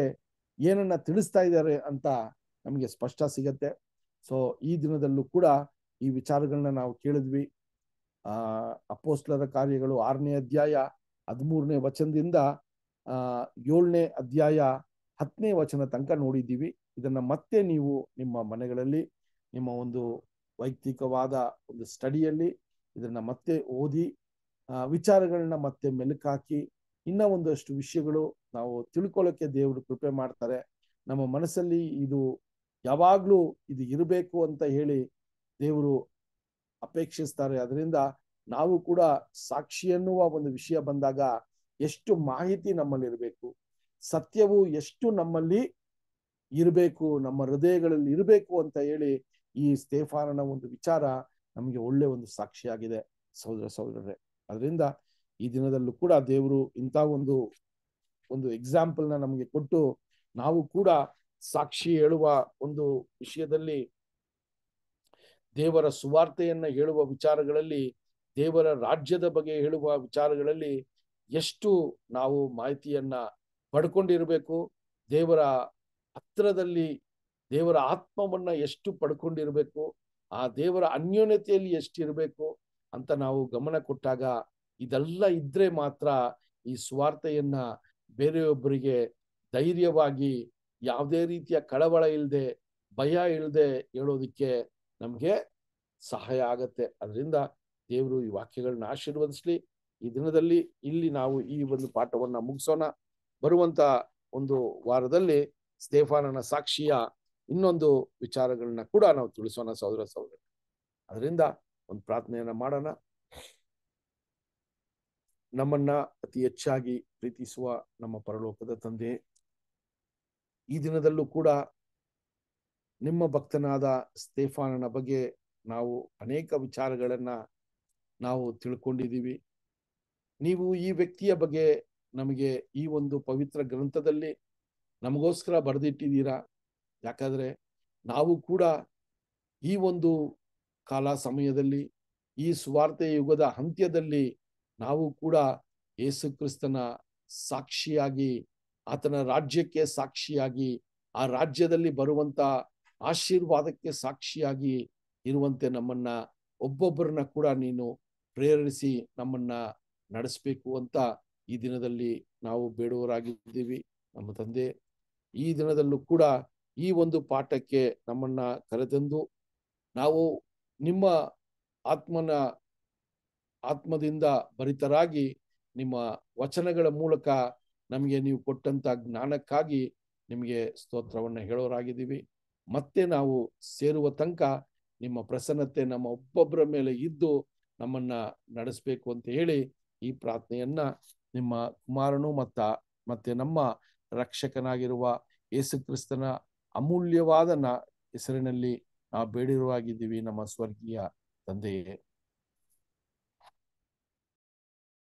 ಏನನ್ನ ತಿಳಿಸ್ತಾ ಇದ್ದಾರೆ ಅಂತ ನಮಗೆ ಸ್ಪಷ್ಟ ಸಿಗತ್ತೆ ಸೊ ಈ ದಿನದಲ್ಲೂ ಕೂಡ ಈ ವಿಚಾರಗಳನ್ನ ನಾವು ಕೇಳಿದ್ವಿ ಆ ಅಪೋಸ್ಲರ ಕಾರ್ಯಗಳು ಆರನೇ ಅಧ್ಯಾಯ ಹದಿಮೂರನೇ ವಚನದಿಂದ ಆ ಏಳನೇ ಅಧ್ಯಾಯ ಹತ್ತನೇ ವಚನ ತನಕ ನೋಡಿದ್ದೀವಿ ಇದನ್ನ ಮತ್ತೆ ನೀವು ನಿಮ್ಮ ಮನೆಗಳಲ್ಲಿ ನಿಮ್ಮ ಒಂದು ವೈಯಕ್ತಿಕವಾದ ಒಂದು ಸ್ಟಡಿಯಲ್ಲಿ ಇದನ್ನ ಮತ್ತೆ ಓದಿ ವಿಚಾರಗಳನ್ನ ಮತ್ತೆ ಮೆಲುಕಾಕಿ ಇನ್ನ ಒಂದಷ್ಟು ವಿಷಯಗಳು ನಾವು ತಿಳ್ಕೊಳ್ಳೋಕೆ ದೇವರು ಕೃಪೆ ಮಾಡ್ತಾರೆ ನಮ್ಮ ಮನಸ್ಸಲ್ಲಿ ಇದು ಯಾವಾಗ್ಲೂ ಇದು ಇರಬೇಕು ಅಂತ ಹೇಳಿ ದೇವರು ಅಪೇಕ್ಷಿಸ್ತಾರೆ ಅದರಿಂದ ನಾವು ಕೂಡ ಸಾಕ್ಷಿ ಎನ್ನುವ ಒಂದು ವಿಷಯ ಬಂದಾಗ ಎಷ್ಟು ಮಾಹಿತಿ ನಮ್ಮಲ್ಲಿ ಇರಬೇಕು ಸತ್ಯವು ಎಷ್ಟು ನಮ್ಮಲ್ಲಿ ಇರಬೇಕು ನಮ್ಮ ಹೃದಯಗಳಲ್ಲಿ ಇರಬೇಕು ಅಂತ ಹೇಳಿ ಈ ಸ್ತೇಫಾನನ ಒಂದು ವಿಚಾರ ನಮಗೆ ಒಳ್ಳೆ ಒಂದು ಸಾಕ್ಷಿಯಾಗಿದೆ ಸಹೋದರ ಸಹೋದರರೇ ಅದರಿಂದ ಈ ದಿನದಲ್ಲೂ ಕೂಡ ದೇವರು ಇಂಥ ಒಂದು ಒಂದು ಎಕ್ಸಾಂಪಲ್ನ ನಮಗೆ ಕೊಟ್ಟು ನಾವು ಕೂಡ ಸಾಕ್ಷಿ ಹೇಳುವ ಒಂದು ವಿಷಯದಲ್ಲಿ ದೇವರ ಸುವಾರ್ತೆಯನ್ನ ಹೇಳುವ ವಿಚಾರಗಳಲ್ಲಿ ದೇವರ ರಾಜ್ಯದ ಬಗ್ಗೆ ಹೇಳುವ ವಿಚಾರಗಳಲ್ಲಿ ಎಷ್ಟು ನಾವು ಮಾಹಿತಿಯನ್ನ ಪಡ್ಕೊಂಡಿರ್ಬೇಕು ದೇವರ ಹತ್ರದಲ್ಲಿ ದೇವರ ಆತ್ಮವನ್ನ ಎಷ್ಟು ಪಡ್ಕೊಂಡಿರಬೇಕು ಆ ದೇವರ ಅನ್ಯೋನ್ಯತೆಯಲ್ಲಿ ಎಷ್ಟಿರಬೇಕು ಅಂತ ನಾವು ಗಮನ ಕೊಟ್ಟಾಗ ಇದೆಲ್ಲ ಇದ್ರೆ ಮಾತ್ರ ಈ ಸ್ವಾರ್ಥೆಯನ್ನ ಬೇರೆಯೊಬ್ಬರಿಗೆ ಧೈರ್ಯವಾಗಿ ಯಾವುದೇ ರೀತಿಯ ಕಳವಳ ಇಲ್ಲದೆ ಭಯ ಇಲ್ಲದೆ ಹೇಳೋದಕ್ಕೆ ನಮಗೆ ಸಹಾಯ ಆಗತ್ತೆ ಅದರಿಂದ ದೇವರು ಈ ವಾಕ್ಯಗಳನ್ನ ಆಶೀರ್ವದಿಸ್ಲಿ ಈ ದಿನದಲ್ಲಿ ಇಲ್ಲಿ ನಾವು ಈ ಒಂದು ಪಾಠವನ್ನ ಮುಗಿಸೋಣ ಬರುವಂತ ಒಂದು ವಾರದಲ್ಲಿ ಸ್ತೇಫಾನನ ಸಾಕ್ಷಿಯ ಇನ್ನೊಂದು ವಿಚಾರಗಳನ್ನ ಕೂಡ ನಾವು ತಿಳಿಸೋಣ ಸಹೋದರ ಸಹೋದರ ಅದರಿಂದ ಒಂದು ಪ್ರಾರ್ಥನೆಯನ್ನ ಮಾಡೋಣ ನಮ್ಮನ್ನ ಅತಿ ಹೆಚ್ಚಾಗಿ ಪ್ರೀತಿಸುವ ನಮ್ಮ ಪರಲೋಕದ ತಂದೆ ಈ ದಿನದಲ್ಲೂ ಕೂಡ ನಿಮ್ಮ ಭಕ್ತನಾದ ಸ್ತೇಫಾನನ ಬಗ್ಗೆ ನಾವು ಅನೇಕ ವಿಚಾರಗಳನ್ನ ನಾವು ತಿಳ್ಕೊಂಡಿದ್ದೀವಿ ನೀವು ಈ ವ್ಯಕ್ತಿಯ ಬಗ್ಗೆ ನಮಗೆ ಈ ಒಂದು ಪವಿತ್ರ ಗ್ರಂಥದಲ್ಲಿ ನಮಗೋಸ್ಕರ ಬರೆದಿಟ್ಟಿದ್ದೀರಾ ಯಾಕಂದ್ರೆ ನಾವು ಕೂಡ ಈ ಒಂದು ಕಾಲ ಸಮಯದಲ್ಲಿ ಈ ಸುವಾರ್ತೆ ಯುಗದ ಅಂತ್ಯದಲ್ಲಿ ನಾವು ಕೂಡ ಯೇಸು ಕ್ರಿಸ್ತನ ಸಾಕ್ಷಿಯಾಗಿ ಆತನ ರಾಜ್ಯಕ್ಕೆ ಸಾಕ್ಷಿಯಾಗಿ ಆ ರಾಜ್ಯದಲ್ಲಿ ಬರುವಂತ ಆಶೀರ್ವಾದಕ್ಕೆ ಸಾಕ್ಷಿಯಾಗಿ ಇರುವಂತೆ ನಮ್ಮನ್ನ ಒಬ್ಬೊಬ್ಬರನ್ನ ಕೂಡ ನೀನು ಪ್ರೇರಣಿಸಿ ನಮ್ಮನ್ನ ನಡೆಸಬೇಕು ಅಂತ ಈ ದಿನದಲ್ಲಿ ನಾವು ಬೇಡುವರಾಗಿದ್ದೀವಿ ನಮ್ಮ ತಂದೆ ಈ ದಿನದಲ್ಲೂ ಕೂಡ ಈ ಒಂದು ಪಾಠಕ್ಕೆ ನಮ್ಮನ್ನ ಕರೆತಂದು ನಾವು ನಿಮ್ಮ ಆತ್ಮನ ಆತ್ಮದಿಂದ ಭರಿತರಾಗಿ ನಿಮ್ಮ ವಚನಗಳ ಮೂಲಕ ನಮಗೆ ನೀವು ಕೊಟ್ಟಂತ ಜ್ಞಾನಕ್ಕಾಗಿ ನಿಮಗೆ ಸ್ತೋತ್ರವನ್ನು ಹೇಳೋರಾಗಿದ್ದೀವಿ ಮತ್ತೆ ನಾವು ಸೇರುವ ತನಕ ನಿಮ್ಮ ಪ್ರಸನ್ನತೆ ನಮ್ಮ ಒಬ್ಬೊಬ್ಬರ ಮೇಲೆ ಇದ್ದು ನಮ್ಮನ್ನ ನಡೆಸಬೇಕು ಅಂತ ಹೇಳಿ ಈ ಪ್ರಾರ್ಥನೆಯನ್ನ ನಿಮ್ಮ ಕುಮಾರನು ಮತ್ತ ಮತ್ತೆ ನಮ್ಮ ರಕ್ಷಕನಾಗಿರುವ ಯೇಸುಕ್ರಿಸ್ತನ ಅಮೂಲ್ಯವಾದನ ಹೆಸರಿನಲ್ಲಿ ನಾವು ಬೇಡಿರುವಾಗಿದ್ದೀವಿ ನಮ್ಮ ಸ್ವರ್ಗೀಯ ತಂದೆಯೇ